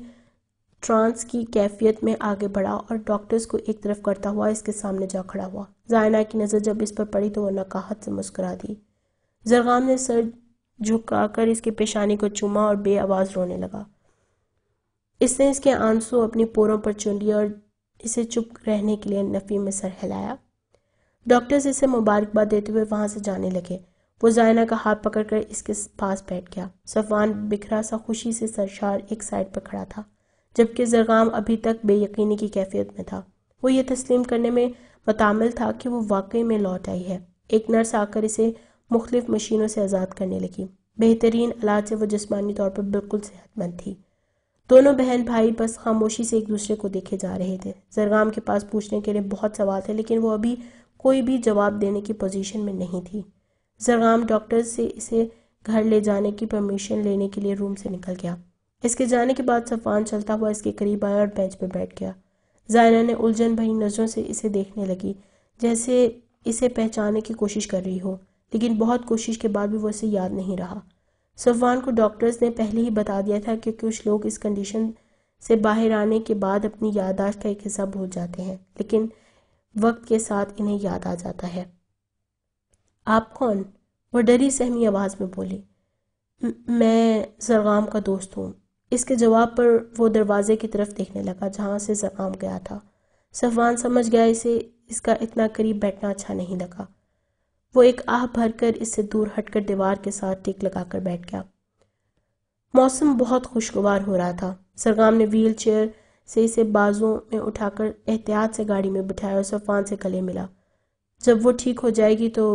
A: ट्रांस की कैफियत में आगे बढ़ा और डॉक्टर्स को एक तरफ करता हुआ इसके सामने जा खड़ा हुआ जायना की नज़र जब इस पर पड़ी तो वो नकाहत से मुस्कुरा दी जरगाम ने सर झुकाकर इसके पेशानी को चूमा और बे आवाज़ रोने लगा इसने इसके आंसू अपनी पोरों पर चुन लिए और इसे चुप रहने के लिए नफ़ी में सर हिलाया डॉक्टर्स इसे मुबारकबाद देते हुए वहां से जाने लगे वो जायना का हाथ पकड़कर इसके पास बैठ गया सफवान बिखरा सा खुशी से सरशार एक साइड पर खड़ा था जबकि जरगाम अभी तक बेयकीनी की कैफियत में था वो ये तस्लीम करने में मतमिल था कि वो वाकई में लौट आई है एक नर्स आकर इसे मुख्तफ मशीनों से आज़ाद करने लगी बेहतरीन इलाज से वो जिसमानी तौर पर बिल्कुल सेहतमंद थी दोनों बहन भाई बस खामोशी से एक दूसरे को देखे जा रहे थे जरगाम के पास पूछने के लिए बहुत सवाल थे लेकिन वो अभी कोई भी जवाब देने की पोजीशन में नहीं थी जरगाम डॉक्टर से इसे घर ले जाने की परमिशन लेने के लिए रूम से निकल गया इसके जाने के बाद सफान चलता हुआ इसके करीब आया और बेंच पर बैठ गया जायना ने उलझन भरी नज़रों से इसे देखने लगी जैसे इसे पहचानने की कोशिश कर रही हो लेकिन बहुत कोशिश के बाद भी वो इसे याद नहीं रहा सफवान को डॉक्टर्स ने पहले ही बता दिया था कि कुछ लोग इस कंडीशन से बाहर आने के बाद अपनी याददाश्त का एक हिस्सा भूल जाते हैं लेकिन वक्त के साथ इन्हें याद आ जाता है आप कौन वह डरी सहमी आवाज़ में बोली मैं सरगाम का दोस्त हूँ इसके जवाब पर वो दरवाजे की तरफ देखने लगा जहाँ से सरगाम गया था सफवान समझ गया इसे इसका इतना करीब बैठना अच्छा नहीं लगा वो एक आह भरकर इससे दूर हटकर दीवार के साथ टिक लगाकर बैठ गया मौसम बहुत खुशगवार हो रहा था सरगाम ने व्हील चेयर से इसे बाजों में उठाकर एहतियात से गाड़ी में बिठाया और सफ़ान से गले मिला जब वो ठीक हो जाएगी तो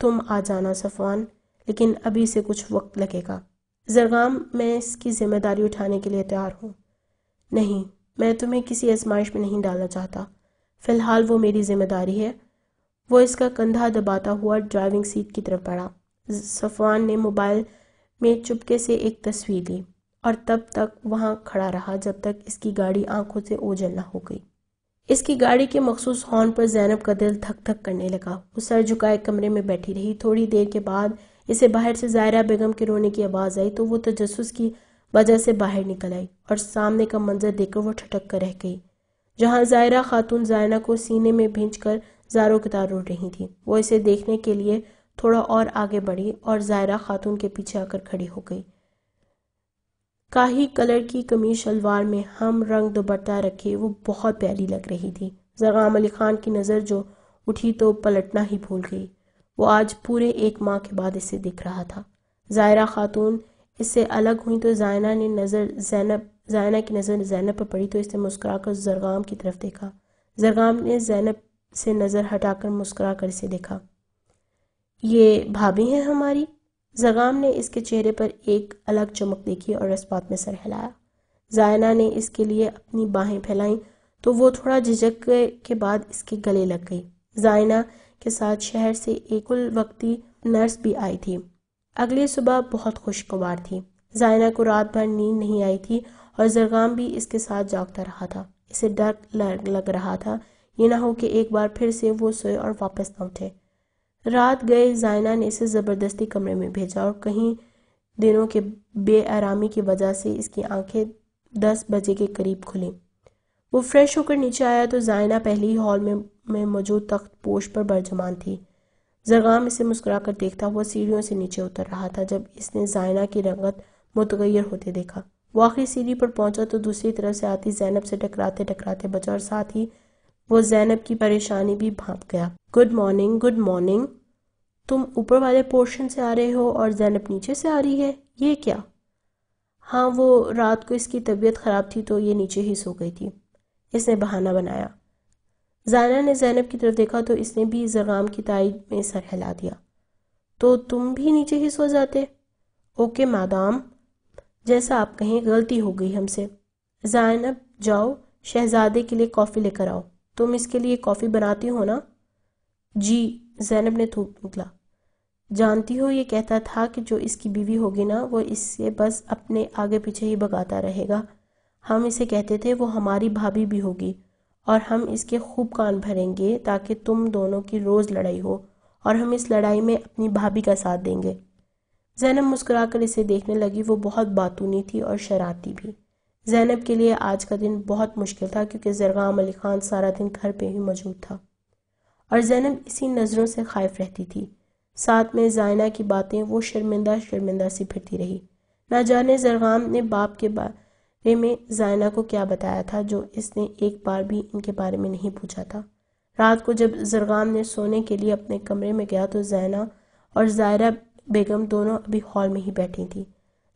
A: तुम आ जाना सफ़ान लेकिन अभी से कुछ वक्त लगेगा जरगाम मैं इसकी जिम्मेदारी उठाने के लिए तैयार हूँ नहीं मैं तुम्हें किसी आजमाइश में नहीं डालना चाहता फ़िलहाल वो मेरी जिम्मेदारी है वो इसका कंधा दबाता हुआ ड्राइविंग सीट की तरफ बढ़ा सफवान ने मोबाइल में चुपके से एक तस्वीर ली और तब तक वहाँ खड़ा रहा जब तक इसकी गाड़ी आंखों से ओझल ना हो गई इसकी गाड़ी के मखसूस हॉर्न पर जैनब का दिल थक थक करने लगा वो सर झुकाए कमरे में बैठी रही थोड़ी देर के बाद इसे बाहर से जायरा बेगम के रोने की आवाज़ आई तो वो तजस की वजह से बाहर निकल आई और सामने का मंजर देखकर वो ठटक कर रह गई जहाँ जायरा खातून जायना को सीने में भेंच कर जारो कतार रो रही थी वो इसे देखने के लिए थोड़ा और आगे बढ़ी और जायरा खातून के पीछे आकर खड़ी हो गई काही कलर की कमीज शलवार में हम रंग दुपट्टा रखे वो बहुत प्यारी लग रही थी जगाम अली खान की नज़र जो उठी तो पलटना ही भूल गई वो आज पूरे एक माह के बाद इसे दिख रहा था जायरा खातून इससे अलग हुई तो जायना ने नज़र जैनब जायना की नज़र जैनब पर पड़ी तो इसने मुस्कुराकर जरगाम की तरफ देखा जरगाम ने जैनब से नज़र हटाकर मुस्कुराकर कर से देखा ये भाभी हैं हमारी जगाम ने इसके चेहरे पर एक अलग चमक देखी और रस्पात में सर हिलाया जायना ने इसके लिए अपनी बाहें फैलाईं तो वो थोड़ा झिझक के बाद इसके गले लग गई जायना के साथ शहर से एकुल वक्ती नर्स भी आई थी अगली सुबह बहुत खुशगवार थी जायना को रात भर नींद नहीं आई थी और जरगाम भी इसके साथ जागता रहा था इसे डर लग रहा था ये ना हो कि एक बार फिर से वो सोए और वापस न उठे रात गए जायना ने इसे ज़बरदस्ती कमरे में भेजा और कहीं दिनों के बे आरामी की वजह से इसकी आंखें दस बजे के करीब खुली वो फ्रेश होकर नीचे आया तो जायना पहले ही हॉल में में मौजूद तख्त पोश पर बरजमान थी जरगाम इसे मुस्कुरा कर देखता हुआ सीढ़ियों से नीचे उतर रहा था जब इसने जायना की रंगत मुतगैर होते देखा वो आखिरी सीढ़ी पर पहुंचा तो दूसरी तरफ से आती जैनब से टकराते टकराते बचा और साथ ही वो जैनब की परेशानी भी भाप गया गुड मॉर्निंग गुड मॉर्निंग तुम ऊपर वाले पोर्शन से आ रहे हो और जैनब नीचे से आ रही है ये क्या हाँ वो रात को इसकी तबीयत ख़राब थी तो ये नीचे ही सो गई थी इसने बहाना बनाया जाना ने जैनब की तरफ देखा तो इसने भी जगाम की ताई में सर हिला दिया तो तुम भी नीचे ही सो जाते ओके मादाम जैसा आप कहें गलती हो गई हमसे जैनब जाओ शहजादे के लिए कॉफ़ी लेकर आओ तुम इसके लिए कॉफ़ी बनाती हो ना जी जैनब ने थूक निकला जानती हो ये कहता था कि जो इसकी बीवी होगी ना वो इससे बस अपने आगे पीछे ही भगाता रहेगा हम इसे कहते थे वो हमारी भाभी भी होगी और हम इसके खूब कान भरेंगे ताकि तुम दोनों की रोज़ लड़ाई हो और हम इस लड़ाई में अपनी भाभी का साथ देंगे जैनब मुस्कुराकर इसे देखने लगी वो बहुत बातूनी थी और शरारती भी जैनब के लिए आज का दिन बहुत मुश्किल था क्योंकि जरगाम अली खान सारा दिन घर पे ही मौजूद था और जैनब इसी नज़रों से खाइफ रहती थी साथ में जायना की बातें वो शर्मिंदा शर्मिंदा सी फिरती रही ना जाने जरगाम ने बाप के बारे में जायना को क्या बताया था जो इसने एक बार भी इनके बारे में नहीं पूछा था रात को जब जरगाम ने सोने के लिए अपने कमरे में गया तो जैना और जायरा बेगम दोनों अभी हॉल में ही बैठी थी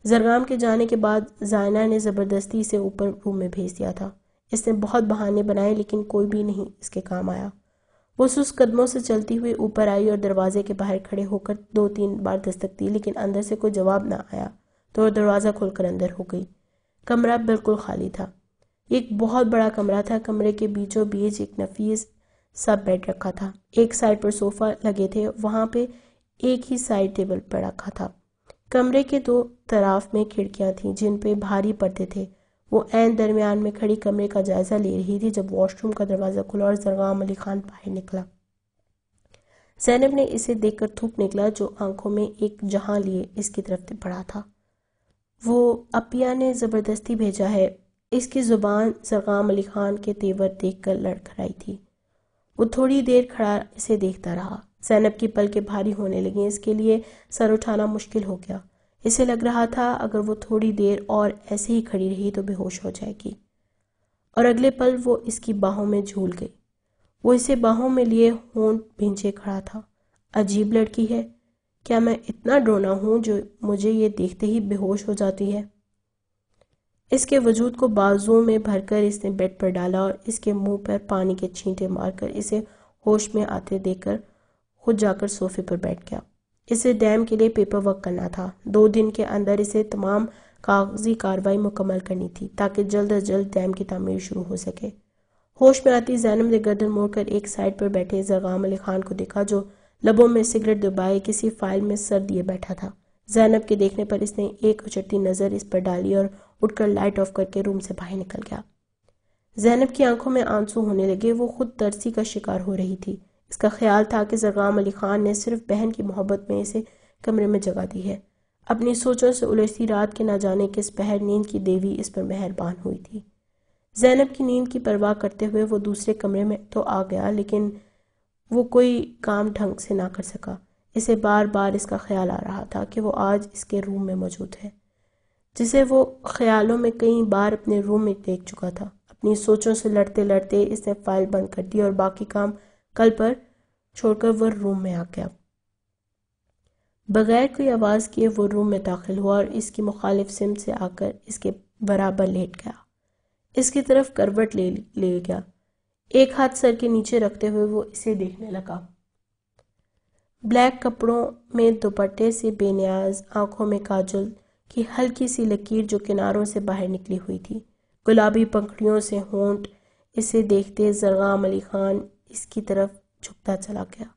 A: जरगाम के जाने के बाद जायना ने ज़बरदस्ती इसे ऊपर रूम में भेज दिया था इसने बहुत बहाने बनाए लेकिन कोई भी नहीं इसके काम आया वो सुस्त कदमों से चलती हुई ऊपर आई और दरवाजे के बाहर खड़े होकर दो तीन बार दस्तक दी लेकिन अंदर से कोई जवाब ना आया तो वह दरवाज़ा खोलकर अंदर हो गई कमरा बिल्कुल खाली था एक बहुत बड़ा कमरा था कमरे के बीचों बीच एक नफीस सा बेड रखा था एक साइड पर सोफ़ा लगे थे वहाँ पे एक ही साइड टेबल पर रखा था कमरे के दो तरफ में खिड़कियां थीं जिन पे भारी पड़ते थे वो ऐन दरमियान में खड़ी कमरे का जायजा ले रही थी जब वॉशरूम का दरवाज़ा खुला और जरगाम अली खान बाहर निकला जैनब ने इसे देखकर थूक निकला जो आंखों में एक जहां लिए इसकी तरफ पड़ा था वो अपिया ने ज़बरदस्ती भेजा है इसकी ज़ुबान सरगाम अली खान के तेवर देख कर लड़खड़ाई थी वो थोड़ी देर खड़ा इसे देखता रहा जैनब की पलकें भारी होने लगी इसके लिए सर उठाना मुश्किल हो गया इसे लग रहा था अगर वो थोड़ी देर और ऐसे ही खड़ी रही तो बेहोश हो जाएगी और अगले पल वो इसकी बाहों में झूल गई वो इसे बाहों में लिए होंठ भींचे खड़ा था अजीब लड़की है क्या मैं इतना डोना हूं जो मुझे ये देखते ही बेहोश हो जाती है इसके वजूद को बाजुओं में भरकर इसने बेड पर डाला और इसके मुंह पर पानी के छींटे मारकर इसे होश में आते देखकर खुद जाकर सोफे पर बैठ गया इसे डैम के लिए पेपर वर्क करना था दो दिन के अंदर इसे तमाम कागजी कार्रवाई मुकम्मल करनी थी ताकि जल्द अज जल्द डैम की तमीर शुरू हो सके होश में आती जैनम ने गर्दन मोड़कर एक साइड पर बैठे जरगाम अली खान को देखा जो लबों में सिगरेट दबाए किसी फाइल में सर दिए बैठा था जैनब के देखने पर इसने एक उचटती नज़र इस पर डाली और उठकर लाइट ऑफ करके रूम से बाहर निकल गया जैनब की आंखों में आंसू होने लगे वो खुद तरसी का शिकार हो रही थी इसका ख्याल था कि जरगाम अली खान ने सिर्फ बहन की मोहब्बत में इसे कमरे में जगा दी है अपनी सोचों से उलझती रात के ना जाने किस पहर नींद की देवी इस पर मेहरबान हुई थी जैनब की नींद की परवाह करते हुए वो दूसरे कमरे में तो आ गया लेकिन वो कोई काम ढंग से ना कर सका इसे बार बार इसका ख्याल आ रहा था कि वो आज इसके रूम में मौजूद है जिसे वो ख्यालों में कई बार अपने रूम में देख चुका था अपनी सोचों से लड़ते लड़ते इसने फाइल बंद कर दी और बाकी काम कल पर छोड़कर वह रूम में आ गया बगैर कोई आवाज़ किए वो रूम में दाखिल हुआ और इसकी मुखालिफ सिम से आकर इसके बराबर लेट गया इसकी तरफ करवट ले ले गया एक हाथ सर के नीचे रखते हुए वो इसे देखने लगा ब्लैक कपड़ों में दुपट्टे से बेनियाज आंखों में काजल की हल्की सी लकीर जो किनारों से बाहर निकली हुई थी गुलाबी पंखड़ियों से होंठ इसे देखते जरगाम अली खान इसकी तरफ झुकता चला गया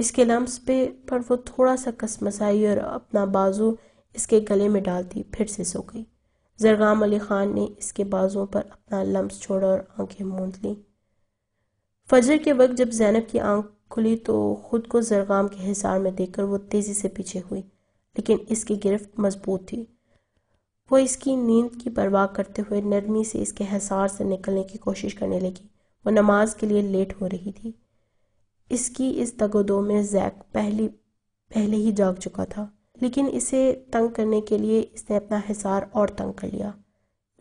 A: इसके लम्स पे पर वो थोड़ा सा कसमसाई और अपना बाजू इसके गले में डाल दी फिर से सो गई जरगाम अली खान ने इसके बाजुओं पर अपना लम्स छोड़ा और आंखें मूंद लीं फजर के वक्त जब जैनब की आंख खुली तो खुद को जरगाम के हिसार में देखकर वो तेज़ी से पीछे हुई लेकिन इसकी गिरफ्त मजबूत थी वो इसकी नींद की परवाह करते हुए नरमी से इसके हिसार से निकलने की कोशिश करने लगी वो नमाज के लिए लेट हो रही थी इसकी इस तगोदो में जैक पहली पहले ही जाग चुका था लेकिन इसे तंग करने के लिए इसने अपना हिसार और तंग कर लिया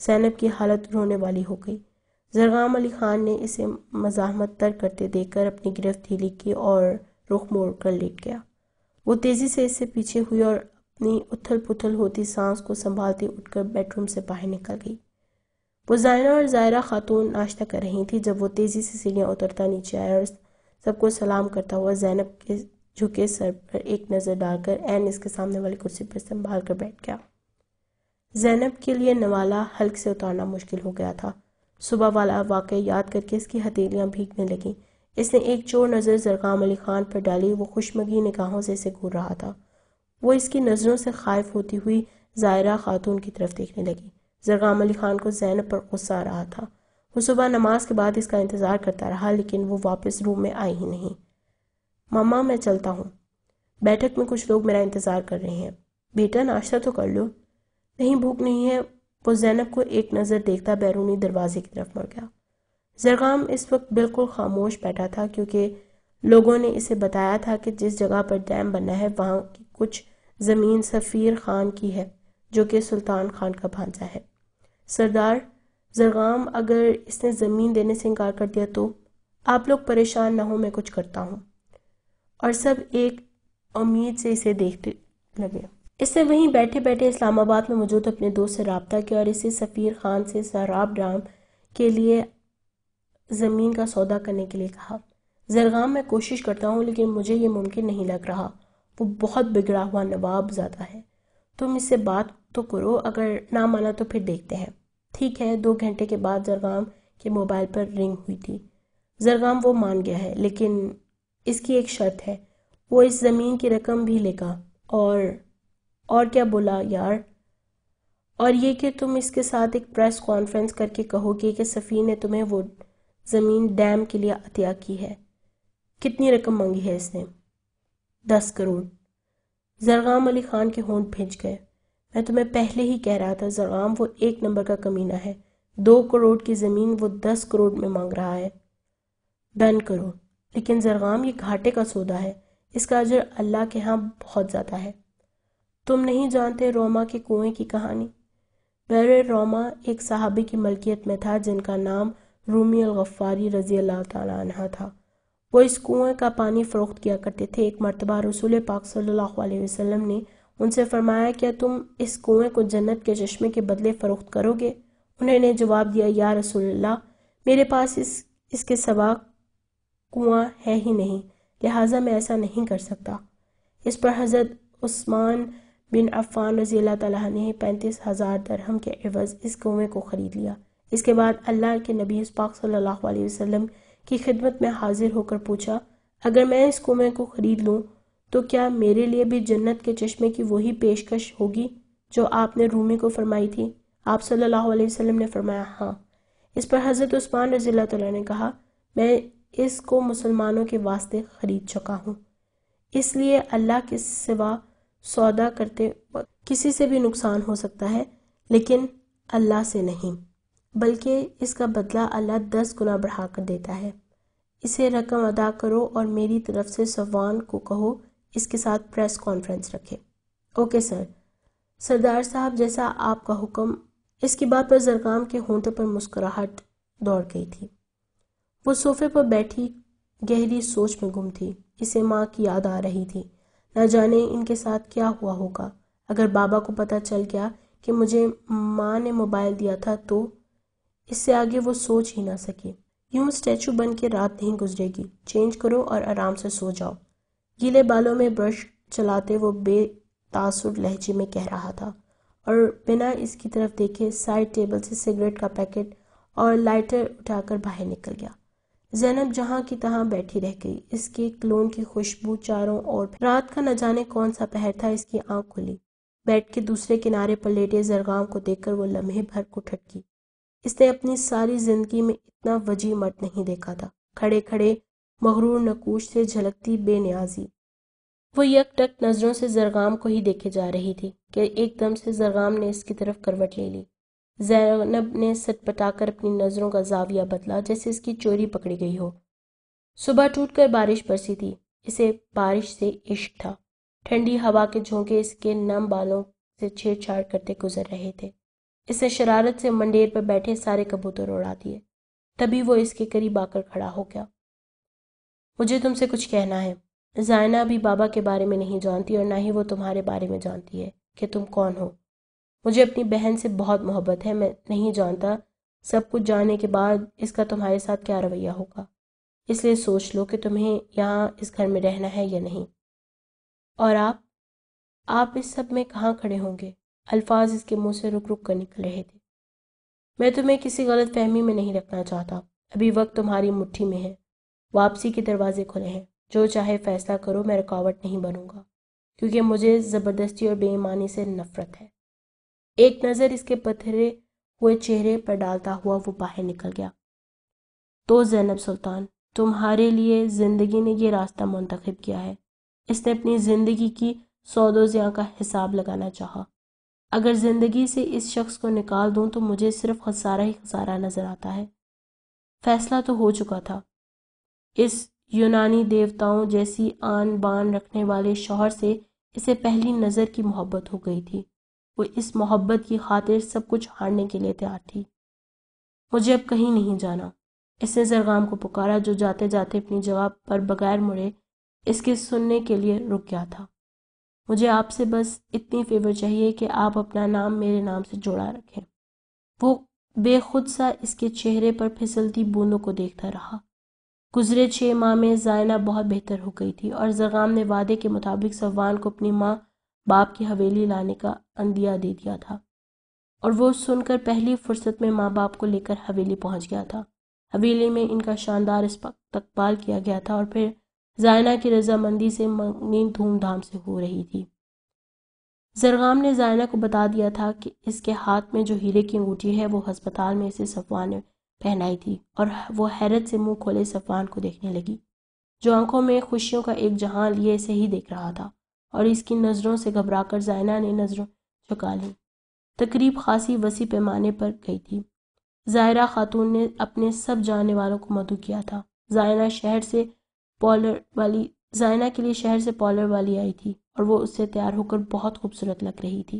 A: जैनब की हालत रोने वाली हो गई जरगाम अली खान ने इसे मजामत तर करते देखकर अपनी गिरफ्त ढीली की और रुख मोड़ कर लेट गया वो तेज़ी से इससे पीछे हुई और अपनी उथल पुथल होती सांस को संभालती उठकर बेडरूम से बाहर निकल गई वो जायरा और जायरा खातून नाश्ता कर रही थी जब वो तेज़ी से सीढ़ियाँ उतरता नीचे आया और सबको सलाम करता हुआ जैनब के झुके सर पर एक नज़र डालकर एन इसके सामने वाली कुर्सी पर संभाल कर बैठ गया जैनब के लिए नवाला हल्क से उतारना मुश्किल हो गया था सुबह वाला वाक़ याद करके इसकी हथेलियाँ भीगने लगीं इसने एक चोर नज़र जरकाम अली खान पर डाली वो खुशमगी निगाहों से इसे घूर रहा था वो इसकी नज़रों से खाइफ होती हुई जायरा खातून की तरफ देखने लगी जरगाम अली खान को जैनब पर गुस्सा आ रहा था वो सुबह नमाज के बाद इसका इंतज़ार करता रहा लेकिन वो वापस रूम में आई ही नहीं मामा मैं चलता हूँ बैठक में कुछ लोग मेरा इंतज़ार कर रहे हैं बेटा नाश्ता तो कर लो नहीं भूख नहीं है वो जैनब को एक नज़र देखता बैरूनी दरवाजे की तरफ मर गया जरगाम इस वक्त बिल्कुल खामोश बैठा था क्योंकि लोगों ने इसे बताया था कि जिस जगह पर डैम बना है वहाँ की कुछ ज़मीन सफ़ीर खान की है जो कि सुल्तान खान का भांजा है सरदार जरगाम अगर इसने ज़मीन देने से इनकार कर दिया तो आप लोग परेशान ना हो मैं कुछ करता हूँ और सब एक उम्मीद से इसे देखते लगे इससे वहीं बैठे बैठे इस्लामाबाद में मौजूद अपने दोस्त से रबता किया और इसे सफ़ीर खान से सराब राम के लिए ज़मीन का सौदा करने के लिए कहा जरगाम मैं कोशिश करता हूँ लेकिन मुझे ये मुमकिन नहीं लग रहा वो बहुत बिगड़ा हुआ नवाब ज़्यादा है तुम इससे बात तो करो अगर ना माना तो फिर देखते हैं ठीक है दो घंटे के बाद जरगाम के मोबाइल पर रिंग हुई थी जरगाम वो मान गया है लेकिन इसकी एक शर्त है वो इस ज़मीन की रकम भी लेगा और और क्या बोला यार और ये कि तुम इसके साथ एक प्रेस कॉन्फ्रेंस करके कहोगे कि सफ़ी ने तुम्हें वो ज़मीन डैम के लिए अतिया की है कितनी रकम मांगी है इसने दस करोड़ जरगाम अली खान के होंठ भिंच गए मैं तुम्हें पहले ही कह रहा था जरगाम वो एक नंबर का कमीना है दो करोड़ की ज़मीन वो दस करोड़ में मांग रहा है डन करो लेकिन जरगाम ये घाटे का सौदा है इसका अजर अल्लाह के यहाँ बहुत ज़्यादा है तुम नहीं जानते रोमा के कुएं की कहानी बर रोमा एक साहबी की मलकियत में था जिनका नाम रूमी अलगफ़ारी रजी अल्लाह तहा था वो इस कुएं का पानी फ़रोख्त किया करते थे एक मरतबा रसूल पाक सल्लल्लाहु अलैहि वसल्लम ने उनसे फरमाया क्या तुम इस कुएं को जन्नत के चश्मे के बदले फ़रोख्त करोगे उन्होंने जवाब दिया या रसोल्ला मेरे पास इस इसके सवा कुआ है ही नहीं लिहाजा मैं ऐसा नहीं कर सकता इस पर हजरत उस्मान बिन अफ़ान रजी अल्लाह तला ने पैंतीस हज़ार दरहम के एवज़ इस कुएँ को ख़रीद लिया इसके बाद अल्लाह के नबी पाक सल्लल्लाहु अलैहि वसल्लम की खिदमत में हाजिर होकर पूछा अगर मैं इस कुएं को खरीद लूँ तो क्या मेरे लिए भी जन्नत के चश्मे की वही पेशकश होगी जो आपने रूमी को फरमाई थी आप सल्लल्लाहु अलैहि वसल्लम ने फरमाया हाँ इस पर हज़रत उस्मान रज़ी ने कहा मैं इसको मुसलमानों के वास्ते ख़रीद चुका हूँ इसलिए अल्लाह के सिवा सौदा करते किसी से भी नुकसान हो सकता है लेकिन अल्लाह से नहीं बल्कि इसका बदला अल्लाह दस गुना बढ़ा कर देता है इसे रकम अदा करो और मेरी तरफ से सवान को कहो इसके साथ प्रेस कॉन्फ्रेंस रखे ओके सर सरदार साहब जैसा आपका हुक्म इसकी बात पर जरगाम के होंठों पर मुस्कुराहट दौड़ गई थी वो सोफे पर बैठी गहरी सोच में गुम थी इसे माँ की याद आ रही थी न जाने इनके साथ क्या हुआ होगा अगर बाबा को पता चल गया कि मुझे माँ ने मोबाइल दिया था तो इससे आगे वो सोच ही ना सके यूं स्टैचू बन के रात नहीं गुजरेगी चेंज करो और आराम से सो जाओ गीले बालों में ब्रश चलाते वो बेतासुर लहजे में कह रहा था और बिना इसकी तरफ देखे साइड टेबल से सिगरेट का पैकेट और लाइटर उठाकर बाहर निकल गया जैनब जहाँ की तहाँ बैठी रह गई इसके क्लोन की खुशबू चारों और रात का न जाने कौन सा पहर था इसकी आंख खुली बेड के दूसरे किनारे पर लेटे जरगाम को देखकर वो लम्हे भर को ठटकी इसने अपनी सारी जिंदगी में इतना वजी मत नहीं देखा था खड़े खड़े महरूर नकूश से झलकती बेनियाजी वो यकटक नज़रों से जरगाम को ही देखे जा रही थी कि एकदम से जरगाम ने इसकी तरफ करवट ले ली जैनब ने सटपटाकर अपनी नज़रों का जाविया बदला जैसे इसकी चोरी पकड़ी गई हो सुबह टूटकर बारिश बरसी थी इसे बारिश से इश्क था ठंडी हवा के झोंके इसके नम बालों से छेड़छाड़ करते गुजर रहे थे इसने शरारत से मंडेर पर बैठे सारे कबूतर उड़ा दिए तभी वो इसके करीब आकर खड़ा हो गया मुझे तुमसे कुछ कहना है जायना अभी बाबा के बारे में नहीं जानती और ना ही वो तुम्हारे बारे में जानती है कि तुम कौन हो मुझे अपनी बहन से बहुत मोहब्बत है मैं नहीं जानता सब कुछ जानने के बाद इसका तुम्हारे साथ क्या रवैया होगा इसलिए सोच लो कि तुम्हें यहाँ इस घर में रहना है या नहीं और आप आप इस सब में कहाँ खड़े होंगे अल्फाज इसके मुंह से रुक रुक कर निकल रहे थे मैं तुम्हें किसी गलत फहमी में नहीं रखना चाहता अभी वक्त तुम्हारी मुट्ठी में है वापसी के दरवाजे खुले हैं जो चाहे फैसला करो मैं रुकावट नहीं बनूंगा क्योंकि मुझे ज़बरदस्ती और बेईमानी से नफरत है एक नज़र इसके पथरे हुए चेहरे पर डालता हुआ वो बाहर निकल गया तो जैनब सुल्तान तुम्हारे लिए ज़िंदगी ने यह रास्ता मुंतखब किया है इसने अपनी ज़िंदगी की सौदोज़ियाँ का हिसाब लगाना चाहा अगर ज़िंदगी से इस शख्स को निकाल दूं तो मुझे सिर्फ खसारा ही खसारा नज़र आता है फैसला तो हो चुका था इस यूनानी देवताओं जैसी आन बान रखने वाले शोहर से इसे पहली नज़र की मोहब्बत हो गई थी वो इस मोहब्बत की खातिर सब कुछ हारने के लिए तैयार थी मुझे अब कहीं नहीं जाना इसने जरगाम को पुकारा जो जाते जाते अपनी जवाब पर बगैर मुड़े इसके सुनने के लिए रुक गया था मुझे आपसे बस इतनी फेवर चाहिए कि आप अपना नाम मेरे नाम से जोड़ा रखें वो बेखुद सा इसके चेहरे पर फिसलती बूंदों को देखता रहा गुजरे छः माह में जायना बहुत बेहतर हो गई थी और जगाम ने वादे के मुताबिक सवान को अपनी माँ बाप की हवेली लाने का अंदिया दे दिया था और वो सुनकर पहली फुर्सत में माँ बाप को लेकर हवेली पहुँच गया था हवेली में इनका शानदार इस्तकबाल किया गया था और फिर जायना की रजामंदी से मंगनी धूमधाम से हो रही थी जरगाम ने जायना को बता दिया था कि इसके हाथ में जो हीरे की अंगूठी है वो हस्पताल में इसे सफवान ने पहनाई थी और वो हैरत से मुंह खोले सफवान को देखने लगी जो आंखों में खुशियों का एक जहां लिए इसे ही देख रहा था और इसकी नज़रों से घबराकर जायना ने नज़रों झुका ली तकरीब खासी वसी पैमाने पर गई थी जायरा खातून ने अपने सब जाने वालों को मधु किया था जायना शहर से पॉलर वाली जायना के लिए शहर से पॉलर वाली आई थी और वो उससे तैयार होकर बहुत खूबसूरत लग रही थी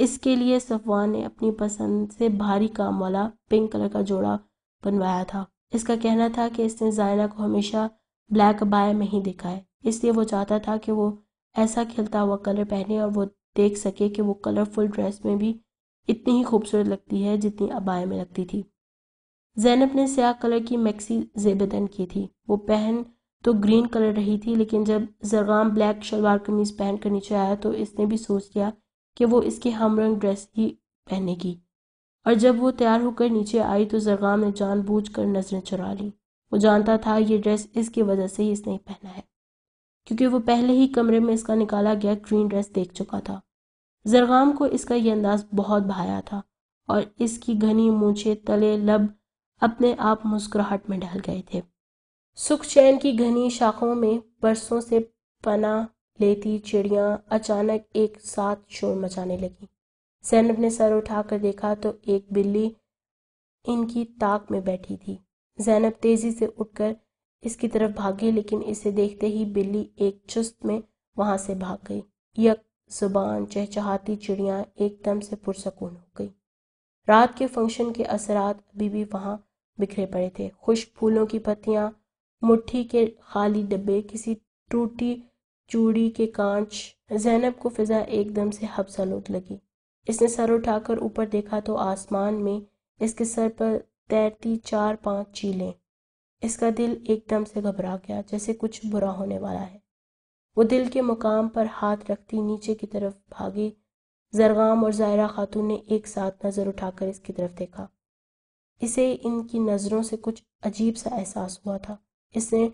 A: इसके लिए सफवान ने अपनी पसंद से भारी काम वाला पिंक कलर का जोड़ा बनवाया था इसका कहना था कि इसने जायना को हमेशा ब्लैक बाय में ही देखा है इसलिए वो चाहता था कि वो ऐसा खिलता हुआ कलर पहने और वो देख सके कि वो कलरफुल ड्रेस में भी इतनी ही खूबसूरत लगती है जितनी अबाए में लगती थी जैनब ने स्याह कलर की मैक्सी जेबदन की थी वो पहन तो ग्रीन कलर रही थी लेकिन जब जरगाम ब्लैक शलवार कमीज पहन कर नीचे आया तो इसने भी सोच लिया कि वो इसके हम रंग ड्रेस ही पहनेगी और जब वो तैयार होकर नीचे आई तो जरगाम ने कर नजरें चुरा ली वो जानता था ये ड्रेस इसकी वजह से ही इसने पहना है क्योंकि वो पहले ही कमरे में इसका निकाला गया ग्रीन ड्रेस देख चुका था जरगाम को इसका यह अंदाज बहुत भाया था और इसकी घनी मूछे तले लब अपने आप मुस्कुराहट में ढल गए थे सुख चैन की घनी शाखों में बरसों से पना लेती चिड़िया अचानक एक साथ शोर मचाने लगी सैनब ने सर उठाकर देखा तो एक बिल्ली इनकी ताक में बैठी थी जैनब तेजी से उठकर इसकी तरफ भागी लेकिन इसे देखते ही बिल्ली एक चुस्त में वहां से भाग गई यक जुबान चहचहाती चिड़िया एकदम से पुरसकून हो गई रात के फंक्शन के असरात अभी भी वहां बिखरे पड़े थे खुश फूलों की पत्तियां मुट्ठी के खाली डब्बे किसी टूटी चूड़ी के कांच जैनब को फिजा एकदम से हबसलूट लगी इसने सर उठाकर ऊपर देखा तो आसमान में इसके सर पर तैरती चार पांच चीलें इसका दिल एकदम से घबरा गया जैसे कुछ बुरा होने वाला है वो दिल के मुकाम पर हाथ रखती नीचे की तरफ भागी जरगाम और जायरा खातून ने एक साथ नज़र उठाकर इसकी तरफ देखा इसे इनकी नज़रों से कुछ अजीब सा एहसास हुआ था इसने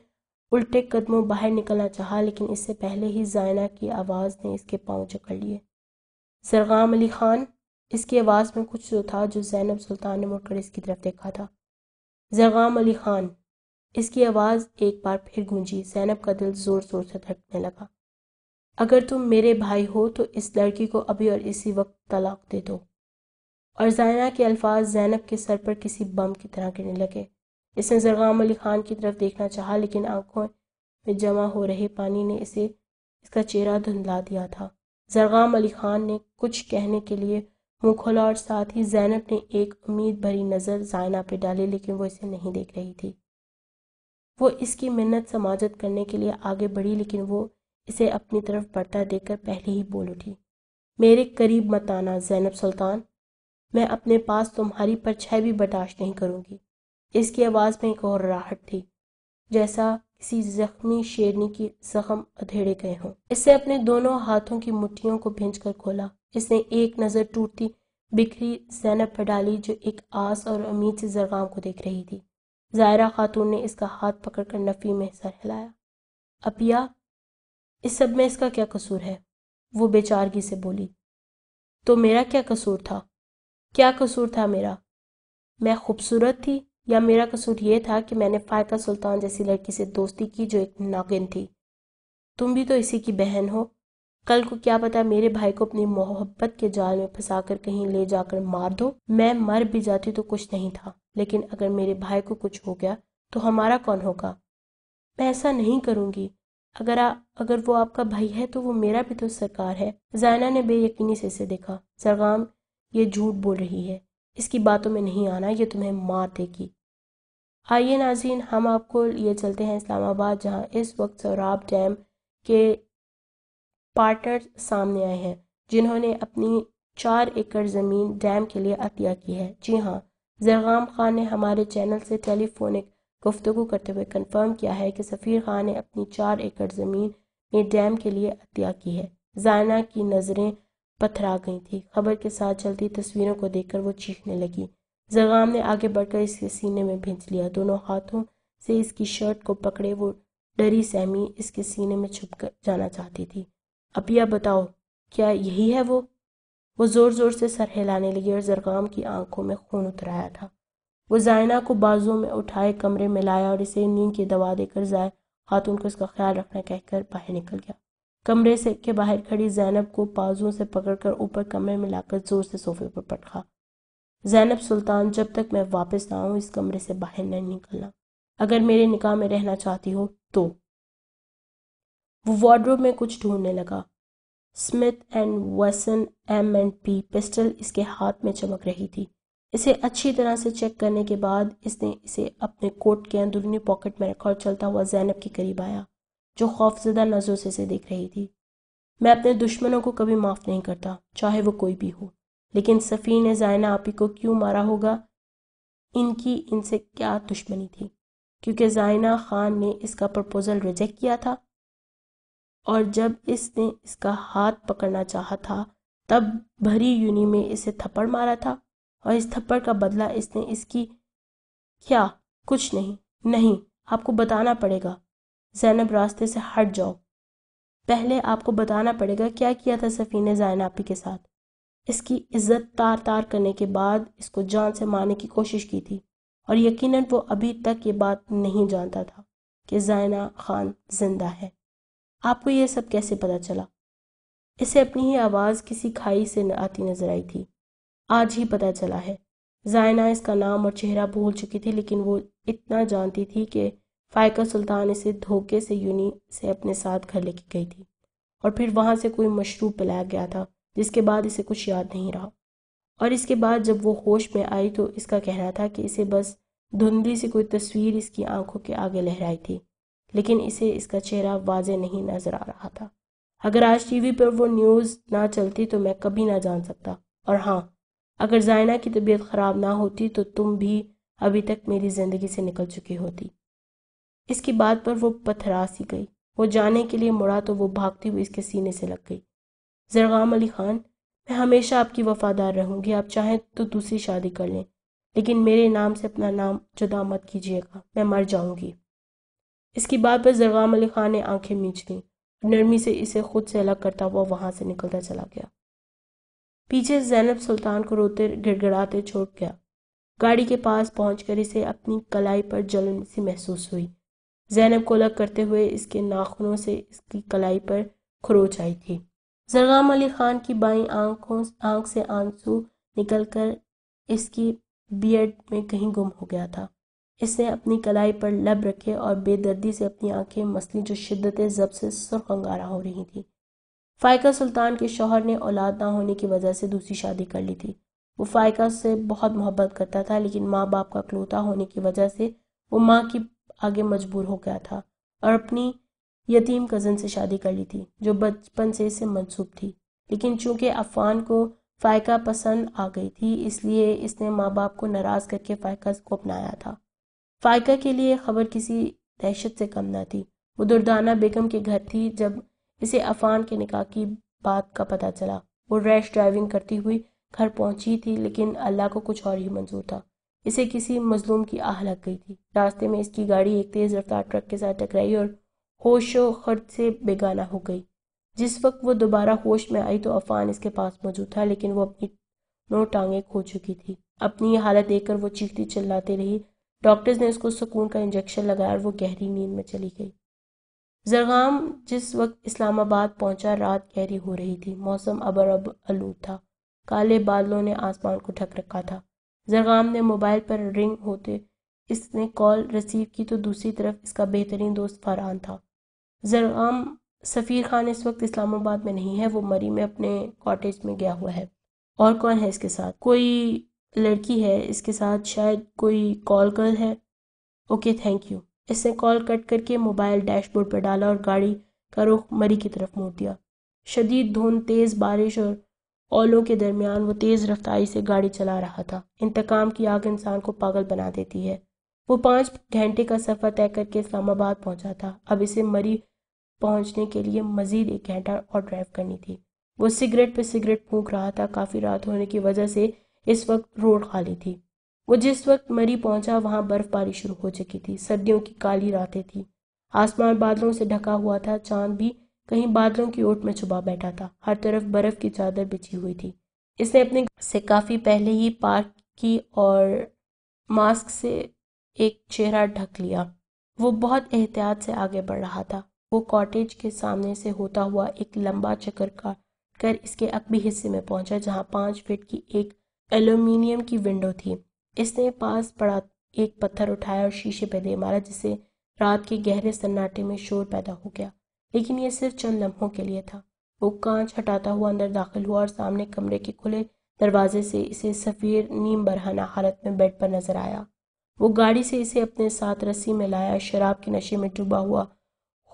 A: उल्टे कदमों बाहर निकलना चाहा लेकिन इससे पहले ही जायना की आवाज़ ने इसके पाँव जकड़ लिए सरगाम अली खान इसकी आवाज़ में कुछ तो था जो जैनब सुल्तान ने मुड़कर इसकी तरफ देखा था जरगाम अली खान इसकी आवाज़ एक बार फिर गूंजी जैनब का दिल ज़ोर ज़ोर से धड़कने लगा अगर तुम मेरे भाई हो तो इस लड़की को अभी और इसी वक्त तलाक दे दो और जायना के अल्फाज जैनब के सर पर किसी बम की तरह गिरने लगे इसने जरगाम अली खान की तरफ देखना चाहा लेकिन आंखों में जमा हो रहे पानी ने इसे इसका चेहरा धुंधला दिया था जरगाम अली खान ने कुछ कहने के लिए मुँह खोला और साथ ही जैनब ने एक उम्मीद भरी नज़र जायना पे डाली लेकिन वो इसे नहीं देख रही थी वो इसकी मिन्नत समाजत करने के लिए आगे बढ़ी लेकिन वो इसे अपनी तरफ बढ़ता कर पहले ही बोल उठी मेरे करीब मत आना जैनब सुल्तान मैं अपने पास तुम्हारी परछाई भी बर्दाश्त नहीं करूँगी इसकी आवाज़ में एक और राहत थी जैसा किसी जख्मी शेरनी की जख्म अधेड़े गए हों इससे अपने दोनों हाथों की मुट्ठियों को भिंच कर खोला इसने एक नज़र टूटती बिखरी जैनब पर डाली जो एक आस और उम्मीद से जरगाम को देख रही थी जायरा खातून ने इसका हाथ पकड़कर नफ़ी में सर हिलाया अपिया इस सब में इसका क्या कसूर है वो बेचारगी से बोली तो मेरा क्या कसूर था क्या कसूर था मेरा मैं खूबसूरत थी या मेरा कसूर यह था कि मैंने फायका सुल्तान जैसी लड़की से दोस्ती की जो एक नागिन थी तुम भी तो इसी की बहन हो कल को क्या पता मेरे भाई को अपनी मोहब्बत के जाल में फंसाकर कहीं ले जाकर मार दो मैं मर भी जाती तो कुछ नहीं था लेकिन अगर मेरे भाई को कुछ हो गया तो हमारा कौन होगा मैं ऐसा नहीं करूंगी अगर आ, अगर वो आपका भाई है तो वो मेरा भी तो सरकार है जायना ने बेयकीनी से इसे देखा सरगाम ये झूठ बोल रही है इसकी बातों में नहीं आना ये तुम्हें मार देगी आइए नाजीन हम आपको ये चलते हैं इस्लामाबाद जहां इस वक्त सौराब डैम के पार्टनर्स सामने आए हैं जिन्होंने अपनी चार एकड़ ज़मीन डैम के लिए अतिया की है जी हाँ जरगाम खान ने हमारे चैनल से टेलीफोनिक गुफ्तु करते हुए कंफर्म किया है कि सफ़ीर खान ने अपनी चार एकड़ ज़मीन में डैम के लिए अतिया की है जायना की नज़रें पथरा गई थी खबर के साथ चलती तस्वीरों को देखकर वो चीखने लगी जगाम ने आगे बढ़कर इसके सीने में भेज लिया दोनों हाथों से इसकी शर्ट को पकड़े वो डरी सहमी इसके सीने में छुप कर जाना चाहती थी अपिया बताओ क्या यही है वो वो जोर जोर से सर हिलाने लगी और जरगाम की आंखों में खून उतराया था वो जायना को बाजुओं में उठाए कमरे में लाया और इसे नींद की दवा देकर जाए हाथुन को इसका ख्याल रखना कहकर बाहर निकल गया कमरे से के बाहर खड़ी जैनब को बाजुओं से पकड़कर ऊपर कमरे में लाकर जोर से सोफे पर पटका जैनब सुल्तान जब तक मैं वापस ना आऊँ इस कमरे से बाहर नहीं निकलना अगर मेरे निकाह में रहना चाहती हो तो वो वार्ड्रोब में कुछ ढूंढने लगा Smith and Wesson M and P pistol इसके हाथ में चमक रही थी इसे अच्छी तरह से चेक करने के बाद इसने इसे अपने कोट के अंदरूनी पॉकेट में रखा और चलता हुआ जैनब के करीब आया जो खौफजदा नज़रों से इसे देख रही थी मैं अपने दुश्मनों को कभी माफ़ नहीं करता चाहे वो कोई भी हो लेकिन सफ़ीर ने जायना आपी को क्यों मारा होगा इनकी इनसे क्या दुश्मनी थी क्योंकि जायना खान ने इसका प्रपोज़ल रिजेक्ट किया था और जब इसने इसका हाथ पकड़ना चाहा था तब भरी यूनी में इसे थप्पड़ मारा था और इस थप्पड़ का बदला इसने इसकी क्या कुछ नहीं नहीं आपको बताना पड़ेगा जैनब रास्ते से हट जाओ पहले आपको बताना पड़ेगा क्या किया था सफ़ी ने आपी के साथ इसकी इज्जत तार तार करने के बाद इसको जान से मारने की कोशिश की थी और यकीनन वो अभी तक ये बात नहीं जानता था कि जायना खान जिंदा है आपको यह सब कैसे पता चला इसे अपनी ही आवाज़ किसी खाई से न आती नजर आई थी आज ही पता चला है जायना इसका नाम और चेहरा भूल चुकी थी लेकिन वो इतना जानती थी कि फायका सुल्तान इसे धोखे से यूनी से अपने साथ घर लेके गई थी और फिर वहाँ से कोई मशरूब पिलाया गया था जिसके बाद इसे कुछ याद नहीं रहा और इसके बाद जब वो होश में आई तो इसका कहना था कि इसे बस धुंधली सी कोई तस्वीर इसकी आंखों के आगे लहराई थी लेकिन इसे इसका चेहरा वाजे नहीं नजर आ रहा था अगर आज टीवी पर वो न्यूज़ ना चलती तो मैं कभी ना जान सकता और हाँ अगर जायना की तबीयत ख़राब ना होती तो तुम भी अभी तक मेरी ज़िंदगी से निकल चुकी होती इसकी बात पर वो पथरासी गई वो जाने के लिए मुड़ा तो वो भागती हुई इसके सीने से लग गई जरगाम अली खान मैं हमेशा आपकी वफादार रहूंगी आप चाहें तो दूसरी शादी कर लें लेकिन मेरे नाम से अपना नाम जुदा मत कीजिएगा मैं मर जाऊंगी इसकी बात पर जरगाम अली खान ने आंखें मींच ली नरमी से इसे खुद से अलग करता हुआ वहां से निकलता चला गया पीछे जैनब सुल्तान को रोते गिड़गड़ाते छोड़ गया गाड़ी के पास पहुंचकर इसे अपनी कलाई पर जलन सी महसूस हुई जैनब को अलग करते हुए इसके नाखूनों से इसकी कलाई पर खरोच आई थी जरगाम अली खान की बाई आंखों आंख से आंसू कर इसकी बियड में कहीं गुम हो गया था इसने अपनी कलाई पर लब रखे और बेदर्दी से अपनी आंखें मसली जो शिद्दत जब से सुर्ख अंगारा हो रही थी फायका सुल्तान के शोहर ने औलाद ना होने की वजह से दूसरी शादी कर ली थी वो फायका से बहुत मोहब्बत करता था लेकिन माँ बाप का क्लोता होने की वजह से वो माँ की आगे मजबूर हो गया था और अपनी यतीम कज़न से शादी कर ली थी जो बचपन से इससे मनसूब थी लेकिन चूंकि अफान को फ़ायका पसंद आ गई थी इसलिए इसने माँ बाप को नाराज़ करके फ़ायका को अपनाया था फ़ायका के लिए खबर किसी दहशत से कम ना थी वो दुर्दाना बेगम के घर थी जब इसे अफान के निकाह की बात का पता चला वो रैश ड्राइविंग करती हुई घर पहुंची थी लेकिन अल्लाह को कुछ और ही मंजूर था इसे किसी मजलूम की आह लग गई थी रास्ते में इसकी गाड़ी एक तेज़ रफ्तार ट्रक के साथ टकराई और होश व खर्च से बेगाना हो गई जिस वक्त वो दोबारा होश में आई तो अफान इसके पास मौजूद था लेकिन वो अपनी नौ टांगें खो चुकी थी अपनी ये हालत देखकर वो चीखती चिल्लाती रही डॉक्टर्स ने उसको सुकून का इंजेक्शन लगाया और वो गहरी नींद में चली गई जरगाम जिस वक्त इस्लामाबाद पहुंचा रात गहरी हो रही थी मौसम अबर अब आलूद था काले बादलों ने आसमान को ढक रखा था जरगाम ने मोबाइल पर रिंग होते इसने कॉल रिसीव की तो दूसरी तरफ इसका बेहतरीन दोस्त फरहान था जरआम सफ़ीर खान इस वक्त इस्लामाबाद में नहीं है वो मरी में अपने कॉटेज में गया हुआ है और कौन है इसके साथ कोई लड़की है इसके साथ शायद कोई कॉल गर्ल है ओके थैंक यू इसने कॉल कट करके मोबाइल डैशबोर्ड पर डाला और गाड़ी का रुख मरी की तरफ मोड़ दिया शदीद धुंध तेज़ बारिश और ओलों के दरमियान वो तेज़ रफ्तारी से गाड़ी चला रहा था इंतकाम की आग इंसान को पागल बना देती है वो पाँच घंटे का सफ़र तय करके इस्लामाबाद पहुंचा था अब इसे मरी पहुंचने के लिए मजीद एक घंटा और ड्राइव करनी थी वो सिगरेट पे सिगरेट फूंक रहा था काफ़ी रात होने की वजह से इस वक्त रोड खाली थी वो जिस वक्त मरी पहुंचा वहां बर्फबारी शुरू हो चुकी थी सर्दियों की काली रातें थी आसमान बादलों से ढका हुआ था चांद भी कहीं बादलों की ओट में छुपा बैठा था हर तरफ बर्फ की चादर बिछी हुई थी इसने अपने से काफ़ी पहले ही पार्क की और मास्क से एक चेहरा ढक लिया वो बहुत एहतियात से आगे बढ़ रहा था वो कॉटेज के सामने से होता हुआ एक लंबा चक्कर काट कर इसके अकबी हिस्से में पहुंचा जहां पांच फीट की एक एल्यूमिनियम की विंडो थी इसने पास पड़ा एक पत्थर उठाया और शीशे पर दे मारा जिससे रात के गहरे सन्नाटे में शोर पैदा हो गया लेकिन यह सिर्फ चंद लम्हों के लिए था वो कांच हटाता हुआ अंदर दाखिल हुआ और सामने कमरे के खुले दरवाजे से इसे सफ़ीर नीम बरहाना हालत में बेड पर नजर आया वो गाड़ी से इसे अपने साथ रस्सी में लाया शराब के नशे में डूबा हुआ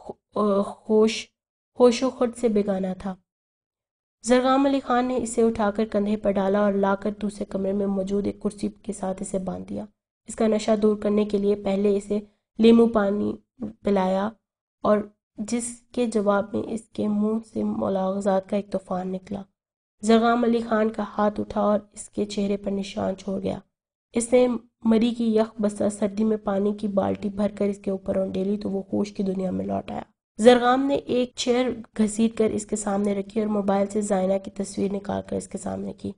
A: होश होशो खुद से बेगाना था जरगाम अली खान ने इसे उठाकर कंधे पर डाला और लाकर दूसरे कमरे में मौजूद एक कुर्सी के साथ इसे बांध दिया इसका नशा दूर करने के लिए पहले इसे लीमू पानी पिलाया और जिसके जवाब में इसके मुंह से मुलागजात का एक तूफान निकला जरगाम अली खान का हाथ उठा और इसके चेहरे पर निशान छोड़ गया इसने मरी की यख बसा सर्दी में पानी की बाल्टी भरकर इसके ऊपर औंडेली तो वो होश की दुनिया में लौट आया जरगाम ने एक चेयर घसीट कर इसके सामने रखी और मोबाइल से जायना की तस्वीर निकाल कर इसके सामने की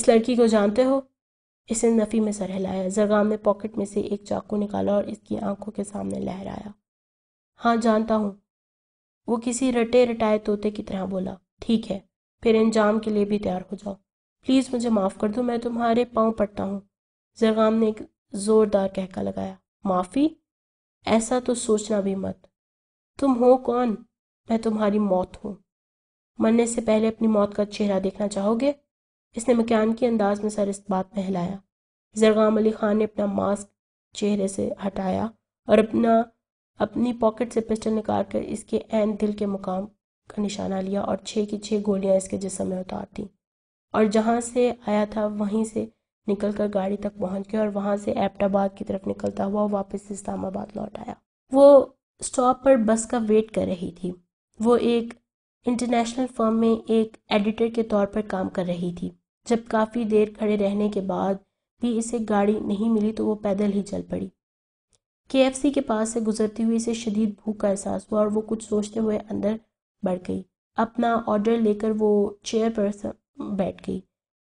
A: इस लड़की को जानते हो इसने नफ़ी में सर हिलाया जरगाम ने पॉकेट में से एक चाकू निकाला और इसकी आंखों के सामने लहराया हाँ जानता हूँ वो किसी रटे रटाए तोते की तरह बोला ठीक है फिर इंजाम के लिए भी तैयार हो जाओ प्लीज़ मुझे माफ़ कर दो मैं तुम्हारे पाँव पड़ता हूँ जरगाम ने एक जोरदार कहका लगाया माफी ऐसा तो सोचना भी मत तुम हो कौन मैं तुम्हारी मौत हूं मरने से पहले अपनी मौत का चेहरा देखना चाहोगे इसने मकान के अंदाज में सर इस बात में हिलाया जरगाम अली खान ने अपना मास्क चेहरे से हटाया और अपना अपनी पॉकेट से पिस्टल निकाल कर इसके एन दिल के मुकाम का निशाना लिया और छः की छः गोलियां इसके जिसम में उतार दी और जहां से आया था वहीं से निकल कर गाड़ी तक पहुंच गया और वहां से एपटाबाद की तरफ निकलता हुआ वापस इस्लामाबाद लौट आया वो स्टॉप पर बस का वेट कर रही थी वो एक इंटरनेशनल फर्म में एक एडिटर के तौर पर काम कर रही थी जब काफ़ी देर खड़े रहने के बाद भी इसे गाड़ी नहीं मिली तो वो पैदल ही चल पड़ी के के पास से गुजरती हुई इसे शदीद भूख का एहसास हुआ और वो कुछ सोचते हुए अंदर बढ़ गई अपना ऑर्डर लेकर वो चेयर पर बैठ गई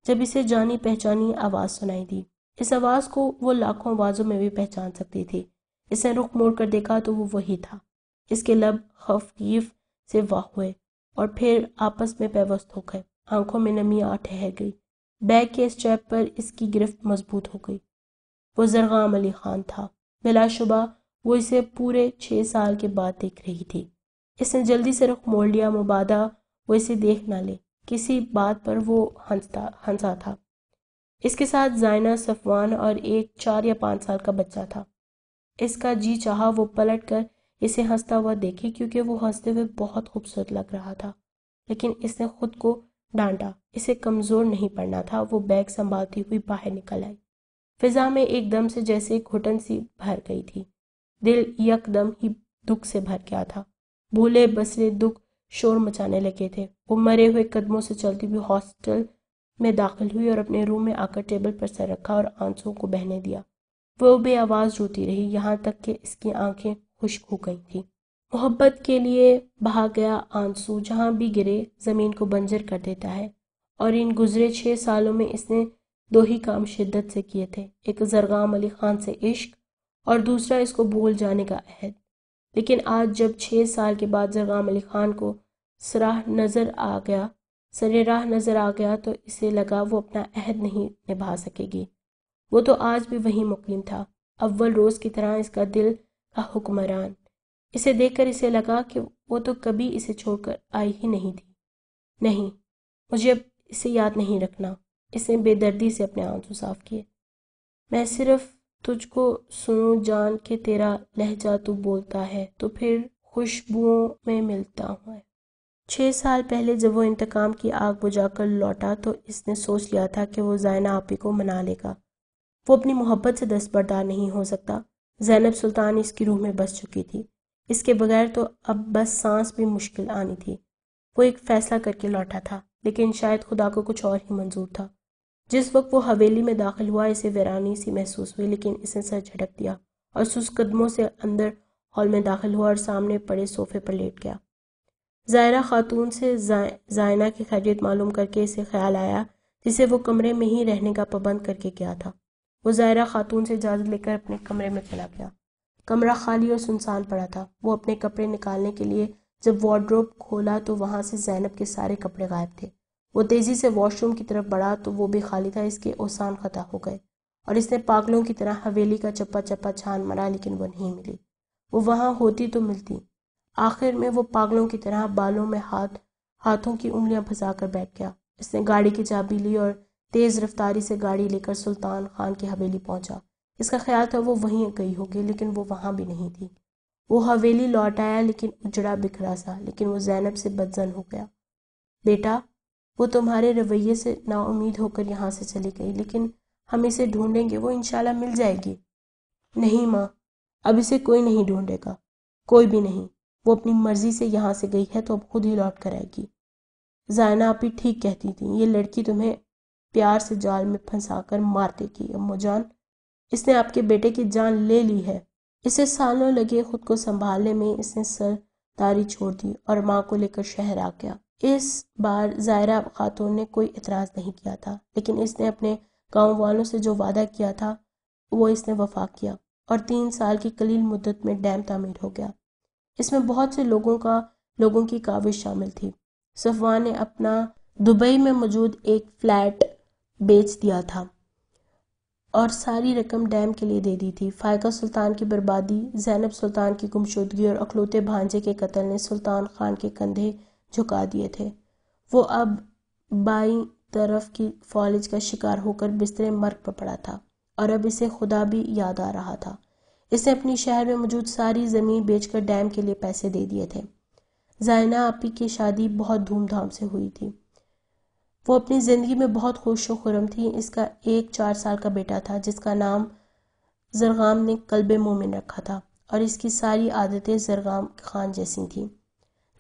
A: जब इसे जानी पहचानी आवाज सुनाई दी इस आवाज को वो लाखों आवाजों में भी पहचान सकती थी इसने रुख मोड़ कर देखा तो वो वही था इसके लब खफीफ से वाह हुए और फिर आपस में पेवस्त हो गए आंखों में नमी आ ठहर गई बैग के स्ट्रैप पर इसकी गिरफ्त मजबूत हो गई वो जरगाम अली खान था बिलाशुबा वो इसे पूरे छः साल के बाद देख रही थी इसने जल्दी से रुख मोड़ लिया मुबादा वो इसे देख ना ले किसी बात पर वो हंसता हंसा था इसके साथ जायना सफवान और एक चार या पाँच साल का बच्चा था इसका जी चाह वो पलट कर इसे हंसता हुआ देखे क्योंकि वो हंसते हुए बहुत खूबसूरत लग रहा था लेकिन इसने खुद को डांटा इसे कमज़ोर नहीं पड़ना था वो बैग संभालती हुई बाहर निकल आई फिजा में एकदम से जैसे घुटन सी भर गई थी दिल यकदम ही दुख से भर गया था भूले बसरे दुख शोर मचाने लगे थे वो मरे हुए कदमों से चलती हुई हॉस्टल में दाखिल हुई और अपने रूम में आकर टेबल पर सर रखा और आंसुओं को बहने दिया वो आवाज रोती रही यहाँ तक कि इसकी आंखें खुश्क हो गई थी मोहब्बत के लिए बहा गया आंसू जहाँ भी गिरे ज़मीन को बंजर कर देता है और इन गुजरे छः सालों में इसने दो ही काम शिद्दत से किए थे एक जरगाम अली खान से इश्क और दूसरा इसको भूल जाने का अहद लेकिन आज जब छः साल के बाद जरगाम अली खान को सराह नज़र आ गया सरेराह नज़र आ गया तो इसे लगा वो अपना अहद नहीं निभा सकेगी वो तो आज भी वही मुकिन था अव्वल रोज़ की तरह इसका दिल का हुक्मरान इसे देखकर इसे लगा कि वो तो कभी इसे छोड़कर आई ही नहीं थी नहीं मुझे अब इसे याद नहीं रखना इसने बेदर्दी से अपने आंसू साफ किए मैं सिर्फ तुझको सुनो जान के तेरा लहजा तू बोलता है तो फिर खुशबुओं में मिलता हूँ छः साल पहले जब वो इंतकाम की आग बुझाकर लौटा तो इसने सोच लिया था कि वो जैना आपी को मना लेगा वो अपनी मोहब्बत से दस्तबरदार नहीं हो सकता जैनब सुल्तान इसकी रूह में बस चुकी थी इसके बगैर तो अब बस सांस भी मुश्किल आनी थी वो एक फैसला करके लौटा था लेकिन शायद खुदा को कुछ और ही मंजूर था जिस वक्त वो हवेली में दाखिल हुआ इसे वैरानी सी महसूस हुई लेकिन इसने सर झटक दिया और सुस्त कदमों से अंदर हॉल में दाखिल हुआ और सामने पड़े सोफे पर लेट गया जायरा खातून से जायना की खैरियत मालूम करके इसे ख्याल आया जिसे वो कमरे में ही रहने का पाबंद करके गया था वो जायरा खातून से इजाज़त लेकर अपने कमरे में चला गया कमरा खाली और सुनसान पड़ा था वो अपने कपड़े निकालने के लिए जब वार्ड्रोब खोला तो वहाँ से जैनब के सारे कपड़े गायब थे वो तेजी से वॉशरूम की तरफ बढ़ा तो वो भी खाली था इसके ओसान खता हो गए और इसने पागलों की तरह हवेली का चप्पा चप्पा छान मरा लेकिन वो नहीं मिली वो वहां होती तो मिलती आखिर में वो पागलों की तरह बालों में हाथ हाथों की उंगलियां फंसाकर बैठ गया इसने गाड़ी की चाबी ली और तेज रफ्तारी से गाड़ी लेकर सुल्तान खान की हवेली पहुंचा इसका ख्याल था वो वहीं गई होगी लेकिन वो वहां भी नहीं थी वो हवेली लौट आया लेकिन उजड़ा बिखरा सा लेकिन वो जैनब से बदजन हो गया बेटा वो तुम्हारे रवैये से नाउमीद होकर यहाँ से चली गई लेकिन हम इसे ढूंढेंगे वो इनशाला मिल जाएगी नहीं माँ अब इसे कोई नहीं ढूंढेगा कोई भी नहीं वो अपनी मर्जी से यहाँ से गई है तो अब खुद ही लौट कर आएगी जायना आप ही ठीक कहती थी ये लड़की तुम्हें प्यार से जाल में फंसा कर मार देगी अम्मो जान इसने आपके बेटे की जान ले ली है इसे सालों लगे खुद को संभालने में इसने सरदारी छोड़ दी और माँ को लेकर शहर आ गया इस बार जायरा खातून ने कोई इतराज नहीं किया था लेकिन इसने अपने गांव वालों से जो वादा किया था वो इसने वफा किया और तीन साल की कलील मुद्दत में डैम तामीर हो गया इसमें बहुत से लोगों का लोगों की काविश शामिल थी सफवान ने अपना दुबई में मौजूद एक फ्लैट बेच दिया था और सारी रकम डैम के लिए दे दी थी फायका सुल्तान की बर्बादी जैनब सुल्तान की गुमशुदगी और अखलूते भांजे के कत्ल ने सुल्तान खान के कंधे झुका दिए थे वो अब बाई तरफ की फॉलिज का शिकार होकर बिस्तरे मर्ग पर पड़ा था और अब इसे खुदा भी याद आ रहा था इसने अपने शहर में मौजूद सारी ज़मीन बेचकर डैम के लिए पैसे दे दिए थे जायना आपी की शादी बहुत धूमधाम से हुई थी वो अपनी ज़िंदगी में बहुत खुश व खुरम थी इसका एक चार साल का बेटा था जिसका नाम जरगाम ने कल्ब मोमिन रखा था और इसकी सारी आदतें जरगाम खान जैसी थीं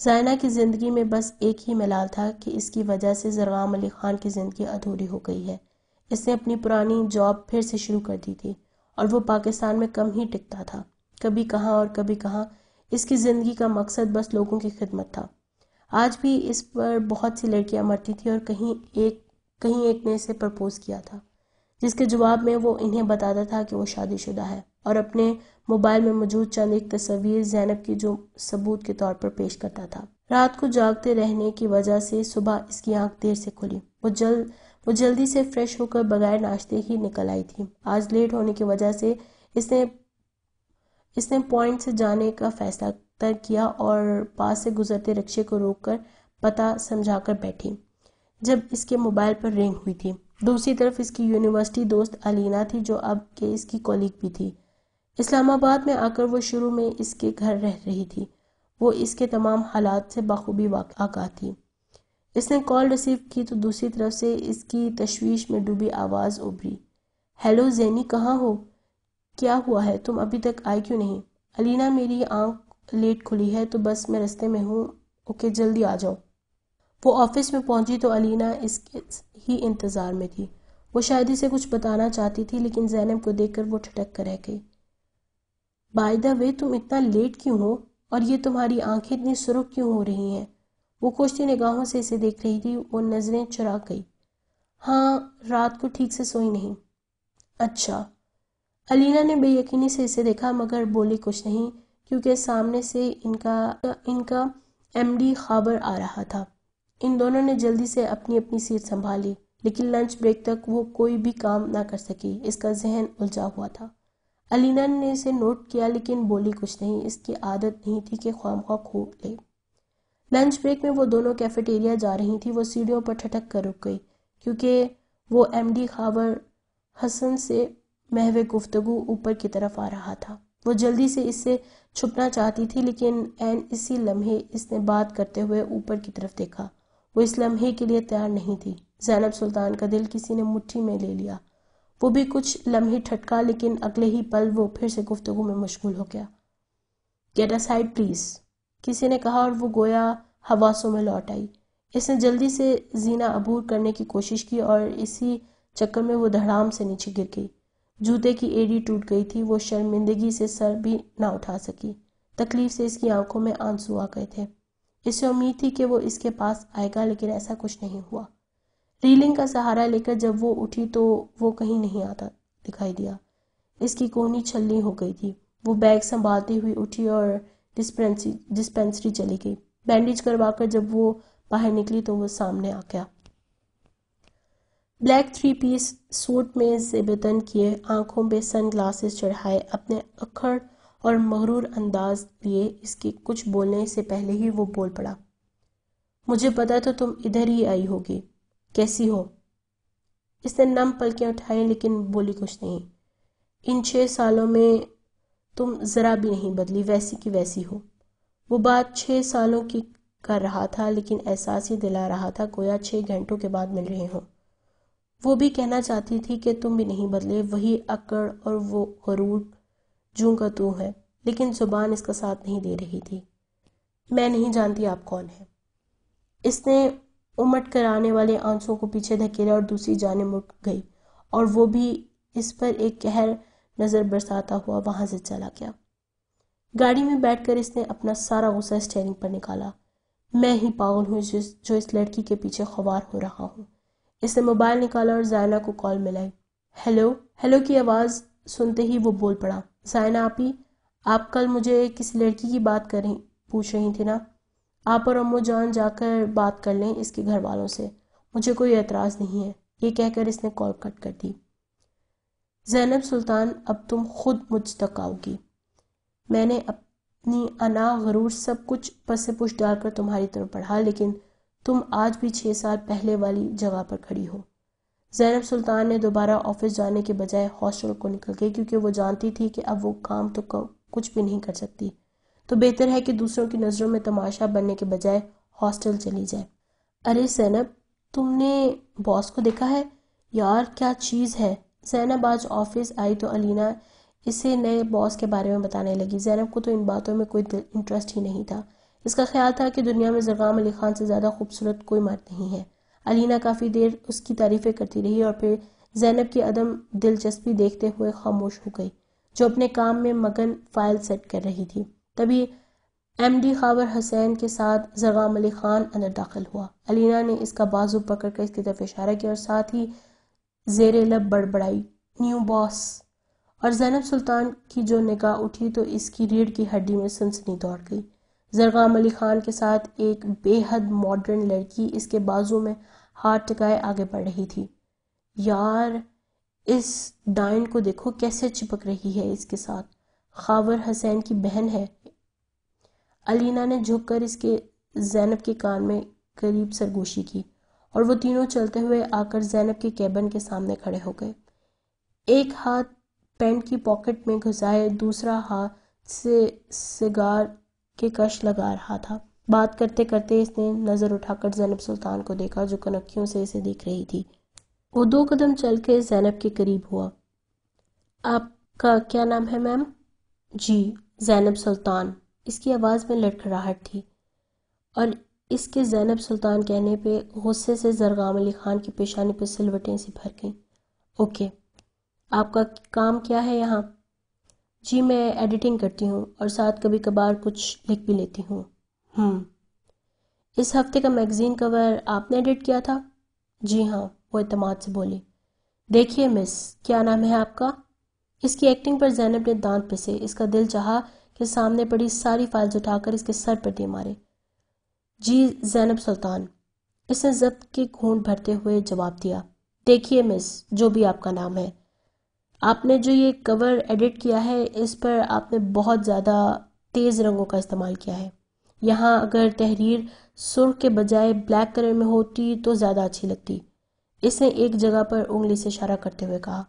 A: जायना की ज़िंदगी में बस एक ही मिलाल था कि इसकी वजह से जरवाम अली ख़ान की ज़िंदगी अधूरी हो गई है इसने अपनी पुरानी जॉब फिर से शुरू कर दी थी और वो पाकिस्तान में कम ही टिकता था कभी कहाँ और कभी कहाँ इसकी ज़िंदगी का मकसद बस लोगों की खिदमत था आज भी इस पर बहुत सी लड़कियाँ मरती थी और कहीं एक कहीं एक ने इसे प्रपोज़ किया था जिसके जवाब में वो इन्हें बताता था कि वो शादीशुदा है और अपने मोबाइल में मौजूद चंद एक तस्वीर जैनब की जो सबूत के तौर पर पेश करता था रात को जागते रहने की वजह से सुबह इसकी आंख देर से खुली वो जल्द वो जल्दी से फ्रेश होकर बगैर नाश्ते ही निकल आई थी आज लेट होने की वजह से इसने इसने पॉइंट से जाने का फैसला तय किया और पास से गुजरते रिक्शे को रोककर पता समझाकर बैठी जब इसके मोबाइल पर रिंग हुई थी दूसरी तरफ इसकी यूनिवर्सिटी दोस्त अलीना थी जो अब के इसकी कॉलीग भी थी इस्लामाबाद में आकर वो शुरू में इसके घर रह रही थी वो इसके तमाम हालात से बखूबी आगा थी इसने कॉल रिसीव की तो दूसरी तरफ से इसकी तशवीश में डूबी आवाज़ उभरी हेलो जैनी कहाँ हो क्या हुआ है तुम अभी तक आए क्यों नहीं अलीना मेरी आंख लेट खुली है तो बस मैं रस्ते में हूँ ओके जल्दी आ जाओ वो ऑफिस में पहुंची तो अलीना इसके ही इंतज़ार में थी वो शायद इसे कुछ बताना चाहती थी लेकिन जैनब को देखकर वो ठटक कर रह गई बाय द वे तुम इतना लेट क्यों हो और ये तुम्हारी आंखें इतनी सुरख क्यों हो रही हैं वो कोश्ती निगाहों से इसे देख रही थी वो नजरें चुरा गई हाँ रात को ठीक से सोई नहीं अच्छा अलीना ने बेयकीनी से इसे देखा मगर बोली कुछ नहीं क्योंकि सामने से इनका इनका एमडी खबर आ रहा था इन दोनों ने जल्दी से अपनी अपनी सीट संभाली लेकिन लंच ब्रेक तक वो कोई भी काम ना कर सकी इसका जहन उलझा हुआ था अलीना ने इसे नोट किया लेकिन बोली कुछ नहीं इसकी आदत नहीं थी कि ख्वाम ख्वा खूब ले लंच ब्रेक में वो दोनों कैफेटेरिया जा रही थी वो सीढ़ियों पर ठटक कर रुक गई क्योंकि वो एमडी खाबर हसन से महवे गुफ्तगु ऊपर की तरफ आ रहा था वो जल्दी से इससे छुपना चाहती थी लेकिन एन इसी लम्हे इसने बात करते हुए ऊपर की तरफ देखा वो इस लम्हे के लिए तैयार नहीं थी जैनब सुल्तान का दिल किसी ने मुट्ठी में ले लिया वो भी कुछ लम्हे ठटका लेकिन अगले ही पल वो फिर से गुफ्तगु में मशगूल हो गया गेट अ साइड प्लीज किसी ने कहा और वो गोया हवासों में लौट आई इसने जल्दी से जीना अबूर करने की कोशिश की और इसी चक्कर में वो धड़ाम से नीचे गिर गई जूते की एड़ी टूट गई थी वो शर्मिंदगी से सर भी ना उठा सकी तकलीफ से इसकी आंखों में आंसू आ गए थे इसे उम्मीद थी कि वो इसके पास आएगा लेकिन ऐसा कुछ नहीं हुआ रीलिंग का सहारा लेकर जब वो उठी तो वो कहीं नहीं आता दिखाई दिया इसकी कोहनी छलनी हो गई थी वो बैग संभालती हुई उठी और डिस्पेंसरी डिस्पेंसरी चली गई बैंडेज करवाकर जब वो बाहर निकली तो वो सामने आ गया ब्लैक थ्री पीस सूट में से जेबतन किए आंखों में सन ग्लासेस चढ़ाए अपने अखड़ और महरूर अंदाज लिए इसके कुछ बोलने से पहले ही वो बोल पड़ा मुझे पता था तो तुम इधर ही आई होगी कैसी हो इसने नम पलकें उठाई लेकिन बोली कुछ नहीं इन छः सालों में तुम ज़रा भी नहीं बदली वैसी की वैसी हो वो बात छः सालों की कर रहा था लेकिन एहसास ही दिला रहा था गोया छः घंटों के बाद मिल रहे हो वो भी कहना चाहती थी कि तुम भी नहीं बदले वही अकड़ और वो गरूर जू का तू है लेकिन जुबान इसका साथ नहीं दे रही थी मैं नहीं जानती आप कौन है इसने उमट कर आने वाले आंसुओं को पीछे धकेला और दूसरी जाने मुड़ गई और वो भी इस पर एक कहर नज़र बरसाता हुआ वहां से चला गया गाड़ी में बैठकर इसने अपना सारा गुस्सा स्टेयरिंग पर निकाला मैं ही पागल हूँ जो इस लड़की के पीछे खवार हो रहा हूँ इसने मोबाइल निकाला और जायना को कॉल मिलाई हेलो हेलो की आवाज़ सुनते ही वो बोल पड़ा जायना ही आप कल मुझे किसी लड़की की बात कर रही पूछ रही थी ना आप और अम्मो जान जाकर बात कर लें इसके घर वालों से मुझे कोई एतराज़ नहीं है ये कहकर इसने कॉल कट कर दी जैनब सुल्तान अब तुम खुद मुझ तक आओगी मैंने अपनी अना गरूर सब कुछ पस से पुश डालकर तुम्हारी तरफ पढ़ा लेकिन तुम आज भी छः साल पहले वाली जगह पर खड़ी हो जैनब सुल्तान ने दोबारा ऑफिस जाने के बजाय हॉस्टल को निकल गई क्योंकि वो जानती थी कि अब वो काम तो कुछ भी नहीं कर सकती तो बेहतर है कि दूसरों की नज़रों में तमाशा बनने के बजाय हॉस्टल चली जाए अरे सैनब तुमने बॉस को देखा है यार क्या चीज़ है जैनब आज ऑफिस आई तो अलीना इसे नए बॉस के बारे में बताने लगी जैनब को तो इन बातों में कोई इंटरेस्ट ही नहीं था इसका ख्याल था कि दुनिया में जग़ाम अली खान से ज़्यादा खूबसूरत कोई मर्द नहीं है अलीना काफ़ी देर उसकी तारीफ़ें करती रही और फिर जैनब की अदम दिलचस्पी देखते हुए खामोश हो गई जो अपने काम में मगन फाइल सेट कर रही थी तभी एम डी खावर हसैन के साथ जरगाम अली खान अंदर दाखिल हुआ अलीना ने इसका बाजू पकड़ कर इसकी तरफ इशारा किया और साथ ही जेर लब बड़बड़ाई न्यू बॉस और जैनब सुल्तान की जो निगाह उठी तो इसकी रीढ़ की हड्डी में सनसनी दौड़ गई जरगाम अली खान के साथ एक बेहद मॉडर्न लड़की इसके बाजू में हाथ टिकाए आगे बढ़ रही थी यार इस डाइन को देखो कैसे चिपक रही है इसके साथ खावर हसैन की बहन है अलीना ने झुककर इसके जैनब के कान में करीब सरगोशी की और वो तीनों चलते हुए आकर जैनब के कैबन के सामने खड़े हो गए एक हाथ पैंट की पॉकेट में घुसाए दूसरा हाथ से सिगार के कश लगा रहा था बात करते करते इसने नज़र उठाकर जैनब सुल्तान को देखा जो कनखियों से इसे देख रही थी वो दो कदम चल के जैनब के करीब हुआ आपका क्या नाम है मैम जी जैनब सुल्तान इसकी आवाज़ में लटखड़ाहट थी और इसके जैनब सुल्तान कहने पे गुस्से से जरगाम अली खान की पेशानी पर पे सिलवटें से भर गईं ओके आपका काम क्या है यहाँ जी मैं एडिटिंग करती हूँ और साथ कभी कभार कुछ लिख भी लेती हूँ हम्म, इस हफ्ते का मैगज़ीन कवर आपने एडिट किया था जी हाँ वो अतमाद से बोली देखिए मिस क्या नाम है आपका इसकी एक्टिंग पर जैनब ने दांत पिसे इसका दिल चाहा फिर सामने पड़ी सारी फाइल्स उठाकर इसके सर पर दे मारे जी जैनब सुल्तान इसने जब्त के घूंट भरते हुए जवाब दिया देखिए मिस जो भी आपका नाम है आपने जो ये कवर एडिट किया है इस पर आपने बहुत ज़्यादा तेज़ रंगों का इस्तेमाल किया है यहाँ अगर तहरीर सुर्ख के बजाय ब्लैक कलर में होती तो ज़्यादा अच्छी लगती इसने एक जगह पर उंगली से इशारा करते हुए कहा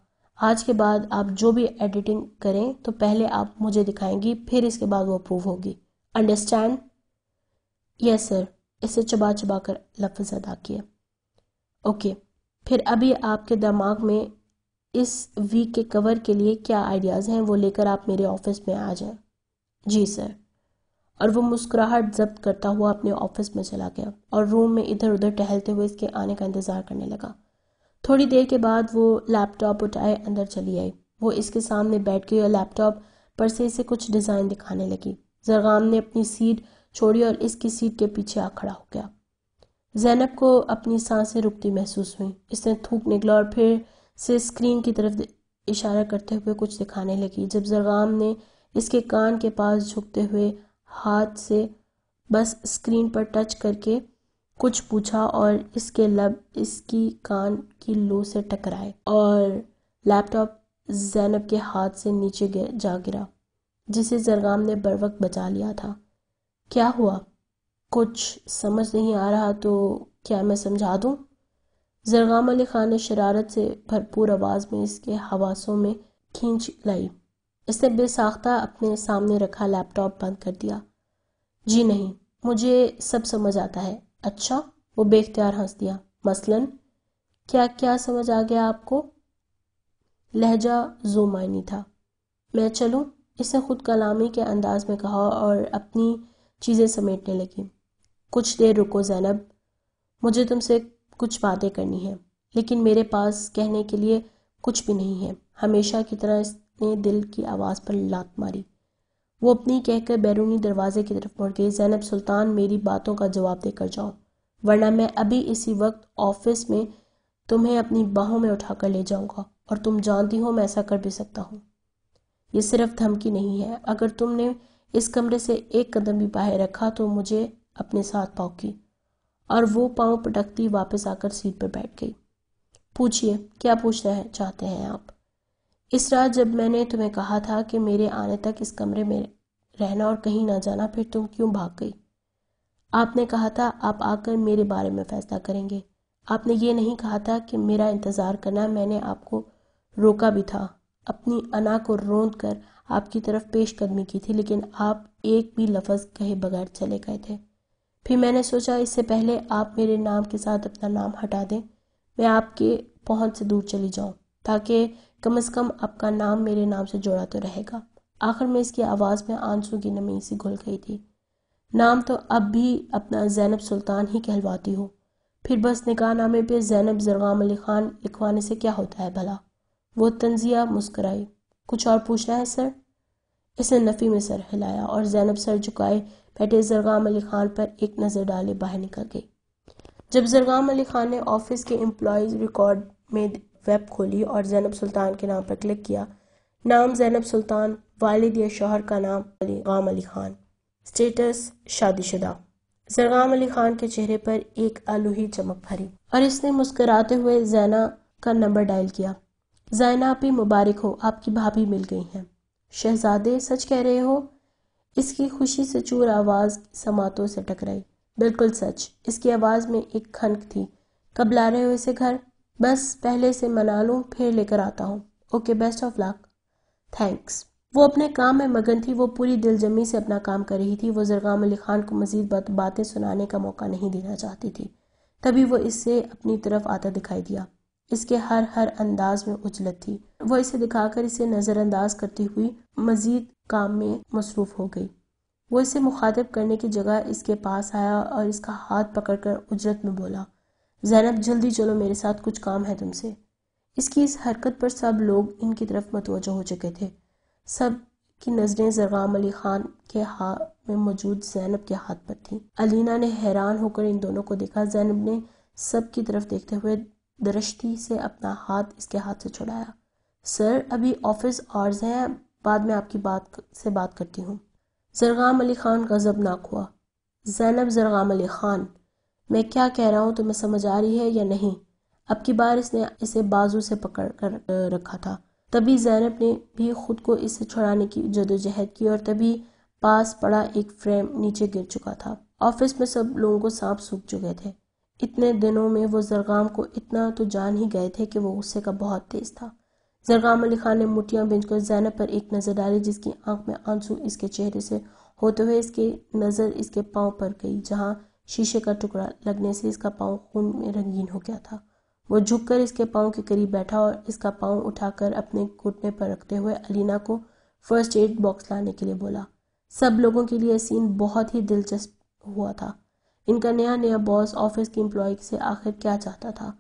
A: आज के बाद आप जो भी एडिटिंग करें तो पहले आप मुझे दिखाएंगी फिर इसके बाद वो अप्रूव होगी अंडरस्टैंड यस सर इसे चबा चबा कर लफ्ज़ अदा किया ओके फिर अभी आपके दिमाग में इस वीक के कवर के लिए क्या आइडियाज़ हैं वो लेकर आप मेरे ऑफिस में आ जाएं जी सर और वो मुस्कुराहट जब्त करता हुआ अपने ऑफिस में चला गया और रूम में इधर उधर टहलते हुए इसके आने का इंतज़ार करने लगा थोड़ी देर के बाद वो लैपटॉप उठाए अंदर चली आई वो इसके सामने बैठ गई और लैपटॉप पर से इसे कुछ डिज़ाइन दिखाने लगी जरगाम ने अपनी सीट छोड़ी और इसकी सीट के पीछे आ खड़ा हो गया जैनब को अपनी सांसें रुकती महसूस हुई इसने थूक निकला और फिर से स्क्रीन की तरफ इशारा करते हुए कुछ दिखाने लगी जब जरगाम ने इसके कान के पास झुकते हुए हाथ से बस स्क्रीन पर टच करके कुछ पूछा और इसके लब इसकी कान की लो से टकराए और लैपटॉप जैनब के हाथ से नीचे जा गिरा जिसे जरगाम ने बर वक्त बचा लिया था क्या हुआ कुछ समझ नहीं आ रहा तो क्या मैं समझा दूँ जरगाम अली खान ने शरारत से भरपूर आवाज़ में इसके हवासों में खींच लाई इसने बेसाख्ता अपने सामने रखा लैपटॉप बंद कर दिया जी नहीं मुझे सब समझ आता है अच्छा वो बेख्तियार हंस दिया मसलन क्या क्या समझ आ गया आपको लहजा जो मायनी था मैं चलूँ इसने खुद कलामी के अंदाज में कहा और अपनी चीज़ें समेटने लगी कुछ देर रुको जैनब मुझे तुमसे कुछ बातें करनी है लेकिन मेरे पास कहने के लिए कुछ भी नहीं है हमेशा की तरह इसने दिल की आवाज़ पर लात मारी वो अपनी कहकर बैरूनी दरवाजे की तरफ मुड़ गई जैनब सुल्तान मेरी बातों का जवाब देकर जाओ वरना मैं अभी इसी वक्त ऑफिस में तुम्हें अपनी बाहों में उठाकर ले जाऊंगा और तुम जानती हो मैं ऐसा कर भी सकता हूँ ये सिर्फ धमकी नहीं है अगर तुमने इस कमरे से एक कदम भी बाहर रखा तो मुझे अपने साथ पाँव की और वो पाँव पटकती वापस आकर सीट पर बैठ गई पूछिए क्या पूछना है चाहते हैं आप इस रात जब मैंने तुम्हें कहा था कि मेरे आने तक इस कमरे में रहना और कहीं ना जाना फिर तुम क्यों भाग गई आपने कहा था आप आकर मेरे बारे में फैसला करेंगे आपने ये नहीं कहा था कि मेरा इंतज़ार करना मैंने आपको रोका भी था अपनी अना को रोंद कर आपकी तरफ पेशकदमी की थी लेकिन आप एक भी लफ्ज़ कहे बगैर चले गए थे फिर मैंने सोचा इससे पहले आप मेरे नाम के साथ अपना नाम हटा दें मैं आपके पहुंच से दूर चली जाऊं ताकि कम से कम आपका नाम मेरे नाम से जोड़ा तो रहेगा आखिर में इसकी आवाज़ में आंसू की नमी सी घुल गई थी नाम तो अब भी अपना जैनब सुल्तान ही कहलवाती हो फिर बस निकाह नामे पे जैनब जरगाम अली खान लिखवाने से क्या होता है भला वो तंजिया मुस्कराई कुछ और पूछना है सर इसने नफ़ी में सर हिलाया और जैनब सर झुकाए बैठे जरगाम अली खान पर एक नज़र डाले बाहर निकल गई जब जरगाम अली खान ने ऑफिस के एम्प्लॉज रिकॉर्ड में वेब खोली और जैनब सुल्तान के नाम पर क्लिक किया नाम जैनब सुल्तान वालिद या शोहर का नाम गाम अली खान स्टेटस शादीशुदा जरगाम अली खान के चेहरे पर एक आलूही चमक भरी और इसने मुस्कराते हुए जैना का नंबर डायल किया जैना आप ही मुबारक हो आपकी भाभी मिल गई हैं शहजादे सच कह रहे हो इसकी खुशी से चूर आवाज़ समातों से टकराई बिल्कुल सच इसकी आवाज़ में एक खनक थी कब ला रहे हो इसे घर बस पहले से मना लूँ फिर लेकर आता हूँ okay best of luck thanks वो अपने काम में मगन थी वो पूरी दिलजमी से अपना काम कर रही थी वो जरगाम अली खान को मजीद बात, बातें सुनाने का मौका नहीं देना चाहती थी तभी वो इससे अपनी तरफ आता दिखाई दिया इसके हर हर अंदाज में उजलत थी वो इसे दिखाकर इसे नज़रअंदाज करती हुई मजीद काम में मसरूफ़ हो गई वो इसे मुखातब करने की जगह इसके पास आया और इसका हाथ पकड़कर उजरत में बोला जैनब जल्दी चलो मेरे साथ कुछ काम है तुमसे इसकी इस हरकत पर सब लोग इनकी तरफ मतवजो हो चुके थे सब की नज़रें जरगाम अली खान के हाथ में मौजूद जैनब के हाथ पर थी अलीना ने हैरान होकर इन दोनों को देखा जैनब ने सब की तरफ देखते हुए दृष्टि से अपना हाथ इसके हाथ से छुड़ाया सर अभी ऑफिस आर्ज हैं बाद में आपकी बात से बात करती हूँ जरगाम अली खान का जब नाक हुआ जैनब जरगाम अली खान मैं क्या कह रहा हूँ तुम्हें समझ आ रही है या नहीं अब की बार इसने इसे बाजू से पकड़ कर रखा था तभी जैनब ने भी खुद को इसे छुड़ाने की जदोजहद की और तभी पास पड़ा एक फ्रेम नीचे गिर चुका था ऑफिस में सब लोगों को सांप सूख चुके थे इतने दिनों में वो जरगाम को इतना तो जान ही गए थे कि वो गुस्से का बहुत तेज था जरगाम अली खान ने मुठियाँ बिंचकर जैनब पर एक नज़र डाली जिसकी आंख में आंसू इसके चेहरे से होते हुए इसकी नज़र इसके पाँव पर गई जहाँ शीशे का टुकड़ा लगने से इसका पाँव खून में रंगीन हो गया था वो झुककर इसके पाँव के करीब बैठा और इसका पाँव उठाकर अपने घुटने पर रखते हुए अलीना को फर्स्ट एड बॉक्स लाने के लिए बोला सब लोगों के लिए सीन बहुत ही दिलचस्प हुआ था इनका नया नया बॉस ऑफिस की एम्प्लॉय से आखिर क्या चाहता था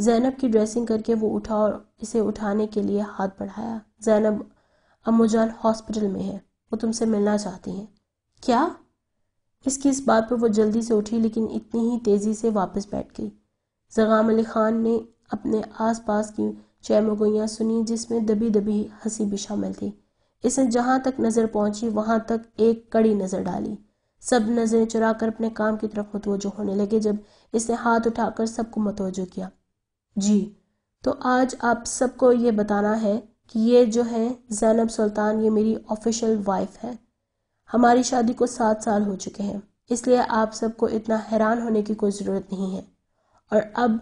A: जैनब की ड्रेसिंग करके वो उठा और इसे उठाने के लिए हाथ बढ़ाया जैनब अमोजान हॉस्पिटल में है वो तुमसे मिलना चाहती हैं क्या इसकी इस बात पर वो जल्दी से उठी लेकिन इतनी ही तेज़ी से वापस बैठ गई जगाम अली खान ने अपने आसपास की चैमगोइयाँ सुनी जिसमें दबी दबी हंसी भी शामिल थी इसने जहाँ तक नज़र पहुँची वहाँ तक एक कड़ी नज़र डाली सब नज़रें चुरा कर अपने काम की तरफ मतवजो होने लगे जब इसने हाथ उठाकर सबको मतवजो किया जी तो आज आप सबको ये बताना है कि ये जो है जैनब सुल्तान ये मेरी ऑफिशियल वाइफ है हमारी शादी को सात साल हो चुके हैं इसलिए आप सबको इतना हैरान होने की कोई ज़रूरत नहीं है और अब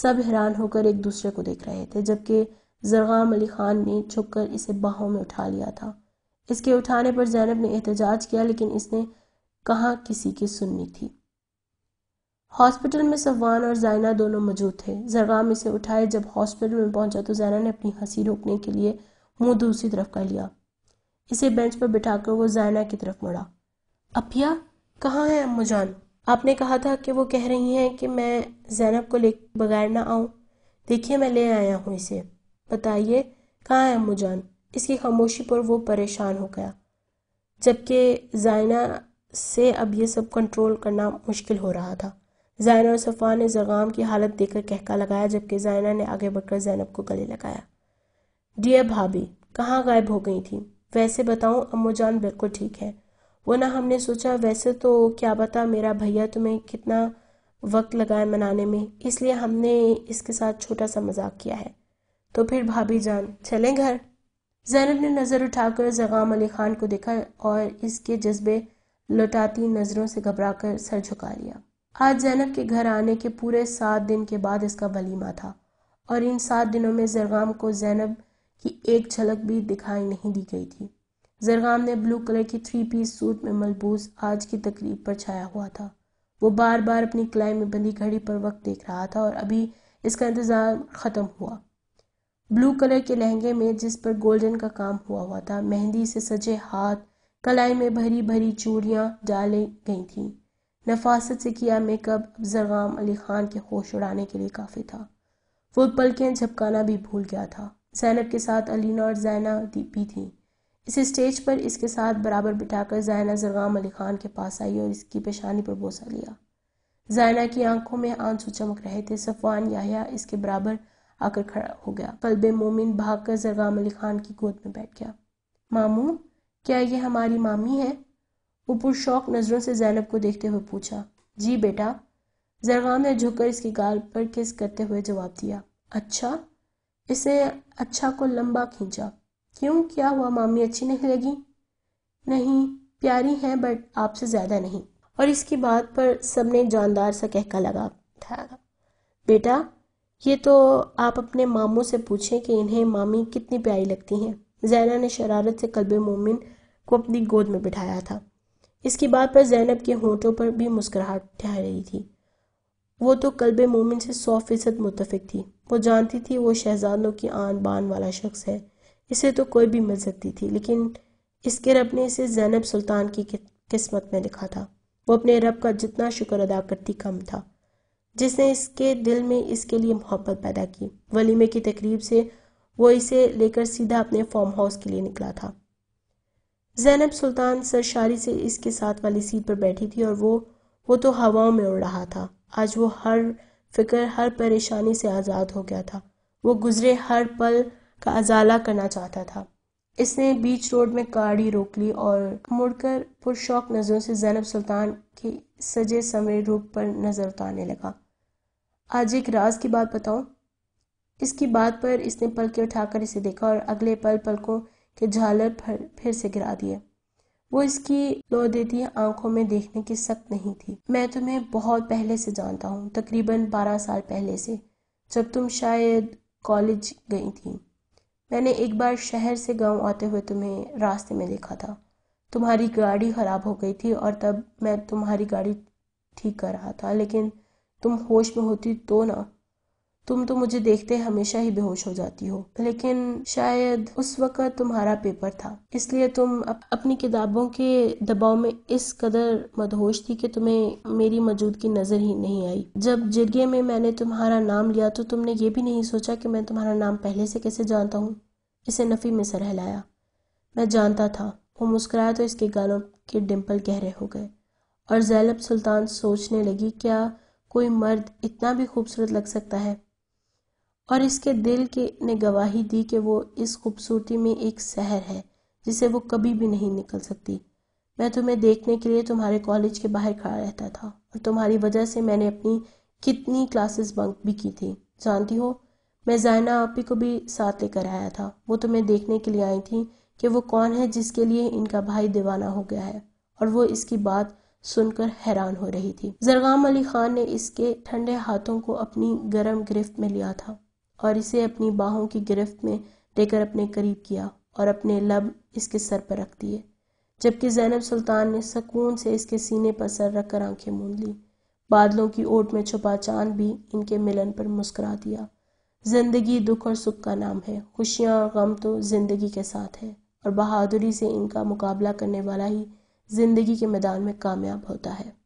A: सब हैरान होकर एक दूसरे को देख रहे थे जबकि जरगाम अली खान ने छुपकर इसे बाहों में उठा लिया था इसके उठाने पर जैनब ने एहतजाज किया लेकिन इसने कहाँ किसी की सुननी थी हॉस्पिटल में सवान और जायना दोनों मौजूद थे जरगाम इसे उठाए जब हॉस्पिटल में पहुंचा तो जैना ने अपनी हंसी रोकने के लिए मुंह दूसरी तरफ कर लिया इसे बेंच पर बिठाकर वो जायना की तरफ मुड़ा अपिया कहाँ है अम्मू जान आपने कहा था कि वो कह रही हैं कि मैं जैनब को ले बगैर ना आऊँ देखिए मैं ले आया हूँ इसे बताइए कहाँ है अम्मू जान इसकी खामोशी पर वो परेशान हो गया जबकि जायना से अब ये सब कंट्रोल करना मुश्किल हो रहा था जायना और सफ़ान ने जगाम की हालत देखकर कहका लगाया जबकि जायना ने आगे बढ़कर जैनब को गले लगाया डियर भाभी कहाँ गायब हो गई थी वैसे बताऊं अम्मू जान बिल्कुल ठीक है वो ना हमने सोचा वैसे तो क्या बता मेरा भैया तुम्हें कितना वक्त लगाए मनाने में इसलिए हमने इसके साथ छोटा सा मजाक किया है तो फिर भाभी जान चलें घर जैनब ने नज़र उठाकर जगाम अली खान को देखा और इसके जज्बे लुटाती नज़रों से घबराकर सर झुका लिया आज जैनब के घर आने के पूरे सात दिन के बाद इसका वलीमा था और इन सात दिनों में जरगाम को जैनब की एक झलक भी दिखाई नहीं दी गई थी जरगाम ने ब्लू कलर की थ्री पीस सूट में मलबूस आज की तकरीब पर छाया हुआ था वो बार बार अपनी कलाई में बंधी घड़ी पर वक्त देख रहा था और अभी इसका इंतज़ार ख़त्म हुआ ब्लू कलर के लहंगे में जिस पर गोल्डन का काम हुआ हुआ था मेहंदी से सजे हाथ कलाई में भरी भरी चूड़ियाँ डाली गई थी नफासत से किया मेकअप अब जरगाम अली खान के होश उड़ाने के लिए काफ़ी था वो पलकें झपकाना भी भूल गया था जैनब के साथ अलीना और जैना भी थी इस स्टेज पर इसके साथ बराबर बिठाकर जैना जरगाम अली खान के पास आई और इसकी पेशानी पर बोसा लिया जैना की आंखों में आंसू चमक रहे थे सफवान याहिया इसके बराबर आकर खड़ा हो गया कल्ब मोमिन भाग कर जरगाम अली खान की गोद में बैठ गया मामू क्या ये हमारी मामी है वो पुरशौक नज़रों से जैनब को देखते हुए पूछा जी बेटा जरगाम ने झुककर इसकी गाल पर किस करते हुए जवाब दिया अच्छा इसे अच्छा को लंबा खींचा क्यों क्या हुआ मामी अच्छी नहीं लगी नहीं प्यारी है बट आपसे ज़्यादा नहीं और इसकी बात पर सबने जानदार सा कहका लगा था बेटा ये तो आप अपने मामों से पूछें कि इन्हें मामी कितनी प्यारी लगती हैं जैना ने शरारत से कल्बे मोमिन को अपनी गोद में बिठाया था इसकी बात पर जैनब के होठों पर भी मुस्कुराहट ठहर रही थी वो तो कल्ब मोमिन से सौ फीसद मुतफिक थी वो जानती थी वो शहजादों की आन बान वाला शख्स है इसे तो कोई भी मिल सकती थी लेकिन इसके रब ने इसे जैनब सुल्तान की किस्मत में लिखा था वो अपने रब का जितना शुक्र अदा करती कम था जिसने इसके दिल में इसके लिए मोहब्बत पैदा की वलीमे की तकरीब से वो इसे लेकर सीधा अपने फॉर्म हाउस के लिए निकला था जैनब सुल्तान सरशारी से इसके साथ वाली सीट पर बैठी थी और वो वो तो हवाओं में उड़ रहा था आज वो हर फिक्र हर परेशानी से आज़ाद हो गया था वो गुजरे हर पल का अजाला करना चाहता था इसने बीच रोड में गाड़ी रोक ली और मुड़कर पुरशौक नज़रों से जैनब सुल्तान के सजे समय रूप पर नज़र उतारने लगा आज एक राज की बात बताऊं इसकी बात पर इसने पलके उठाकर इसे देखा और अगले पल पलकों के झालर फिर से गिरा दिए वो इसकी लो देती आंखों में देखने की सख्त नहीं थी मैं तुम्हें बहुत पहले से जानता हूँ तकरीबन बारह साल पहले से जब तुम शायद कॉलेज गई थी मैंने एक बार शहर से गांव आते हुए तुम्हें रास्ते में देखा था तुम्हारी गाड़ी ख़राब हो गई थी और तब मैं तुम्हारी गाड़ी ठीक कर रहा था लेकिन तुम होश में होती तो ना तुम तो मुझे देखते हमेशा ही बेहोश हो जाती हो लेकिन शायद उस वक्त तुम्हारा पेपर था इसलिए तुम अप, अपनी किताबों के दबाव में इस कदर मदहोश थी कि तुम्हें मेरी मौजूद की नजर ही नहीं आई जब जिरगे में मैंने तुम्हारा नाम लिया तो तुमने ये भी नहीं सोचा कि मैं तुम्हारा नाम पहले से कैसे जानता हूँ इसे नफ़ी में सर हिलाया मैं जानता था वो मुस्कुराया तो इसके गालों के डिम्पल गहरे हो गए और जैलब सुल्तान सोचने लगी क्या कोई मर्द इतना भी खूबसूरत लग सकता है और इसके दिल के ने गवाही दी कि वो इस खूबसूरती में एक शहर है जिसे वो कभी भी नहीं निकल सकती मैं तुम्हें देखने के लिए तुम्हारे कॉलेज के बाहर खड़ा रहता था और तुम्हारी वजह से मैंने अपनी कितनी क्लासेस बंक भी की थी जानती हो मैं जायना आपी को भी साथ लेकर आया था वो तुम्हें देखने के लिए आई थी कि वो कौन है जिसके लिए इनका भाई दीवाना हो गया है और वो इसकी बात सुनकर हैरान हो रही थी जरगाम अली खान ने इसके ठंडे हाथों को अपनी गर्म गिरफ्त में लिया था और इसे अपनी बाहों की गिरफ्त में लेकर अपने करीब किया और अपने लब इसके सर पर रख दिए जबकि जैनब सुल्तान ने सकून से इसके सीने पर सर रखकर आंखें मूंद ली बादलों की ओट में छुपा चांद भी इनके मिलन पर मुस्करा दिया जिंदगी दुख और सुख का नाम है खुशियाँ और गम तो जिंदगी के साथ है और बहादुरी से इनका मुकाबला करने वाला ही जिंदगी के मैदान में कामयाब होता है